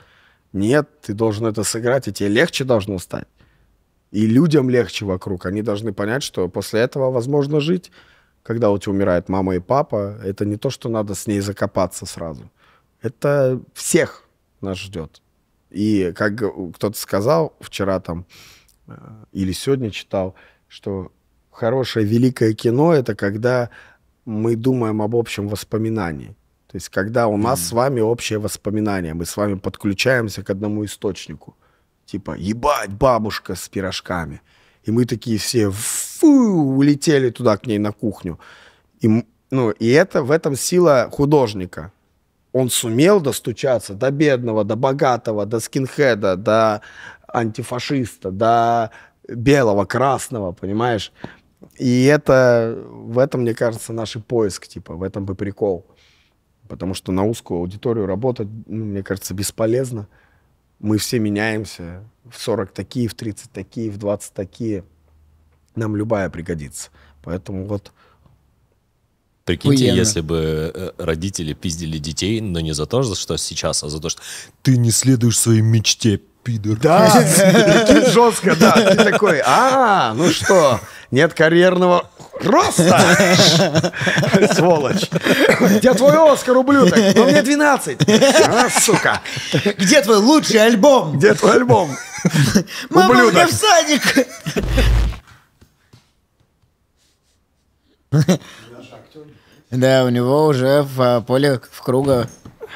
Нет, ты должен это сыграть, и тебе легче должно стать. И людям легче вокруг. Они должны понять, что после этого возможно жить. Когда у тебя умирает мама и папа, это не то, что надо с ней закопаться сразу. Это всех нас ждет. И как кто-то сказал вчера там, Э, или сегодня читал, что хорошее великое кино это когда мы думаем об общем воспоминании. То есть, когда у нас mm. с вами общее воспоминание, мы с вами подключаемся к одному источнику. Типа, ебать, бабушка с пирожками. И мы такие все фу, улетели туда к ней на кухню. И, ну, и это в этом сила художника. Он сумел достучаться до бедного, до богатого, до скинхеда, до антифашиста, до белого, красного, понимаешь? И это, в этом, мне кажется, наш и поиск, типа, в этом бы прикол. Потому что на узкую аудиторию работать, ну, мне кажется, бесполезно. Мы все меняемся. В 40 такие, в 30 такие, в 20 такие. Нам любая пригодится. Поэтому вот... Прикиньте, Уенно. если бы э, родители пиздили детей, но не за то, за что сейчас, а за то, что ты не следуешь своей мечте, пидор. Да, ты жестко, да. Ты такой, а, ну что, нет карьерного роста. Сволочь. Где твой Оскар, ублюдок? Ну, мне 12. А, сука. Где твой лучший альбом? Где твой альбом? Мама, мне в садик. Да, у него уже в э, поле, в круга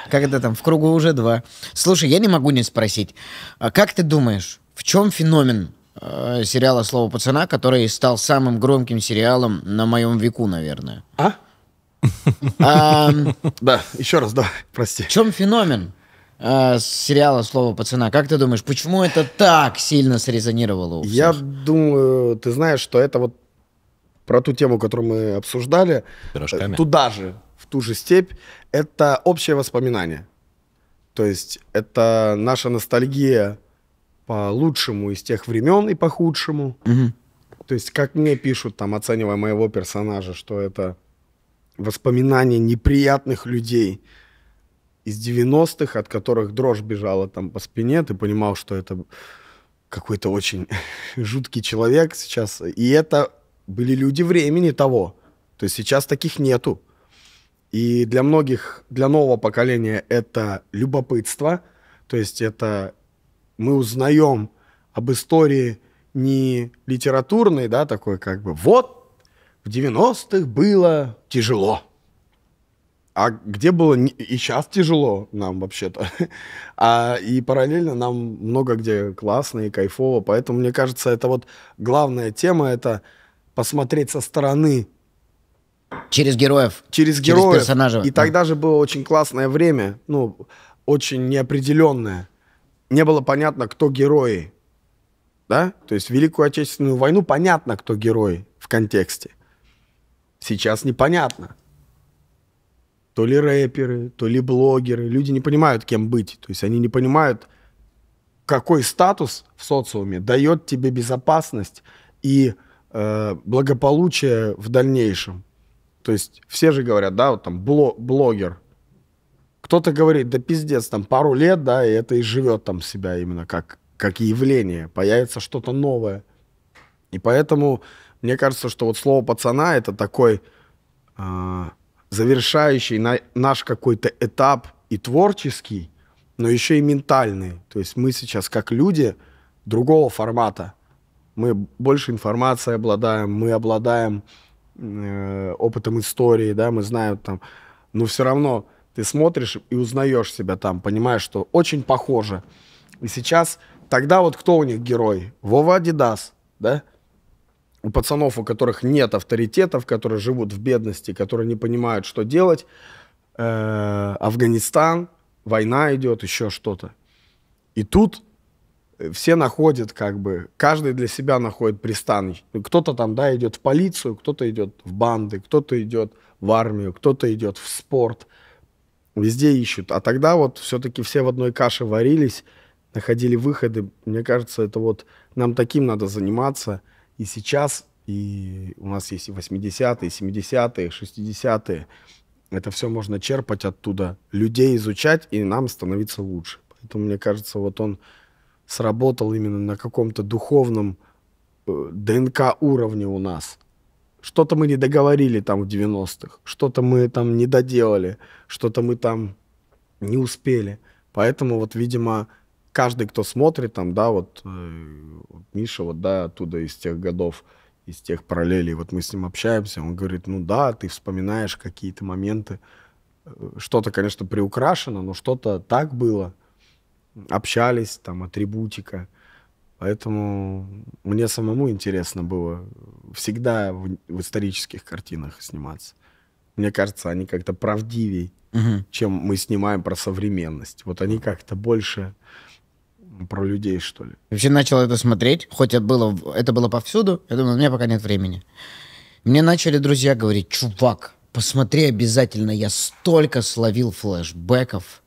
когда там в кругу уже два. Слушай, я не могу не спросить. А как ты думаешь, в чем феномен э, сериала «Слово пацана», который стал самым громким сериалом на моем веку, наверное? А? Да, еще раз, да, прости. В чем феномен? Э, сериала «Слово пацана». Как ты думаешь, почему это так сильно срезонировало? Я думаю, ты знаешь, что это вот про ту тему, которую мы обсуждали. Пирожками. Э, туда же ту же степь, это общее воспоминание. То есть это наша ностальгия по лучшему из тех времен и по худшему. Угу. То есть, как мне пишут, там, оценивая моего персонажа, что это воспоминания неприятных людей из 90-х, от которых дрожь бежала там по спине, ты понимал, что это какой-то очень жуткий человек сейчас. И это были люди времени того. То есть сейчас таких нету. И для многих, для нового поколения это любопытство, то есть это мы узнаем об истории не литературной, да, такой как бы «вот в 90-х было тяжело», а где было и сейчас тяжело нам вообще-то. А, и параллельно нам много где классно и кайфово. Поэтому, мне кажется, это вот главная тема, это посмотреть со стороны Через героев. Через героев. Через персонажа. И да. тогда же было очень классное время, ну, очень неопределенное. Не было понятно, кто герои. Да? То есть Великую Отечественную войну понятно, кто герой в контексте. Сейчас непонятно. То ли рэперы, то ли блогеры. Люди не понимают, кем быть. То есть они не понимают, какой статус в социуме дает тебе безопасность и э, благополучие в дальнейшем. То есть все же говорят, да, вот там блогер. Кто-то говорит, да пиздец, там пару лет, да, и это и живет там себя именно как, как явление. Появится что-то новое. И поэтому мне кажется, что вот слово пацана это такой э, завершающий на, наш какой-то этап и творческий, но еще и ментальный. То есть мы сейчас как люди другого формата. Мы больше информации обладаем, мы обладаем Э, опытом истории, да, мы знаем там, но все равно ты смотришь и узнаешь себя там, понимаешь, что очень похоже. И сейчас, тогда вот кто у них герой? Вова Адидас, да? У пацанов, у которых нет авторитетов, которые живут в бедности, которые не понимают, что делать. Э, Афганистан, война идет, еще что-то. И тут все находят, как бы, каждый для себя находит пристанище. Ну, кто-то там, да, идет в полицию, кто-то идет в банды, кто-то идет в армию, кто-то идет в спорт. Везде ищут. А тогда вот все-таки все в одной каше варились, находили выходы. Мне кажется, это вот нам таким надо заниматься. И сейчас, и у нас есть и 80-е, 70-е, 60-е. Это все можно черпать оттуда, людей изучать, и нам становиться лучше. Поэтому, мне кажется, вот он сработал именно на каком-то духовном э, ДНК уровне у нас. Что-то мы не договорили там в 90-х, что-то мы там не доделали, что-то мы там не успели. Поэтому вот, видимо, каждый, кто смотрит там, да, э, вот Миша вот, да, оттуда из тех годов, из тех параллелей, вот мы с ним общаемся, он говорит, ну да, ты вспоминаешь какие-то моменты, э, что-то, конечно, приукрашено, но что-то так было – общались, там, атрибутика. Поэтому мне самому интересно было всегда в, в исторических картинах сниматься. Мне кажется, они как-то правдивей, угу. чем мы снимаем про современность. Вот они как-то больше про людей, что ли. Вообще начал это смотреть, хоть это было, это было повсюду, я думаю у меня пока нет времени. Мне начали друзья говорить, чувак, посмотри обязательно, я столько словил флешбеков.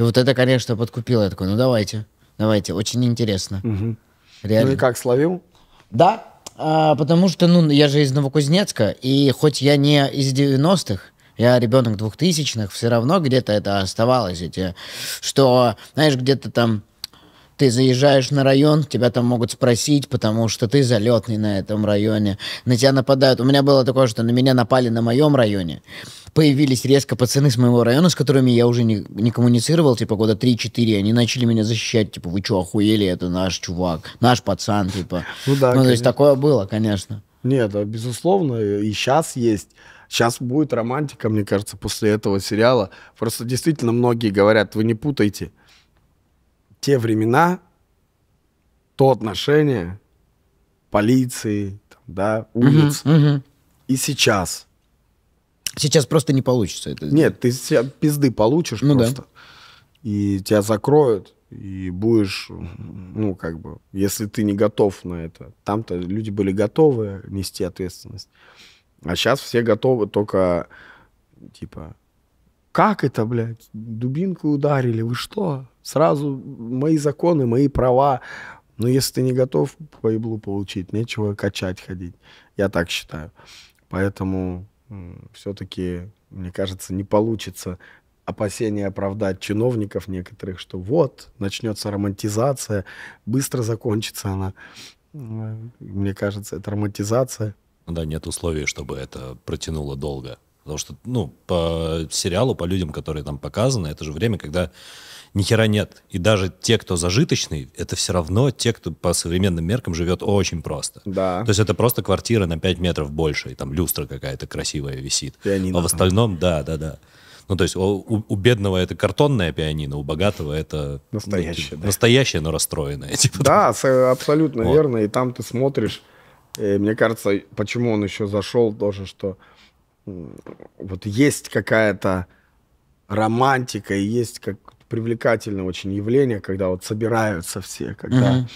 И вот это, конечно, подкупило. Я такой, ну давайте, давайте, очень интересно. Угу. Реально. Ну и как, словил? Да, а, потому что, ну, я же из Новокузнецка, и хоть я не из 90-х, я ребенок двухтысячных, все равно где-то это оставалось. Эти, что, знаешь, где-то там ты заезжаешь на район, тебя там могут спросить, потому что ты залетный на этом районе. На тебя нападают. У меня было такое, что на меня напали на моем районе. Появились резко пацаны с моего района, с которыми я уже не, не коммуницировал, типа года 3-4. Они начали меня защищать, типа, вы что, охуели, это наш чувак, наш пацан, типа. Ну да. Ну, конечно. то есть такое было, конечно. Нет, а, безусловно, и сейчас есть. Сейчас будет романтика, мне кажется, после этого сериала. Просто действительно многие говорят, вы не путайте те времена, то отношение полиции, да, улиц угу, угу. и сейчас. Сейчас просто не получится это. Нет, ты себя пизды получишь ну просто. Да. И тебя закроют, и будешь, ну, как бы, если ты не готов на это. Там-то люди были готовы нести ответственность. А сейчас все готовы только, типа, как это, блядь, дубинку ударили, вы что? Сразу мои законы, мои права. Но если ты не готов по иглу получить, нечего качать ходить. Я так считаю. Поэтому все-таки, мне кажется, не получится опасения оправдать чиновников некоторых, что вот, начнется романтизация, быстро закончится она. Мне кажется, это романтизация. Да, нет условий, чтобы это протянуло долго. Потому что, ну, по сериалу, по людям, которые там показаны, это же время, когда ни хера нет. И даже те, кто зажиточный, это все равно те, кто по современным меркам живет очень просто. Да. То есть это просто квартира на 5 метров больше, и там люстра какая-то красивая висит. Пианино. А в остальном, да, да, да. Ну, то есть у, у бедного это картонная пианино, у богатого это... Ну, настоящее, ну, да. Настоящее, но расстроенное. Типа, да, там. абсолютно вот. верно. И там ты смотришь, и мне кажется, почему он еще зашел тоже, что вот есть какая-то романтика и есть как привлекательное очень явление, когда вот собираются все, когда угу.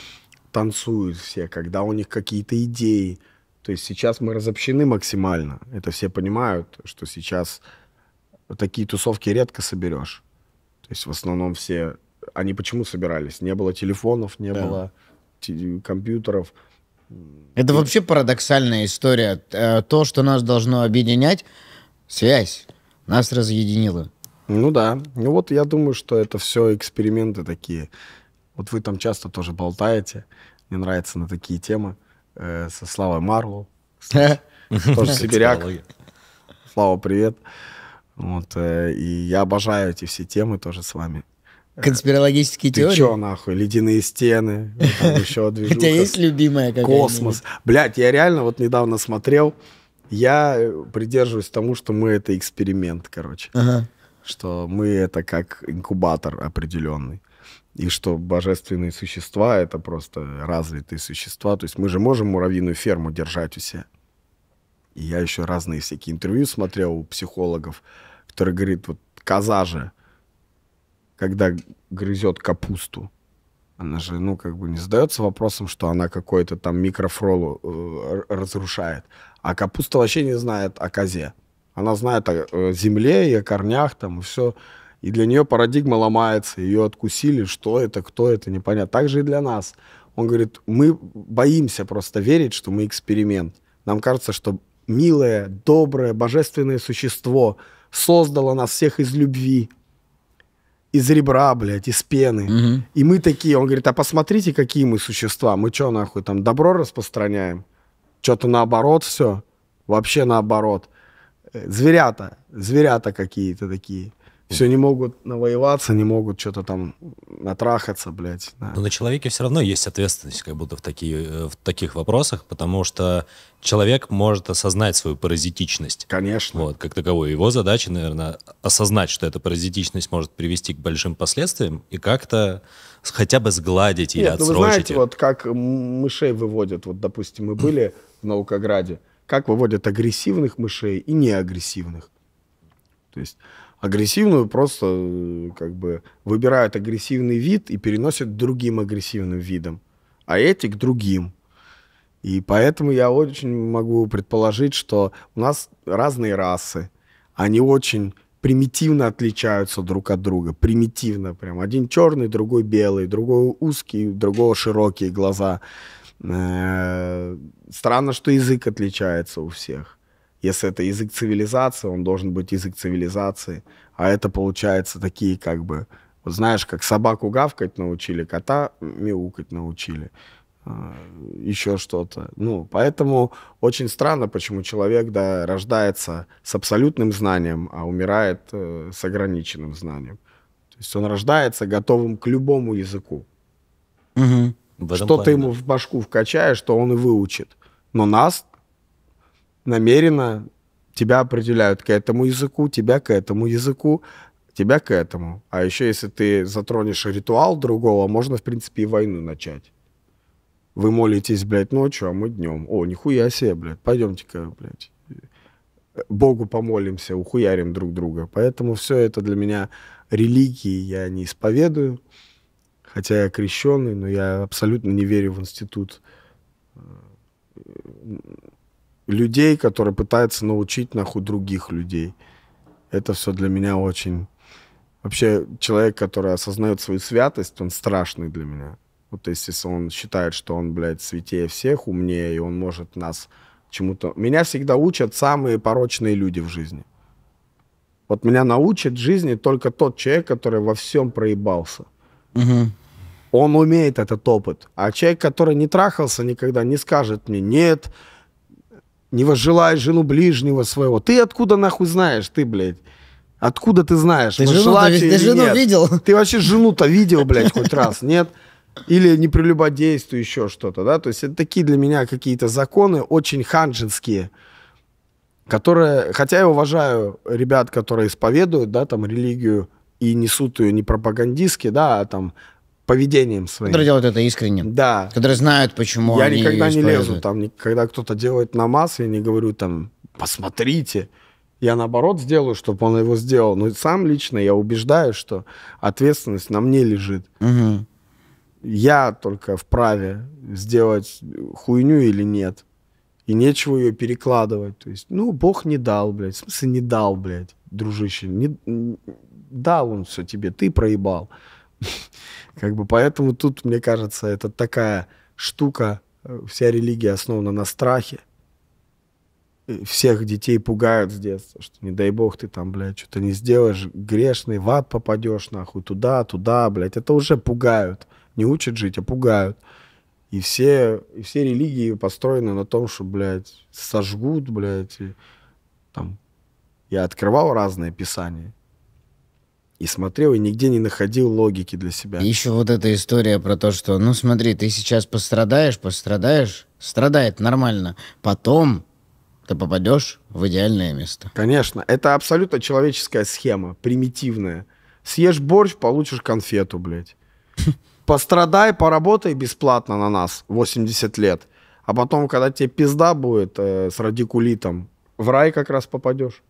танцуют все, когда у них какие-то идеи. То есть сейчас мы разобщены максимально. Это все понимают, что сейчас такие тусовки редко соберешь. То есть в основном все... Они почему собирались? Не было телефонов, не да. было компьютеров. Это и... вообще парадоксальная история. Э, то, что нас должно объединять, связь, нас разъединила. Ну да. Ну вот я думаю, что это все эксперименты такие. Вот вы там часто тоже болтаете. Мне нравится на такие темы. Э, со Славой Марлоу. Тоже сибиряк. Слава, привет. Вот, э, и я обожаю эти все темы тоже с вами. Конспирологические Ты теории? чё, нахуй, ледяные стены, там еще движуха. У тебя есть любимая какая-нибудь? Космос. Блядь, я реально вот недавно смотрел, я э, придерживаюсь тому, что мы это эксперимент, короче. Ага. Что мы это как инкубатор определенный. И что божественные существа — это просто развитые существа. То есть мы же можем муравьиную ферму держать у себя. И я еще разные всякие интервью смотрел у психологов, которые говорит, вот коза же — когда грызет капусту, она же, ну, как бы не задается вопросом, что она какой-то там микрофролу э, разрушает. А капуста вообще не знает о козе. Она знает о земле и о корнях там, и все. И для нее парадигма ломается, ее откусили, что это, кто это, непонятно. Так же и для нас. Он говорит, мы боимся просто верить, что мы эксперимент. Нам кажется, что милое, доброе, божественное существо создало нас всех из любви, из ребра, блядь, из пены. Угу. И мы такие, он говорит, а посмотрите, какие мы существа. Мы что, нахуй, там добро распространяем? Что-то наоборот все. Вообще наоборот. Э, зверята, зверята какие-то такие. Все не могут навоеваться, не могут что-то там натрахаться, блядь. Да. Но на человеке все равно есть ответственность, как будто в, такие, э, в таких вопросах, потому что человек может осознать свою паразитичность. Конечно. Вот, как таковой Его задача, наверное, осознать, что эта паразитичность может привести к большим последствиям и как-то хотя бы сгладить Нет, или отсрочить. Ну, вы знаете, их. вот как мышей выводят, вот, допустим, мы были в Наукограде, как выводят агрессивных мышей и неагрессивных. То есть агрессивную просто э, как бы выбирают агрессивный вид и переносят другим агрессивным видом, а эти к другим. И поэтому я очень могу предположить, что у нас разные расы. Они очень примитивно отличаются друг от друга. Примитивно прям. Один черный, другой белый, другой узкий, другого широкие глаза. Э, странно, что язык отличается у всех. Если это язык цивилизации, он должен быть язык цивилизации. А это получается такие как бы... Вот знаешь, как собаку гавкать научили, кота мяукать научили а, еще что-то. Ну, поэтому очень странно, почему человек да, рождается с абсолютным знанием, а умирает э, с ограниченным знанием. То есть он рождается готовым к любому языку. Угу. Что плане, ты ему в башку вкачаешь, что он и выучит. Но нас намеренно тебя определяют к этому языку, тебя к этому языку, тебя к этому. А еще если ты затронешь ритуал другого, можно, в принципе, и войну начать. Вы молитесь, блядь, ночью, а мы днем. О, нихуя себе, блядь, пойдемте-ка, блядь. Богу помолимся, ухуярим друг друга. Поэтому все это для меня религии я не исповедую. Хотя я крещенный, но я абсолютно не верю в институт э, людей, которые пытаются научить нахуй других людей. Это все для меня очень... Вообще, человек, который осознает свою святость, он страшный для меня. Вот если он считает, что он, блядь, святее всех, умнее, и он может нас чему-то... Меня всегда учат самые порочные люди в жизни. Вот меня научит жизни только тот человек, который во всем проебался. Угу. Он умеет этот опыт. А человек, который не трахался никогда, не скажет мне, нет, не возжелай жену ближнего своего. Ты откуда нахуй знаешь, ты, блядь? Откуда ты знаешь? Ты ну, жену-то ты жену видел? Ты вообще жену-то видел, блядь, хоть раз, нет? Или не прелюбодействуй, еще что-то, да? То есть это такие для меня какие-то законы очень ханжинские, которые... Хотя я уважаю ребят, которые исповедуют, да, там, религию и несут ее не пропагандистски, да, а там поведением своим. Которые делают это искренне. Да. Которые знают, почему Я они никогда не лезу там, когда кто-то делает намаз, я не говорю там, посмотрите. Я наоборот сделаю, чтобы он его сделал. Но сам лично я убеждаю, что ответственность на мне лежит. Угу. Я только вправе сделать хуйню или нет. И нечего ее перекладывать. То есть, ну, Бог не дал, блядь. В смысле, не дал, блядь, дружище. Не... Дал он все тебе, ты проебал. Как бы поэтому тут, мне кажется, это такая штука, э, вся религия основана на страхе. Всех детей пугают с детства, что не дай бог ты там, блядь, что-то не сделаешь, грешный, в ад попадешь, нахуй, туда, туда, блядь. Это уже пугают. Не учат жить, а пугают. И все, и все религии построены на том, что, блядь, сожгут, блядь, и, там. Я открывал разные писания, и смотрел, и нигде не находил логики для себя. И еще вот эта история про то, что, ну смотри, ты сейчас пострадаешь, пострадаешь, страдает нормально, потом ты попадешь в идеальное место. Конечно, это абсолютно человеческая схема, примитивная. Съешь борщ, получишь конфету, блядь. Пострадай, поработай бесплатно на нас 80 лет. А потом, когда тебе пизда будет э, с радикулитом, в рай как раз попадешь.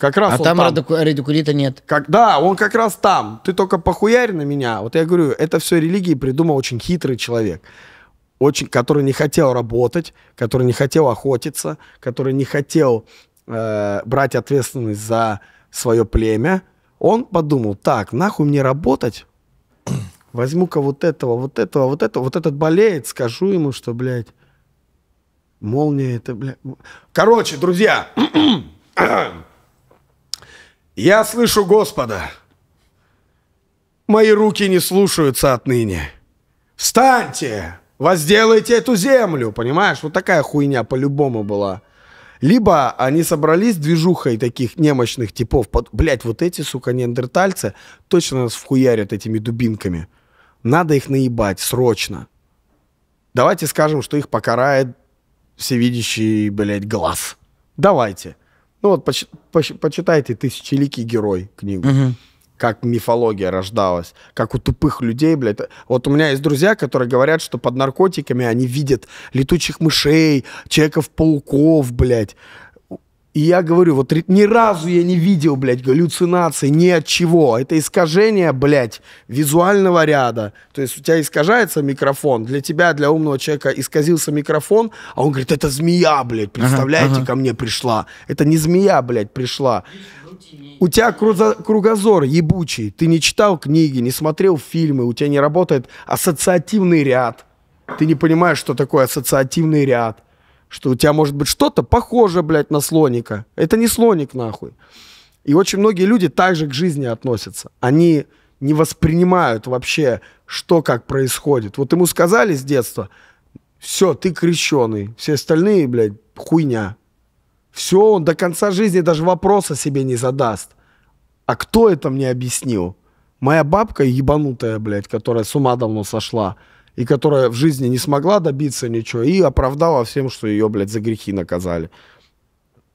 Как раз а там, там радику... радикулита нет. Как, да, он как раз там. Ты только похуярь на меня. Вот я говорю, это все религии придумал очень хитрый человек. Очень, который не хотел работать, который не хотел охотиться, который не хотел э, брать ответственность за свое племя. Он подумал, так, нахуй мне работать? Возьму-ка вот этого, вот этого, вот этого. Вот этот болеет, скажу ему, что, блядь, молния это, блядь... Короче, друзья... Я слышу Господа. Мои руки не слушаются отныне. Встаньте! Возделайте эту землю, понимаешь? Вот такая хуйня по-любому была. Либо они собрались движухой таких немощных типов. Под... Блять, вот эти, сука, неандертальцы точно нас вхуярят этими дубинками. Надо их наебать срочно. Давайте скажем, что их покарает всевидящий, блядь, глаз. Давайте. Ну вот поч, поч, почитайте «Тысячеликий герой» книгу. Угу. Как мифология рождалась, как у тупых людей, блядь. Вот у меня есть друзья, которые говорят, что под наркотиками они видят летучих мышей, человеков-пауков, блядь. И я говорю, вот ни разу я не видел, блядь, галлюцинации ни от чего. Это искажение, блядь, визуального ряда. То есть у тебя искажается микрофон, для тебя, для умного человека исказился микрофон, а он говорит, это змея, блядь, представляете, ага, ага. ко мне пришла. Это не змея, блядь, пришла. У тебя крузо- кругозор ебучий, ты не читал книги, не смотрел фильмы, у тебя не работает ассоциативный ряд. Ты не понимаешь, что такое ассоциативный ряд что у тебя может быть что-то похоже, блядь, на слоника. Это не слоник, нахуй. И очень многие люди также к жизни относятся. Они не воспринимают вообще, что как происходит. Вот ему сказали с детства, все, ты крещеный, все остальные, блядь, хуйня. Все, он до конца жизни даже вопроса себе не задаст. А кто это мне объяснил? Моя бабка ебанутая, блядь, которая с ума давно сошла – и которая в жизни не смогла добиться ничего, и оправдала всем, что ее, блядь, за грехи наказали.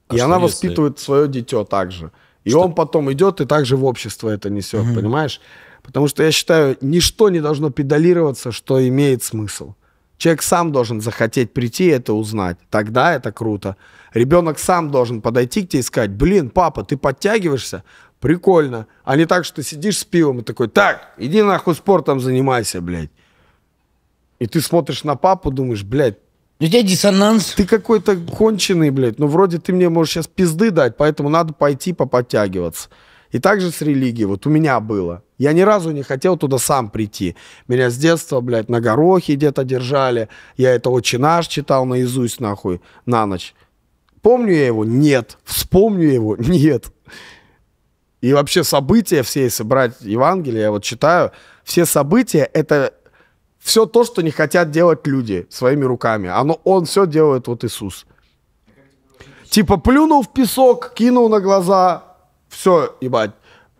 А и она если... воспитывает свое дитё также. И что? он потом идет и также в общество это несет, угу. понимаешь? Потому что я считаю, ничто не должно педалироваться, что имеет смысл. Человек сам должен захотеть прийти и это узнать. Тогда это круто. Ребенок сам должен подойти к тебе и сказать, блин, папа, ты подтягиваешься? Прикольно. А не так, что ты сидишь с пивом и такой, так, иди нахуй спортом занимайся, блядь. И ты смотришь на папу, думаешь, блядь, у тебя диссонанс. Ты какой-то конченый, блядь. Ну, вроде ты мне можешь сейчас пизды дать, поэтому надо пойти поподтягиваться. И также с религией. Вот у меня было. Я ни разу не хотел туда сам прийти. Меня с детства, блядь, на горохе где-то держали. Я это очень наш» читал наизусть, нахуй, на ночь. Помню я его? Нет. Вспомню его? Нет. И вообще события все, если брать Евангелие, я вот читаю, все события — это все то, что не хотят делать люди своими руками. Оно, он все делает, вот Иисус. Типа плюнул в песок, кинул на глаза, все, ебать,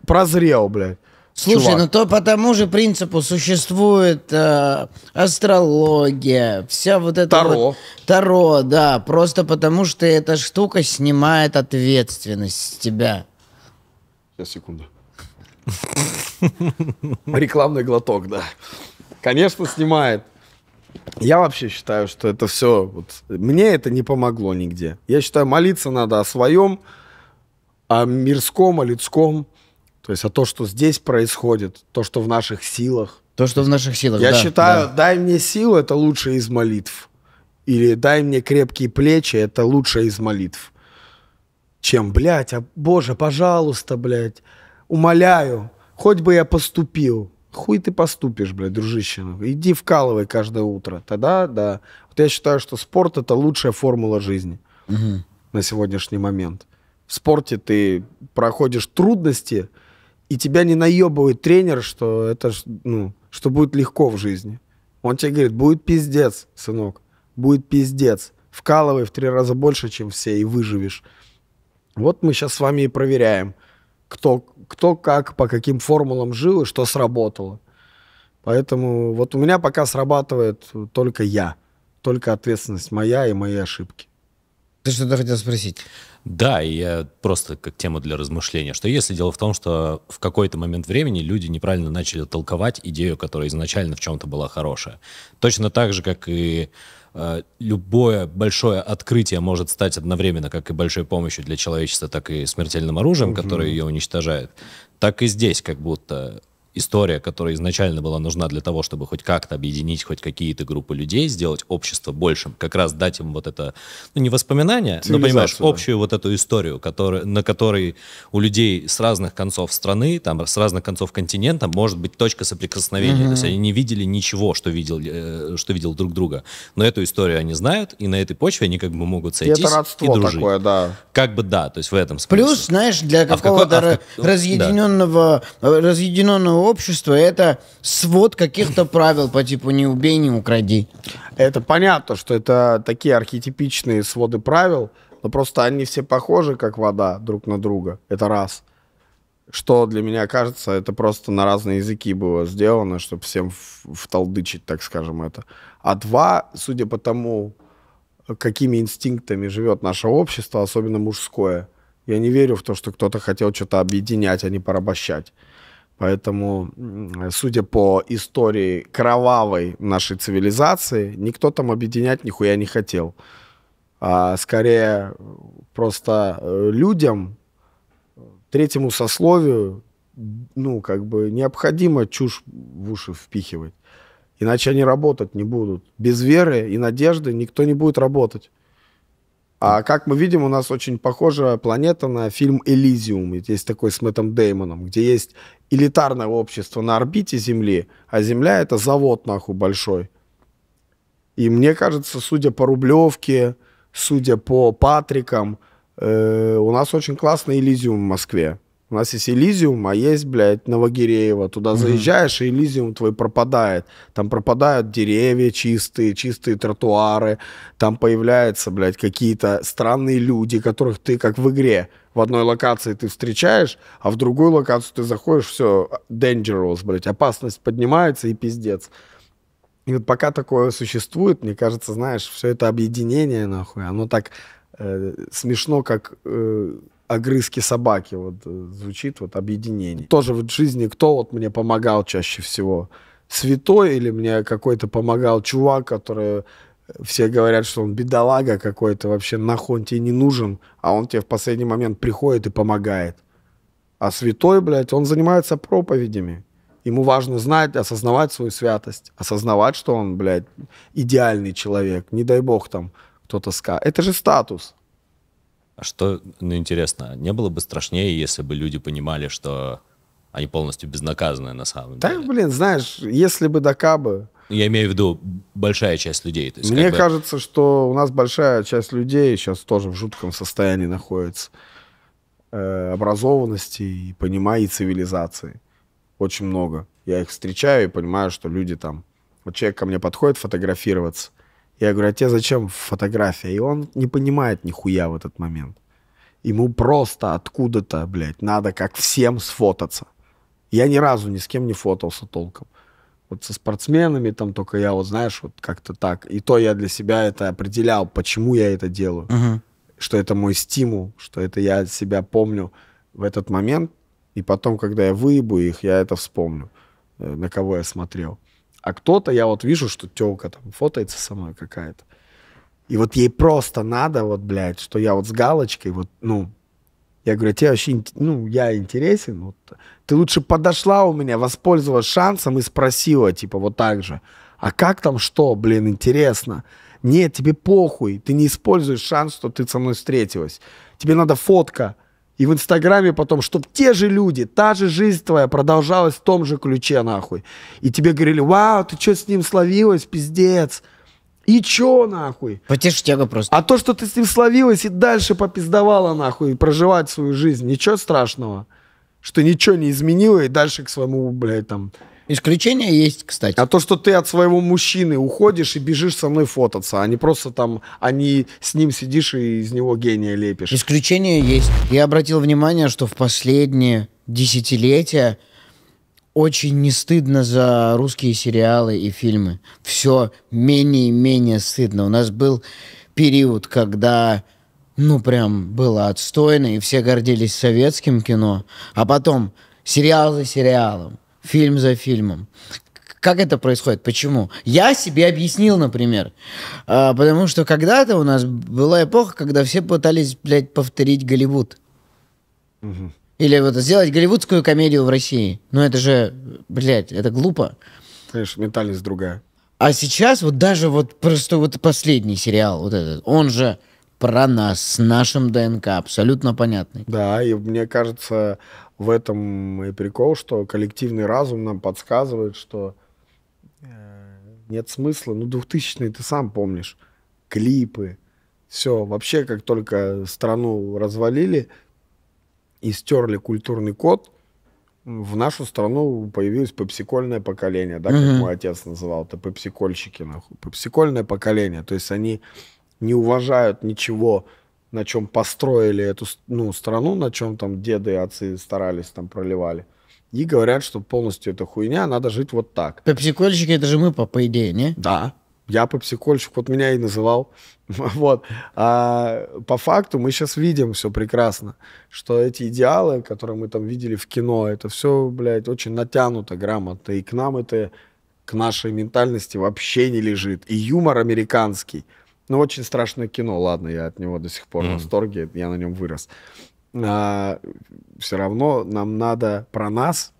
прозрел, блядь. Слушай, чувак. ну то по тому же принципу существует э, астрология, вся вот эта... Таро. Вот, таро, да, просто потому что эта штука снимает ответственность с тебя. Сейчас, секунду. Рекламный глоток, да. Конечно, снимает. Я вообще считаю, что это все... Вот, мне это не помогло нигде. Я считаю, молиться надо о своем, о мирском, о людском. То есть, о том, что здесь происходит, то, что в наших силах. То, что в наших силах. Я да, считаю, да. дай мне силу, это лучше из молитв. Или дай мне крепкие плечи, это лучше из молитв. Чем, блядь, а боже, пожалуйста, блядь, умоляю, хоть бы я поступил хуй ты поступишь, блядь, дружище. Ну, иди вкалывай каждое утро. Тогда, да. Вот я считаю, что спорт — это лучшая формула жизни угу. на сегодняшний момент. В спорте ты проходишь трудности, и тебя не наебывает тренер, что это, ну, что будет легко в жизни. Он тебе говорит, будет пиздец, сынок, будет пиздец. Вкалывай в три раза больше, чем все, и выживешь. Вот мы сейчас с вами и проверяем, кто кто как, по каким формулам жил и что сработало. Поэтому вот у меня пока срабатывает только я, только ответственность моя и мои ошибки. Ты что-то хотел спросить? Да, и я просто как тема для размышления, что если дело в том, что в какой-то момент времени люди неправильно начали толковать идею, которая изначально в чем-то была хорошая. Точно так же, как и Э, любое большое открытие может стать одновременно как и большой помощью для человечества, так и смертельным оружием, угу. которое ее уничтожает, так и здесь как будто история, которая изначально была нужна для того, чтобы хоть как-то объединить хоть какие-то группы людей, сделать общество большим, как раз дать им вот это, ну не воспоминания, но понимаешь, общую вот эту историю, который, на которой у людей с разных концов страны, там с разных концов континента может быть точка соприкосновения, mm-hmm. то есть они не видели ничего, что видел, э, что видел друг друга, но эту историю они знают, и на этой почве они как бы могут сойтись и, это родство и дружить. такое, да. Как бы да, то есть в этом смысле. Плюс, знаешь, для а какого-то а какого, а в, как... разъединенного, да. разъединенного Общества это свод каких-то правил по типу «не убей, не укради». Это понятно, что это такие архетипичные своды правил, но просто они все похожи, как вода, друг на друга. Это раз. Что для меня кажется, это просто на разные языки было сделано, чтобы всем вталдычить, так скажем, это. А два, судя по тому, какими инстинктами живет наше общество, особенно мужское, я не верю в то, что кто-то хотел что-то объединять, а не порабощать. Поэтому, судя по истории кровавой нашей цивилизации, никто там объединять нихуя не хотел. А скорее просто э, людям, третьему сословию, ну, как бы необходимо чушь в уши впихивать. Иначе они работать не будут. Без веры и надежды никто не будет работать. А как мы видим, у нас очень похожа планета на фильм «Элизиум». Есть такой с Мэттом Деймоном, где есть элитарное общество на орбите Земли, а Земля — это завод, нахуй, большой. И мне кажется, судя по Рублевке, судя по Патрикам, э, у нас очень классный Элизиум в Москве. У нас есть Элизиум, а есть, блядь, Новогиреево. Туда угу. заезжаешь, и Элизиум твой пропадает. Там пропадают деревья чистые, чистые тротуары. Там появляются, блядь, какие-то странные люди, которых ты, как в игре, в одной локации ты встречаешь, а в другую локацию ты заходишь, все, dangerous, блядь, опасность поднимается и пиздец. И вот пока такое существует, мне кажется, знаешь, все это объединение, нахуй, оно так э, смешно, как э, огрызки собаки, вот э, звучит, вот объединение. Тоже в жизни кто вот мне помогал чаще всего? святой или мне какой-то помогал чувак, который все говорят, что он бедолага какой-то, вообще нахуй он тебе не нужен, а он тебе в последний момент приходит и помогает. А святой, блядь, он занимается проповедями. Ему важно знать, осознавать свою святость, осознавать, что он, блядь, идеальный человек. Не дай бог там кто-то скажет. Это же статус. А что, ну, интересно, не было бы страшнее, если бы люди понимали, что они полностью безнаказанные на самом деле? Да, блин, знаешь, если бы докабы, я имею в виду большая часть людей. То есть, Мне как бы... кажется, что у нас большая часть людей сейчас тоже в жутком состоянии находится э, образованности и понимания и цивилизации. Очень много. Я их встречаю и понимаю, что люди там... Вот человек ко мне подходит фотографироваться. Я говорю, а тебе зачем фотография? И он не понимает нихуя в этот момент. Ему просто откуда-то, блядь, надо как всем сфотаться. Я ни разу ни с кем не фотался толком вот со спортсменами, там только я вот, знаешь, вот как-то так. И то я для себя это определял, почему я это делаю, Uh -huh. что это мой стимул, что это я себя помню в этот момент, и потом, когда я выебу их, я это вспомню, э, на кого я смотрел. А кто-то, я вот вижу, что телка там фотается со мной какая-то. И вот ей просто надо, вот, блядь, что я вот с галочкой, вот, ну, я говорю, тебе вообще, ну, я интересен. Вот. Ты лучше подошла у меня, воспользовалась шансом и спросила, типа, вот так же. А как там что, блин, интересно? Нет, тебе похуй, ты не используешь шанс, что ты со мной встретилась. Тебе надо фотка. И в Инстаграме потом, чтобы те же люди, та же жизнь твоя продолжалась в том же ключе, нахуй. И тебе говорили, вау, ты что с ним словилась, пиздец. И чё нахуй? Потештега просто. А то, что ты с ним словилась и дальше попиздовала нахуй, и проживать свою жизнь, ничего страшного. Что ничего не изменило и дальше к своему, блядь, там... Исключения есть, кстати. А то, что ты от своего мужчины уходишь и бежишь со мной фототься, а не просто там, а не с ним сидишь и из него гения лепишь. Исключения есть. Я обратил внимание, что в последние десятилетия очень не стыдно за русские сериалы и фильмы. Все менее и менее стыдно. У нас был период, когда ну прям было отстойно, и все гордились советским кино, а потом сериал за сериалом, фильм за фильмом. Как это происходит? Почему? Я себе объяснил, например. А, потому что когда-то у нас была эпоха, когда все пытались, блядь, повторить Голливуд. Угу. Или вот сделать голливудскую комедию в России. Ну это же, блядь, это глупо. Конечно, ментальность другая. А сейчас вот даже вот просто вот последний сериал, вот этот, он же про нас, с нашим ДНК, абсолютно понятный. Да, и мне кажется, в этом и прикол, что коллективный разум нам подсказывает, что э, нет смысла. Ну, 2000-е ты сам помнишь. Клипы, все. Вообще, как только страну развалили, и стерли культурный код, в нашу страну появилось пепсикольное поколение, да, как mm-hmm. мой отец называл это, пепсикольщики, нахуй. Попсикольное поколение, то есть они не уважают ничего, на чем построили эту ну, страну, на чем там деды и отцы старались, там проливали. И говорят, что полностью это хуйня, надо жить вот так. Пепсикольщики это же мы, по, по идее, не? Да я попсикольщик, вот меня и называл. Вот. А по факту мы сейчас видим все прекрасно, что эти идеалы, которые мы там видели в кино, это все, блядь, очень натянуто грамотно. И к нам это, к нашей ментальности вообще не лежит. И юмор американский. Ну, очень страшное кино, ладно, я от него до сих пор mm. в восторге, я на нем вырос. А, все равно нам надо про нас,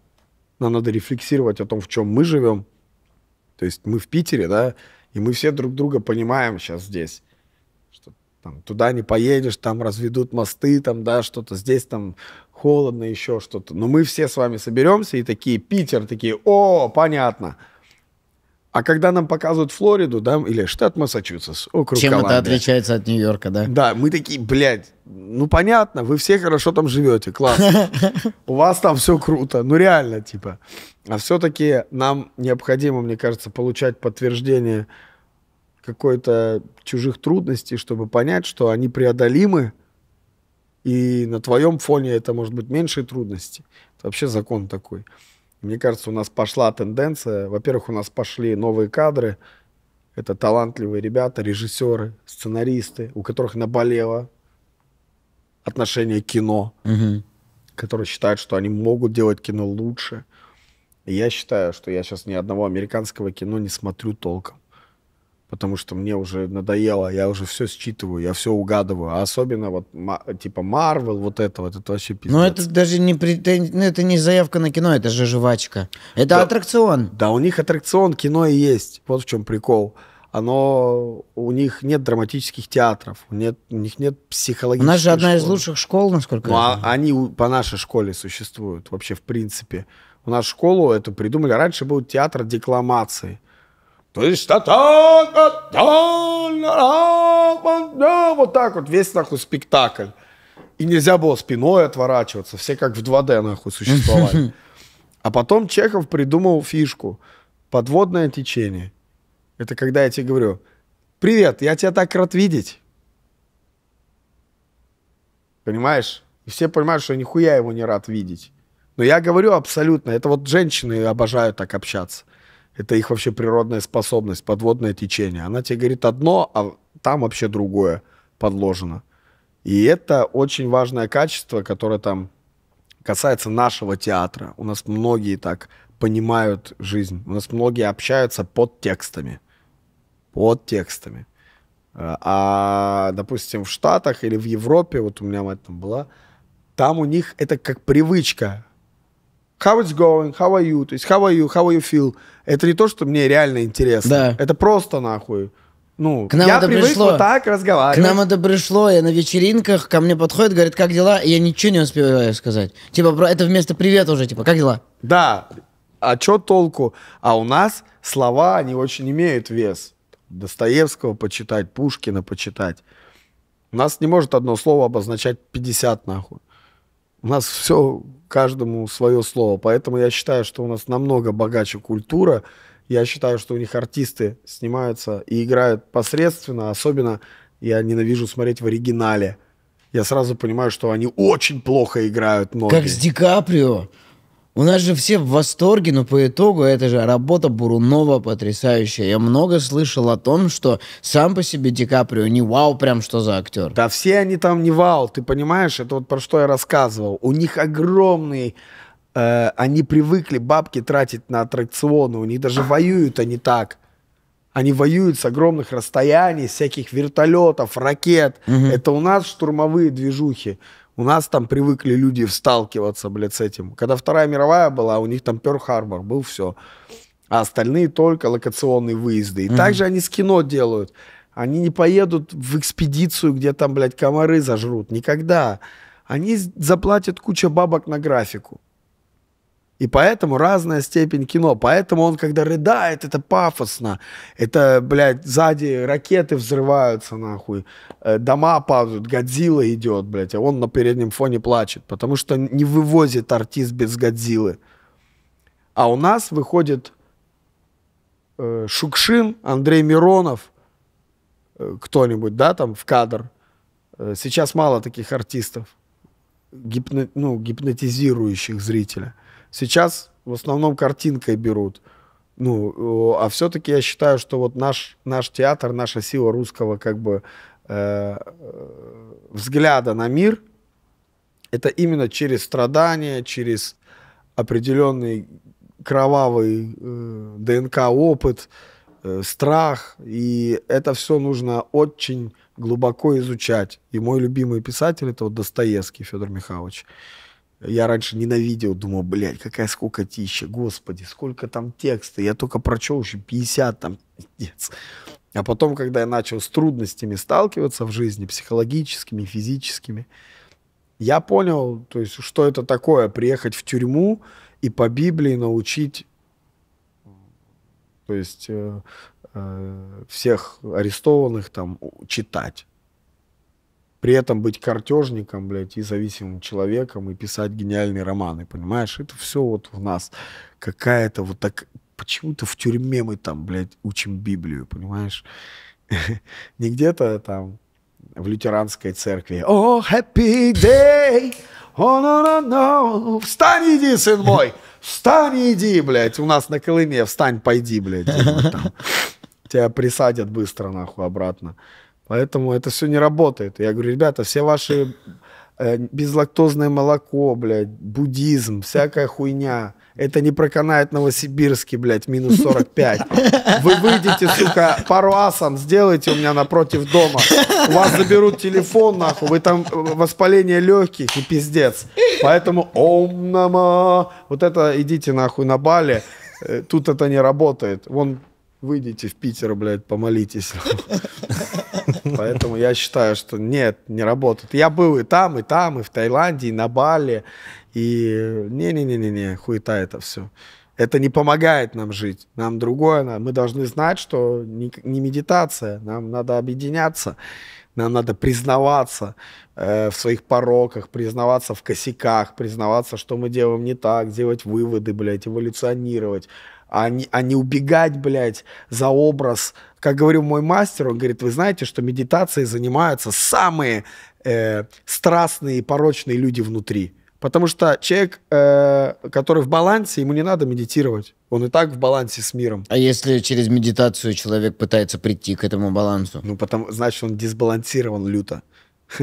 нам надо рефлексировать о том, в чем мы живем. То есть мы в Питере, да, и мы все друг друга понимаем сейчас здесь, что там, туда не поедешь, там разведут мосты, там, да, что-то здесь там холодно, еще что-то. Но мы все с вами соберемся и такие, Питер, такие, о, понятно. А когда нам показывают Флориду, да, или штат Массачусетс, округ Чем Колумбия, это отличается от Нью-Йорка, да? Да, мы такие, блядь, ну понятно, вы все хорошо там живете, классно. У вас там все круто, ну реально, типа. А все-таки нам необходимо, мне кажется, получать подтверждение какой-то чужих трудностей, чтобы понять, что они преодолимы, и на твоем фоне это может быть меньшие трудности. Это вообще закон такой. Мне кажется, у нас пошла тенденция. Во-первых, у нас пошли новые кадры. Это талантливые ребята, режиссеры, сценаристы, у которых наболело отношение к кино, угу. которые считают, что они могут делать кино лучше. И я считаю, что я сейчас ни одного американского кино не смотрю толком потому что мне уже надоело, я уже все считываю, я все угадываю, а особенно вот типа Марвел, вот это вот, это вообще ну, пиздец. Но это даже не претен... ну, это не заявка на кино, это же жвачка, это да, аттракцион. Да, у них аттракцион, кино и есть, вот в чем прикол. Оно у них нет драматических театров, нет, у них нет психологических. У нас же одна школы. из лучших школ, насколько. Ну, я а знаю. Они по нашей школе существуют вообще в принципе. У нас школу эту придумали. Раньше был театр декламации. То есть та вот так вот весь нахуй спектакль. И нельзя было спиной отворачиваться. Все как в 2D нахуй существовали. А потом Чехов придумал фишку. Подводное течение. Это когда я тебе говорю, привет, я тебя так рад видеть. Понимаешь? И все понимают, что я нихуя его не рад видеть. Но я говорю абсолютно, это вот женщины обожают так общаться. Это их вообще природная способность, подводное течение. Она тебе говорит одно, а там вообще другое подложено. И это очень важное качество, которое там касается нашего театра. У нас многие так понимают жизнь. У нас многие общаются под текстами. Под текстами. А, а допустим, в Штатах или в Европе, вот у меня мать там была, там у них это как привычка how it's going, how are you, то есть how are you, how are you feel. Это не то, что мне реально интересно. Да. Это просто нахуй. Ну, к нам я это привык пришло. вот так разговаривать. К нам это пришло, я на вечеринках, ко мне подходит, говорит, как дела? И я ничего не успеваю сказать. Типа, это вместо привет уже, типа, как дела? Да, а чё толку? А у нас слова, они очень имеют вес. Достоевского почитать, Пушкина почитать. У нас не может одно слово обозначать 50 нахуй. У нас все каждому свое слово. Поэтому я считаю, что у нас намного богаче культура. Я считаю, что у них артисты снимаются и играют посредственно. Особенно я ненавижу смотреть в оригинале. Я сразу понимаю, что они очень плохо играют многие. Как с Ди Каприо. У нас же все в восторге, но по итогу это же работа Бурунова потрясающая. Я много слышал о том, что сам по себе Ди Каприо не вау прям, что за актер. Да все они там не вау, ты понимаешь? Это вот про что я рассказывал. У них огромный э, они привыкли бабки тратить на аттракционы, у них даже воюют они так. Они воюют с огромных расстояний, всяких вертолетов, ракет. Угу. Это у нас штурмовые движухи. У нас там привыкли люди сталкиваться, блядь, с этим. Когда Вторая мировая была, у них там Перл-Харбор был, все. А остальные только локационные выезды. И mm-hmm. также они с кино делают. Они не поедут в экспедицию, где там, блядь, комары зажрут. Никогда. Они заплатят кучу бабок на графику. И поэтому разная степень кино. Поэтому он, когда рыдает, это пафосно. Это, блядь, сзади ракеты взрываются, нахуй. Э, дома падают, Годзилла идет, блядь. А он на переднем фоне плачет, потому что не вывозит артист без Годзиллы. А у нас выходит э, Шукшин, Андрей Миронов, э, кто-нибудь, да, там в кадр. сейчас мало таких артистов, гипно, ну, гипнотизирующих зрителя. Сейчас в основном картинкой берут. Ну, а все-таки я считаю, что вот наш, наш театр, наша сила русского как бы э, э взгляда на мир, это именно через страдания, через определенный кровавый э, ДНК-опыт, э, страх. И это все нужно очень глубоко изучать. И мой любимый писатель это вот Достоевский Федор Михайлович. Я раньше ненавидел, думал, блядь, какая сколько скукотища, господи, сколько там текста. Я только прочел еще 50 там, пиздец. А потом, когда я начал с трудностями сталкиваться в жизни, психологическими, физическими, я понял, то есть, что это такое, приехать в тюрьму и по Библии научить, то есть, э, э, всех арестованных там читать при этом быть картежником, блядь, и зависимым человеком, и писать гениальные романы, понимаешь? Это все вот в нас. Какая-то вот так... Почему-то в тюрьме мы там, блядь, учим Библию, понимаешь? Не где-то там в лютеранской церкви. О, oh, happy day! О, oh, no, no, no. Встань, иди, сын мой! Встань, иди, блядь! У нас на Колыме встань, пойди, блядь. Тебя присадят быстро, нахуй, обратно. Поэтому это все не работает. Я говорю, ребята, все ваши э, безлактозное молоко, блядь, буддизм, всякая хуйня, это не проканает Новосибирске, блядь, минус 45. Вы выйдете, сука, пару асан сделайте у меня напротив дома. У вас заберут телефон, нахуй, вы там э, воспаление легких и пиздец. Поэтому ом нама. Вот это идите нахуй на Бали. Э, тут это не работает. Вон выйдите в Питер, блядь, помолитесь. Поэтому я считаю, что нет, не работает. Я был и там, и там, и в Таиланде, и на Бали. И не-не-не-не-не, хуета это все. Это не помогает нам жить. Нам другое Мы должны знать, что не, не медитация. Нам надо объединяться. Нам надо признаваться э, в своих пороках, признаваться в косяках, признаваться, что мы делаем не так, делать выводы, блядь, эволюционировать а не, а не убегать, блядь, за образ. Как говорил мой мастер, он говорит, вы знаете, что медитацией занимаются самые э, страстные и порочные люди внутри. Потому что человек, э, который в балансе, ему не надо медитировать. Он и так в балансе с миром. А если через медитацию человек пытается прийти к этому балансу? Ну, потому, значит, он дисбалансирован люто.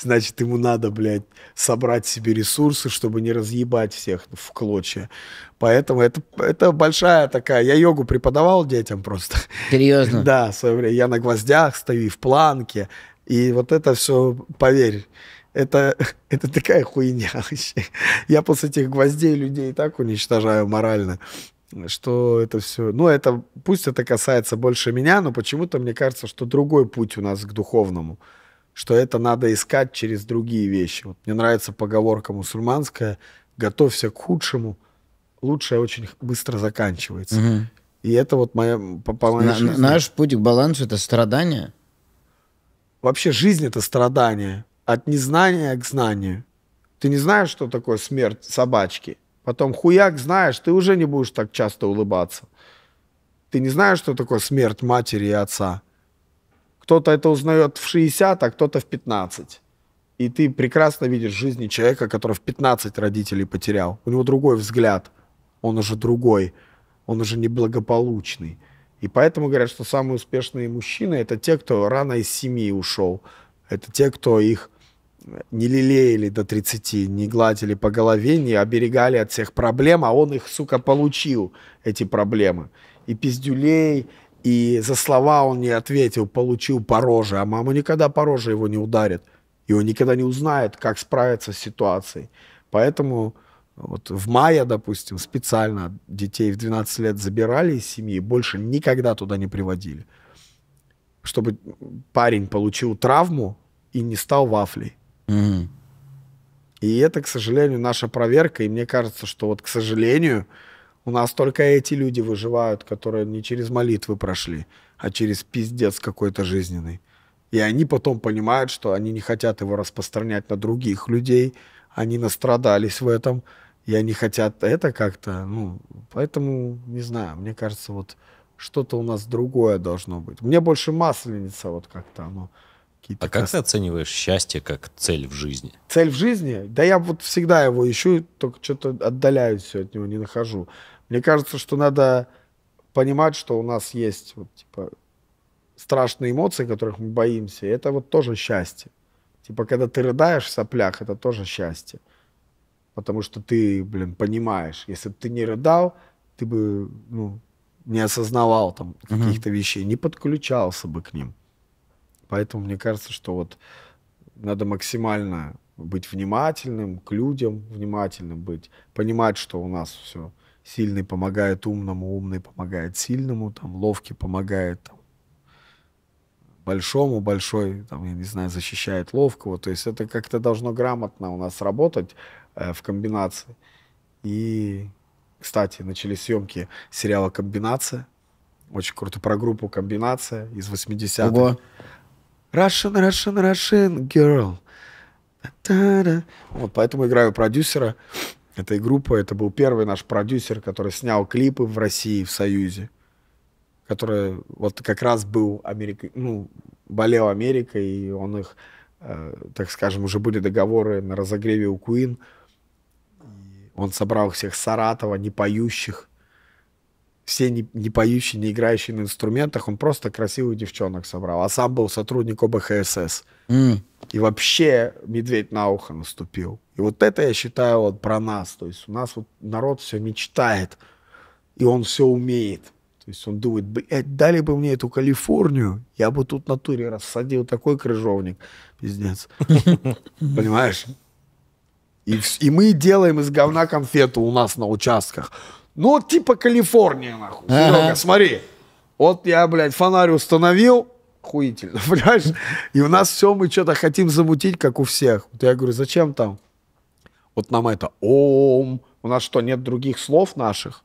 Значит, ему надо, блядь, собрать себе ресурсы, чтобы не разъебать всех в клочья. Поэтому это, это большая такая... Я йогу преподавал детям просто. Серьезно? Да, в свое время. Я на гвоздях стою, в планке. И вот это все, поверь, это, это такая хуйня вообще. Я после этих гвоздей людей так уничтожаю морально, что это все... Ну, это пусть это касается больше меня, но почему-то мне кажется, что другой путь у нас к духовному – что это надо искать через другие вещи. Вот мне нравится поговорка мусульманская «готовься к худшему», лучшее очень быстро заканчивается. Угу. И это вот моя, по, по моей На, жизни. Наш путь к балансу — это страдание? Вообще жизнь — это страдание. От незнания к знанию. Ты не знаешь, что такое смерть собачки. Потом хуяк знаешь, ты уже не будешь так часто улыбаться. Ты не знаешь, что такое смерть матери и отца. Кто-то это узнает в 60, а кто-то в 15. И ты прекрасно видишь жизни человека, который в 15 родителей потерял. У него другой взгляд. Он уже другой. Он уже неблагополучный. И поэтому говорят, что самые успешные мужчины – это те, кто рано из семьи ушел. Это те, кто их не лелеяли до 30, не гладили по голове, не оберегали от всех проблем, а он их, сука, получил, эти проблемы. И пиздюлей, и за слова он не ответил, получил по роже. А мама никогда по роже его не ударит. И он никогда не узнает, как справиться с ситуацией. Поэтому вот в мае, допустим, специально детей в 12 лет забирали из семьи, больше никогда туда не приводили. Чтобы парень получил травму и не стал вафлей. Mm. И это, к сожалению, наша проверка. И мне кажется, что вот, к сожалению, у нас только эти люди выживают, которые не через молитвы прошли, а через пиздец какой-то жизненный. И они потом понимают, что они не хотят его распространять на других людей, они настрадались в этом, и они хотят это как-то, ну, поэтому, не знаю, мне кажется, вот что-то у нас другое должно быть. Мне больше масленица вот как-то оно. А как ты оцениваешь счастье как цель в жизни? Цель в жизни? Да я вот всегда его ищу, только что-то отдаляюсь все от него, не нахожу. Мне кажется, что надо понимать, что у нас есть вот, типа, страшные эмоции, которых мы боимся. И это вот тоже счастье. Типа, когда ты рыдаешь в соплях, это тоже счастье. Потому что ты, блин, понимаешь. Если бы ты не рыдал, ты бы, ну, не осознавал там каких-то mm вещей, не подключался бы к ним. Поэтому мне кажется, что вот надо максимально быть внимательным к людям, внимательным быть, понимать, что у нас все сильный помогает умному, умный помогает сильному, там ловкий помогает там, большому, большой, там, я не знаю, защищает ловкого. То есть это как-то должно грамотно у нас работать э, в комбинации. И, кстати, начались съемки сериала «Комбинация». Очень круто про группу «Комбинация» из 80-х. Ого. Russian, Russian, Russian girl. Вот поэтому играю продюсера этой группы. Это был первый наш продюсер, который снял клипы в России, в Союзе, который вот как раз был Америка, ну, болел Америкой, и он их, э, так скажем, уже были договоры на разогреве у Куин. Он собрал всех Саратова, не поющих все не, не поющие, не играющие на инструментах, он просто красивых девчонок собрал. А сам был сотрудник ОБХСС. Mm. И вообще медведь на ухо наступил. И вот это, я считаю, вот про нас. То есть у нас вот народ все мечтает, и он все умеет. То есть он думает, блядь, дали бы мне эту Калифорнию, я бы тут на туре рассадил такой крыжовник, пиздец. Понимаешь? И, и мы делаем из говна конфету у нас на участках. Ну, типа Калифорния, нахуй. Серега, смотри. Вот я, блядь, фонарь установил, охуительно, понимаешь? И у нас все, мы что-то хотим замутить, как у всех. Вот я говорю, зачем там? Вот нам это ом. У нас что, нет других слов наших?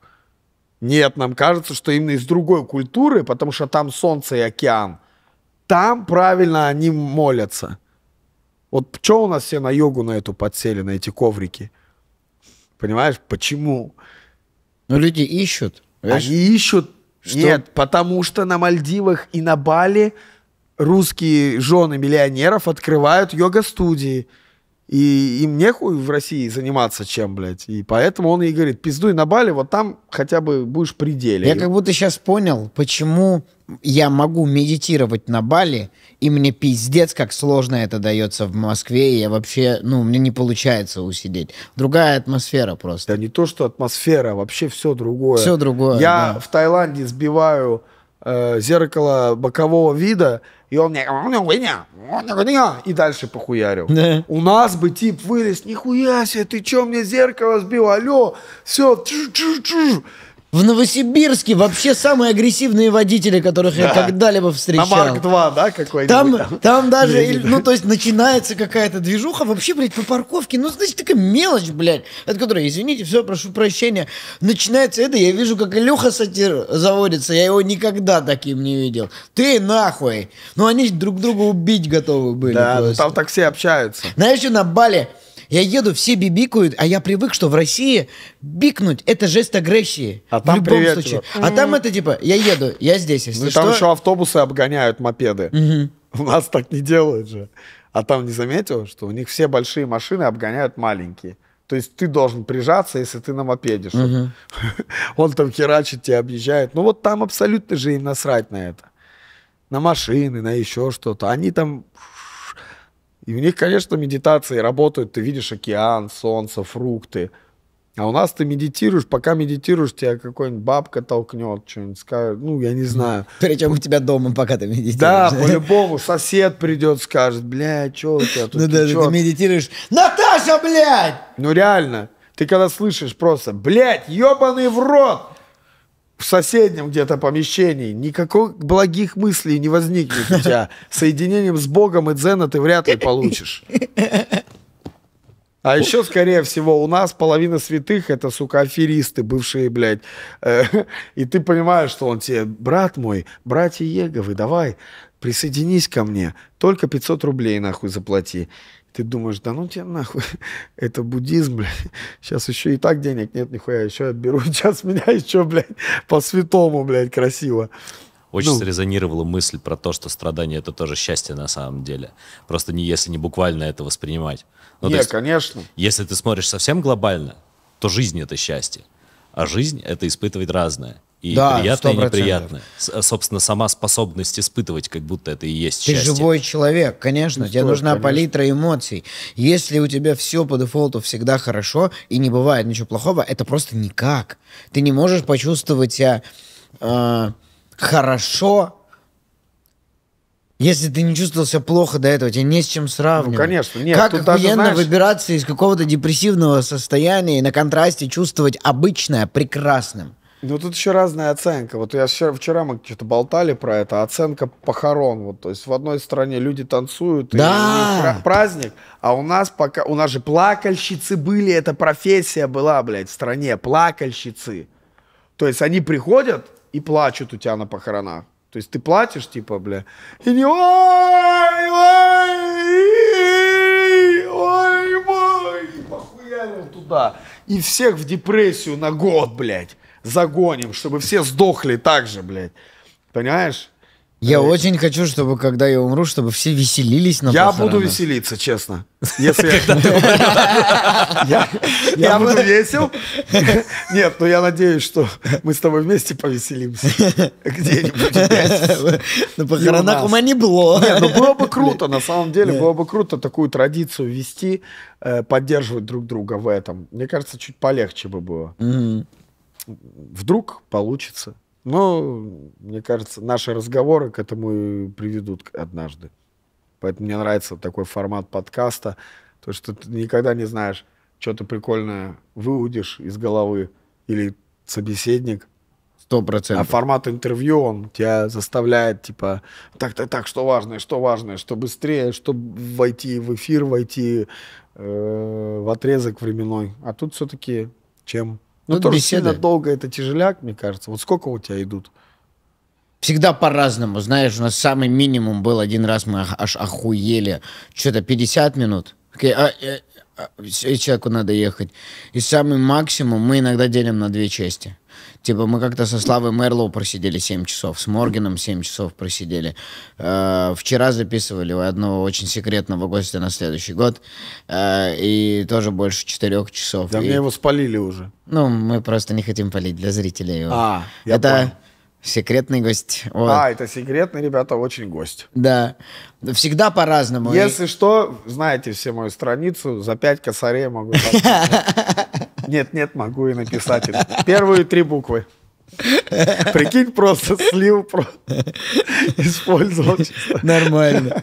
Нет, нам кажется, что именно из другой культуры, потому что там солнце и океан. Там правильно они молятся. Вот что у нас все на йогу на эту подсели, на эти коврики? Понимаешь, почему? Почему? Но люди ищут. Понимаешь? Они ищут. Что? Нет, потому что на Мальдивах и на Бали русские жены миллионеров открывают йога-студии. И им нехуй в России заниматься чем, блядь. И поэтому он ей говорит, пиздуй на Бали, вот там хотя бы будешь пределе. Я как будто сейчас понял, почему я могу медитировать на Бали, и мне пиздец, как сложно это дается в Москве, и я вообще, ну, мне не получается усидеть. Другая атмосфера просто. Да не то, что атмосфера, вообще все другое. Все другое, Я да. в Таиланде сбиваю э, зеркало бокового вида, и он мне «А, ну, и дальше похуярил. Да. У нас бы тип вылез, нихуя себе, ты чё мне зеркало сбил, алё, все, в Новосибирске вообще самые агрессивные водители, которых я когда-либо встречал. На Марк 2, да, какой-нибудь? Там, там. там даже, ну, то есть начинается какая-то движуха вообще, блядь, по парковке. Ну, значит, такая мелочь, блядь, от которой, извините, все, прошу прощения. Начинается это, я вижу, как Леха Сатир заводится. Я его никогда таким не видел. Ты нахуй. Ну, они друг друга убить готовы были. Да, ну, просто. там так все общаются. Знаешь, что на Бали я еду, все бибикают, а я привык, что в России бикнуть — это жест агрессии. А в любом привет, случае. Его. А там это типа, я еду, я здесь, если ну, что. Там еще автобусы обгоняют мопеды. Угу. У нас так не делают же. А там не заметил, что у них все большие машины обгоняют маленькие. То есть ты должен прижаться, если ты на мопеде. Угу. Uh Он там херачит тебя, объезжает. Ну вот там абсолютно же им насрать на это. На машины, на еще что-то. Они там и у них, конечно, медитации работают, ты видишь океан, солнце, фрукты. А у нас ты медитируешь, пока медитируешь, тебя какой-нибудь бабка толкнет, что-нибудь скажет, ну, я не знаю. Причем у тебя дома, пока ты медитируешь. Да, по-любому, сосед придет, скажет, блядь, что у тебя тут? Ну да, ты медитируешь, Наташа, блядь! Ну реально, ты когда слышишь просто, блядь, ебаный в рот! в соседнем где-то помещении никаких благих мыслей не возникнет у тебя. Соединением с Богом и дзена ты вряд ли получишь. А еще, скорее всего, у нас половина святых это, сука, аферисты, бывшие, блядь. Э, и ты понимаешь, что он тебе, брат мой, братья Еговы, давай, присоединись ко мне, только 500 рублей нахуй заплати ты думаешь, да ну тебе нахуй, это буддизм, блядь, сейчас еще и так денег нет, нихуя, еще отберу, сейчас меня еще, блядь, по-святому, блядь, красиво. Очень ну, срезонировала мысль про то, что страдание это тоже счастье на самом деле. Просто не если не буквально это воспринимать. Ну, не, конечно. Если ты смотришь совсем глобально, то жизнь это счастье, а жизнь это испытывать разное и да, приятное, 100%. и неприятное. Собственно, сама способность испытывать, как будто это и есть Ты счастье. Ты живой человек, конечно, ну, тебе что, нужна конечно. палитра эмоций. Если у тебя все по дефолту всегда хорошо, и не бывает ничего плохого, это просто никак. Ты не можешь почувствовать себя э, хорошо, если ты не чувствовался плохо до этого, тебя не с чем сравнивать. Ну, конечно. Нет, как охуенно знаешь... выбираться из какого-то депрессивного состояния и на контрасте чувствовать обычное прекрасным? Ну, тут еще разная оценка. Вот я вчера, вчера мы что-то болтали про это. Оценка похорон. Вот, то есть в одной стране люди танцуют, да! и у них праздник, а у нас пока... У нас же плакальщицы были, эта профессия была, блядь, в стране. Плакальщицы. То есть они приходят и плачут у тебя на похоронах. То есть ты платишь, типа, бля, и не ой, ой, ой, ой, и туда. И всех в депрессию на год, блядь загоним, чтобы все сдохли так же, блядь. Понимаешь? Я Блин. Э, очень хочу, чтобы когда я умру, чтобы все веселились на Я похоронах. буду веселиться, честно. Если я буду весел. Нет, но ну я надеюсь, что мы с тобой вместе повеселимся где-нибудь. На похоронах ума не было. Ну было бы круто, на самом деле было бы круто такую традицию вести, э, поддерживать друг друга в этом. Мне кажется, чуть полегче бы было вдруг получится. Но, мне кажется, наши разговоры к этому и приведут однажды. Поэтому мне нравится такой формат подкаста, то что ты никогда не знаешь, что-то прикольное выудишь из головы или собеседник. Сто процентов. А формат интервью, он тебя заставляет, типа, так, так, так, что важное, что важное, что быстрее, чтобы войти в эфир, войти э, в отрезок временной. А тут все-таки чем ну, ну тоже сильно долго это тяжеляк, мне кажется. Вот сколько у тебя идут? Всегда по-разному. Знаешь, у нас самый минимум был один раз, мы аж охуели. Что-то 50 минут. Okay, а, э, а, а, человеку надо ехать. И самый максимум мы иногда делим на две части. Типа мы как-то со Славой Мерлоу просидели 7 часов, с Моргеном 7 часов просидели. Э, вчера записывали у одного очень секретного гостя на следующий год. Э, и тоже больше 4 часов. Да и... мне его спалили уже. Ну, мы просто не хотим палить для зрителей его. А, я Это... понял. Секретный гость. Вот. А, это секретный, ребята, очень гость. Да. Всегда по-разному. Если и... что, знаете все мою страницу, за пять косарей могу Нет, нет, могу и написать. Первые три буквы. Прикинь, просто слил, использовал. Нормально.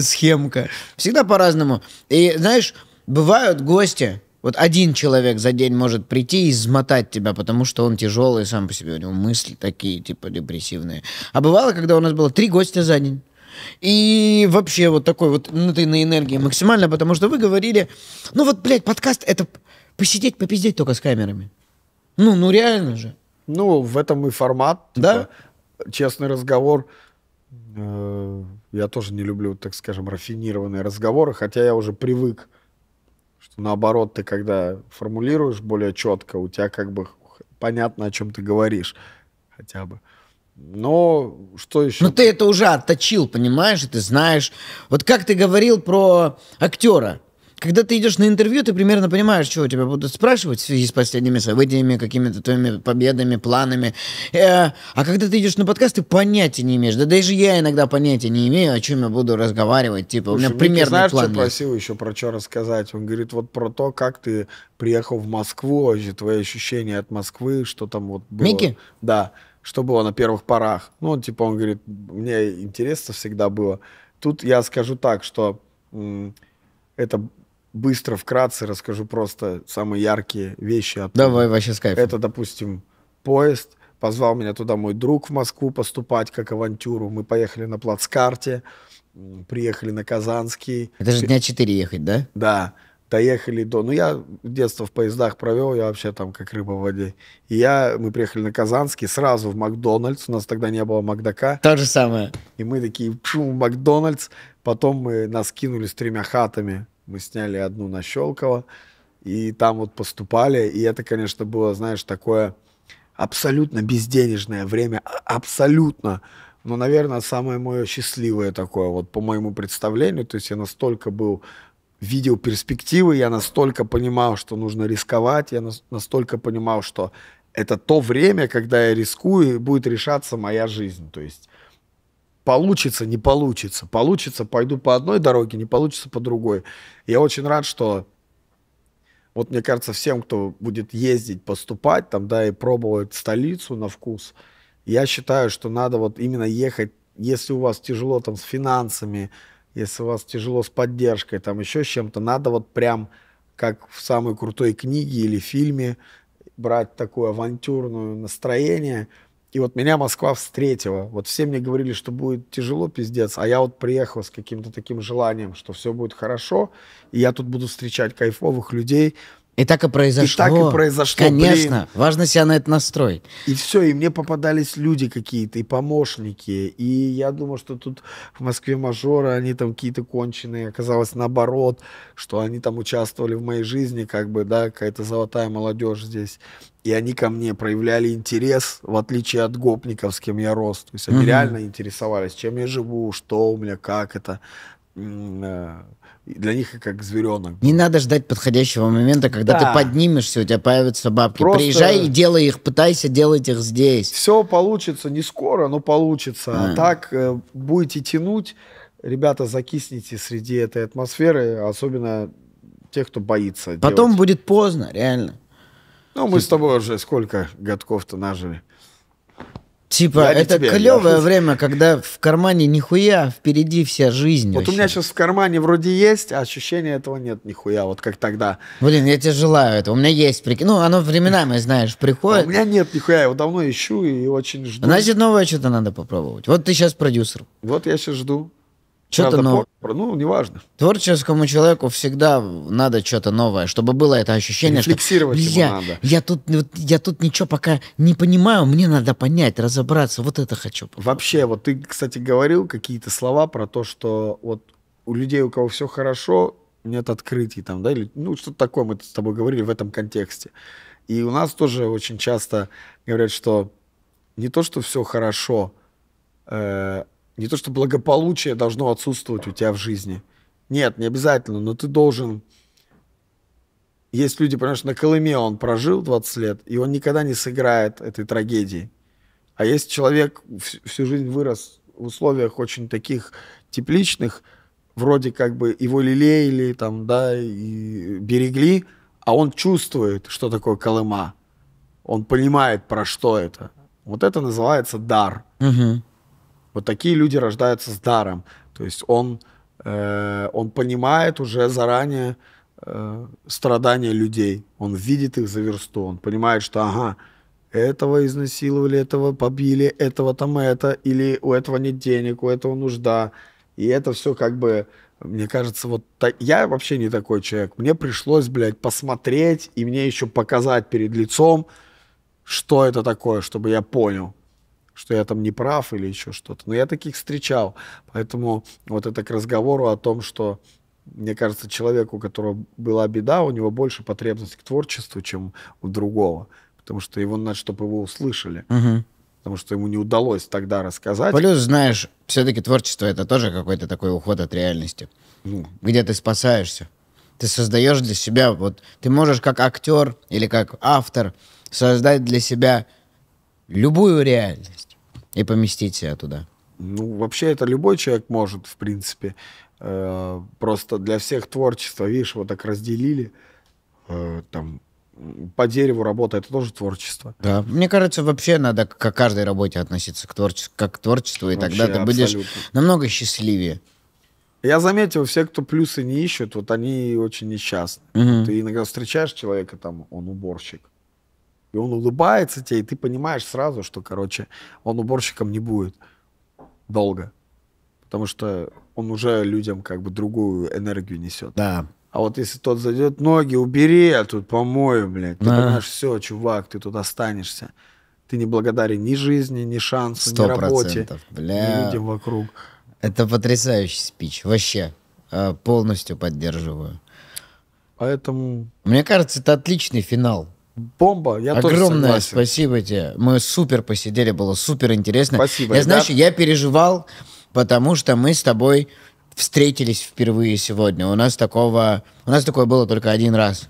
Схемка. Всегда по-разному. И знаешь, бывают гости, вот один человек за день может прийти и измотать тебя, потому что он тяжелый сам по себе, у него мысли такие, типа, депрессивные. А бывало, когда у нас было три гостя за день. И вообще вот такой вот ну, на энергии максимально, потому что вы говорили, ну вот, блядь, подкаст это посидеть, попиздеть только с камерами. Ну, ну реально же. Ну, в этом и формат. Типа, да? честный разговор. Э, я тоже не люблю, так скажем, рафинированные разговоры, хотя я уже привык, что наоборот, ты когда формулируешь более четко, у тебя как бы понятно, о чем ты говоришь хотя бы. Но что еще? Ну ты это уже отточил, понимаешь, и ты знаешь. Вот как ты говорил про актера когда ты идешь на интервью, ты примерно понимаешь, чего тебя будут спрашивать в связи с последними событиями, какими-то твоими победами, планами. Э, а когда ты идешь на подкаст, ты понятия не имеешь. Да даже я иногда понятия не имею, о чем я буду разговаривать. Типа, у меня ну примерный знаешь, план. Знаешь, что просил еще про что рассказать? Он говорит, вот про то, как ты приехал в Москву, вообще твои ощущения от Москвы, что там вот было. Микки? Да. Что было на первых порах. Ну, типа, он говорит, мне интересно всегда было. Тут я скажу так, что это быстро, вкратце расскажу просто самые яркие вещи. Оттуда. Давай, вообще с кайфом. Это, допустим, поезд. Позвал меня туда мой друг в Москву поступать как авантюру. Мы поехали на плацкарте, приехали на Казанский. Это же дня четыре ехать, да? Да. Доехали до... Ну, я детство в поездах провел, я вообще там как рыба в воде. И я... Мы приехали на Казанский, сразу в Макдональдс. У нас тогда не было Макдака. То же самое. И мы такие, пшу, в Макдональдс. Потом мы нас кинули с тремя хатами мы сняли одну на Щелково, и там вот поступали, и это, конечно, было, знаешь, такое абсолютно безденежное время, а, абсолютно, но, наверное, самое мое счастливое такое, вот по моему представлению, то есть я настолько был видел перспективы, я настолько понимал, что нужно рисковать, я настолько понимал, что это то время, когда я рискую, и будет решаться моя жизнь. То есть получится, не получится. Получится, пойду по одной дороге, не получится по другой. Я очень рад, что вот мне кажется, всем, кто будет ездить, поступать там, да, и пробовать столицу на вкус, я считаю, что надо вот именно ехать, если у вас тяжело там с финансами, если у вас тяжело с поддержкой, там еще с чем-то, надо вот прям как в самой крутой книге или фильме брать такое авантюрное настроение – и вот меня Москва встретила. Вот все мне говорили, что будет тяжело, пиздец. А я вот приехал с каким-то таким желанием, что все будет хорошо. И я тут буду встречать кайфовых людей. И так и произошло. И так и произошло. Конечно, блин. важно себя на это настроить. И все, и мне попадались люди какие-то, и помощники. И я думал, что тут в Москве мажоры, они там какие-то конченые. Оказалось наоборот, что они там участвовали в моей жизни, как бы, да, какая-то золотая молодежь здесь. И они ко мне проявляли интерес, в отличие от гопников, с кем я рос. То есть они mm реально интересовались, чем я живу, что у меня, как это э, для них как зверенок. Не надо ждать подходящего момента, когда да. ты поднимешься, у тебя появятся бабки. Просто... Приезжай и делай их, пытайся делать их здесь. Все получится, не скоро, но получится. А, а так э, будете тянуть, ребята, закисните среди этой атмосферы, особенно тех, кто боится. Потом делать. будет поздно, реально. Ну, мы с тобой уже сколько годков-то нажили. Типа, я это тебе, клевое я... время, когда в кармане нихуя, впереди вся жизнь. Вот вообще. у меня сейчас в кармане вроде есть, а ощущения этого нет нихуя, вот как тогда. Блин, я тебе желаю этого. У меня есть, прикинь. Ну, оно временами, знаешь, приходит. А у меня нет нихуя, я его давно ищу и очень жду. Значит, новое что-то надо попробовать. Вот ты сейчас продюсер. Вот я сейчас жду. Что-то новое. Ну, неважно. Творческому человеку всегда надо что-то новое, чтобы было это ощущение, что я, надо. я тут, вот, я тут ничего пока не понимаю, мне надо понять, разобраться, вот это хочу. Вообще, вот ты, кстати, говорил какие-то слова про то, что вот у людей, у кого все хорошо, нет открытий там, да, или ну что-то такое мы с тобой говорили в этом контексте. И у нас тоже очень часто говорят, что не то, что все хорошо, э, не то что благополучие должно отсутствовать у тебя в жизни. Нет, не обязательно, но ты должен... Есть люди, понимаешь, на Колыме он прожил 20 лет, и он никогда не сыграет этой трагедии. А есть человек всю жизнь вырос в условиях очень таких тепличных, вроде как бы его лелеяли, там, да, и берегли, а он чувствует, что такое Колыма. Он понимает, про что это. Вот это называется дар. Угу. Вот такие люди рождаются с даром. То есть он, э, он понимает уже заранее э, страдания людей. Он видит их за версту. Он понимает, что ага, этого изнасиловали, этого побили, этого там это, или у этого нет денег, у этого нужда. И это все как бы, мне кажется, вот так, я вообще не такой человек. Мне пришлось, блядь, посмотреть и мне еще показать перед лицом, что это такое, чтобы я понял что я там не прав или еще что-то. Но я таких встречал. Поэтому вот это к разговору о том, что мне кажется, человеку, у которого была беда, у него больше потребность к творчеству, чем у другого. Потому что его надо, чтобы его услышали. Угу. Потому что ему не удалось тогда рассказать. Плюс, знаешь, все-таки творчество это тоже какой-то такой уход от реальности. Ну. Где ты спасаешься. Ты создаешь для себя, вот ты можешь как актер или как автор создать для себя любую реальность. И поместить себя туда. Ну, вообще это любой человек может, в принципе. Э, просто для всех творчество, видишь, вот так разделили. Э, там по дереву работа, это тоже творчество. Да, мне кажется, вообще надо к каждой работе относиться к творчеству, как к творчеству, и вообще, тогда ты абсолютно. намного счастливее. Я заметил, все, кто плюсы не ищут, вот они очень несчастны. Угу. Ты иногда встречаешь человека, там, он уборщик, и он улыбается тебе, и ты понимаешь сразу, что, короче, он уборщиком не будет долго. Потому что он уже людям как бы другую энергию несет. Да. А вот если тот зайдет, ноги убери, а тут помою, блядь. Ты а. понимаешь, все, чувак, ты тут останешься. Ты не благодарен ни жизни, ни шансу, ни работе, бля. ни людям вокруг. Это потрясающий спич, вообще. Э, полностью поддерживаю. Поэтому... Мне кажется, это отличный финал бомба. Я Огромное тоже спасибо тебе. Мы супер посидели, было супер интересно. Спасибо. Я, знаешь, я переживал, потому что мы с тобой встретились впервые сегодня. У нас такого, у нас такое было только один раз.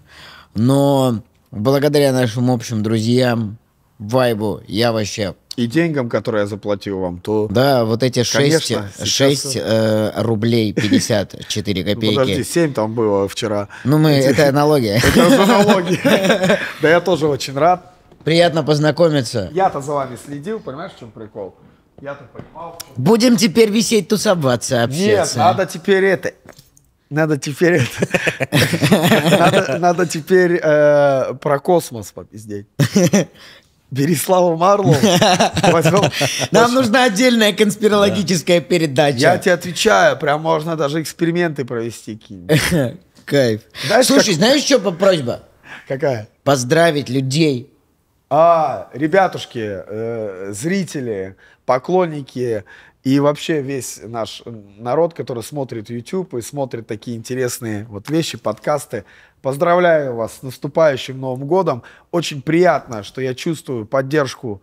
Но благодаря нашим общим друзьям, вайбу, я вообще и деньгам, которые я заплатил вам, то... Да, вот эти 6, конечно, 6 э, сейчас... Э, э, рублей 54 ну, копейки. Ну, подожди, 7 там было вчера. Ну, мы, это аналогия. Это аналогия. Да я тоже очень рад. Приятно познакомиться. Я-то за вами следил, понимаешь, в чем прикол? Я-то понимал. Будем теперь висеть, тусоваться, общаться. Нет, надо теперь это... Надо теперь это... Надо теперь э, про космос попиздеть. Бери Славу Марлоу. Нам нужна отдельная конспирологическая передача. Я тебе отвечаю, прям можно даже эксперименты провести Кайф. Слушай, знаешь, что по просьба? Какая? Поздравить людей. А, ребятушки, э, зрители, поклонники и вообще весь наш народ, который смотрит YouTube и смотрит такие интересные вот вещи, подкасты, Поздравляю вас с наступающим Новым годом. Очень приятно, что я чувствую поддержку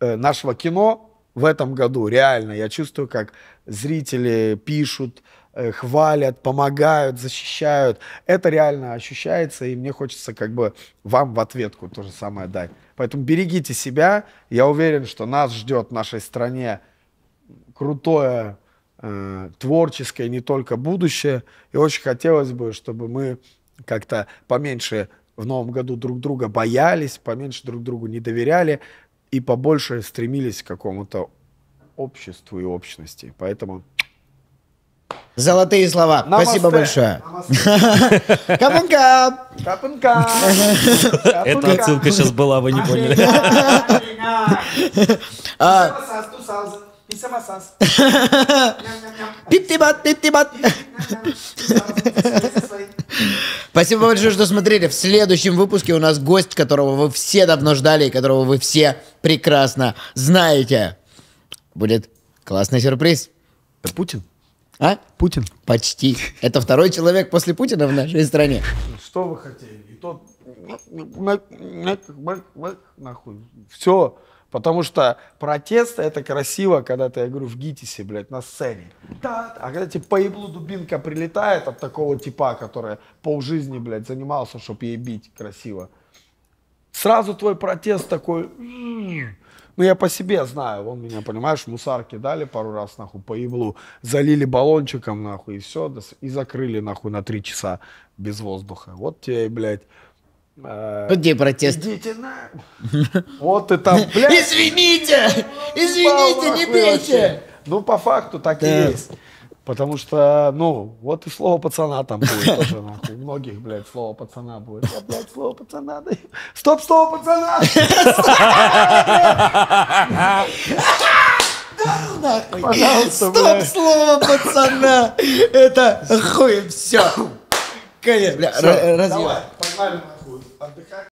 э, нашего кино в этом году. Реально, я чувствую, как зрители пишут, э, хвалят, помогают, защищают. Это реально ощущается, и мне хочется как бы вам в ответку то же самое дать. Поэтому берегите себя. Я уверен, что нас ждет в нашей стране крутое э, творческое не только будущее. И очень хотелось бы, чтобы мы как-то поменьше в новом году друг друга боялись, поменьше друг другу не доверяли и побольше стремились к какому-то обществу и общности. Поэтому Золотые слова. Намасте. Спасибо большое. Капунка. Капунка. Эта отсылка сейчас была, вы не поняли. Писамасас. Пип-тибат, пип-тибат. Спасибо большое, что смотрели. В следующем выпуске у нас гость, которого вы все давно ждали и которого вы все прекрасно знаете. Будет классный сюрприз. Это Путин? А? Путин. Почти. Это второй человек после Путина в нашей стране. Что вы хотели? И тот... Нахуй. Все. Потому что протест — это красиво, когда ты, я говорю, в ГИТИСе, блядь, на сцене. Да, а когда тебе по дубинка прилетает от такого типа, который полжизни, блядь, занимался, чтобы ей бить красиво, сразу твой протест такой... Ну, я по себе знаю, он меня, понимаешь, мусарки дали пару раз, нахуй, по еблу, залили баллончиком, нахуй, и все, и закрыли, нахуй, на три часа без воздуха. Вот тебе, блядь, Э, Где протест? Идите на... Вот и там, блядь. Извините! Извините, не бейте! Ну, по факту так и есть. Потому что, ну, вот и слово пацана там будет тоже, нахуй. У многих, блядь, слово пацана будет. А, блядь, слово пацана. Да... Стоп, слово пацана! Ну Пожалуйста, Стоп, слово пацана! Это хуй, все. Конец, бля, Давай, погнали. אז בכך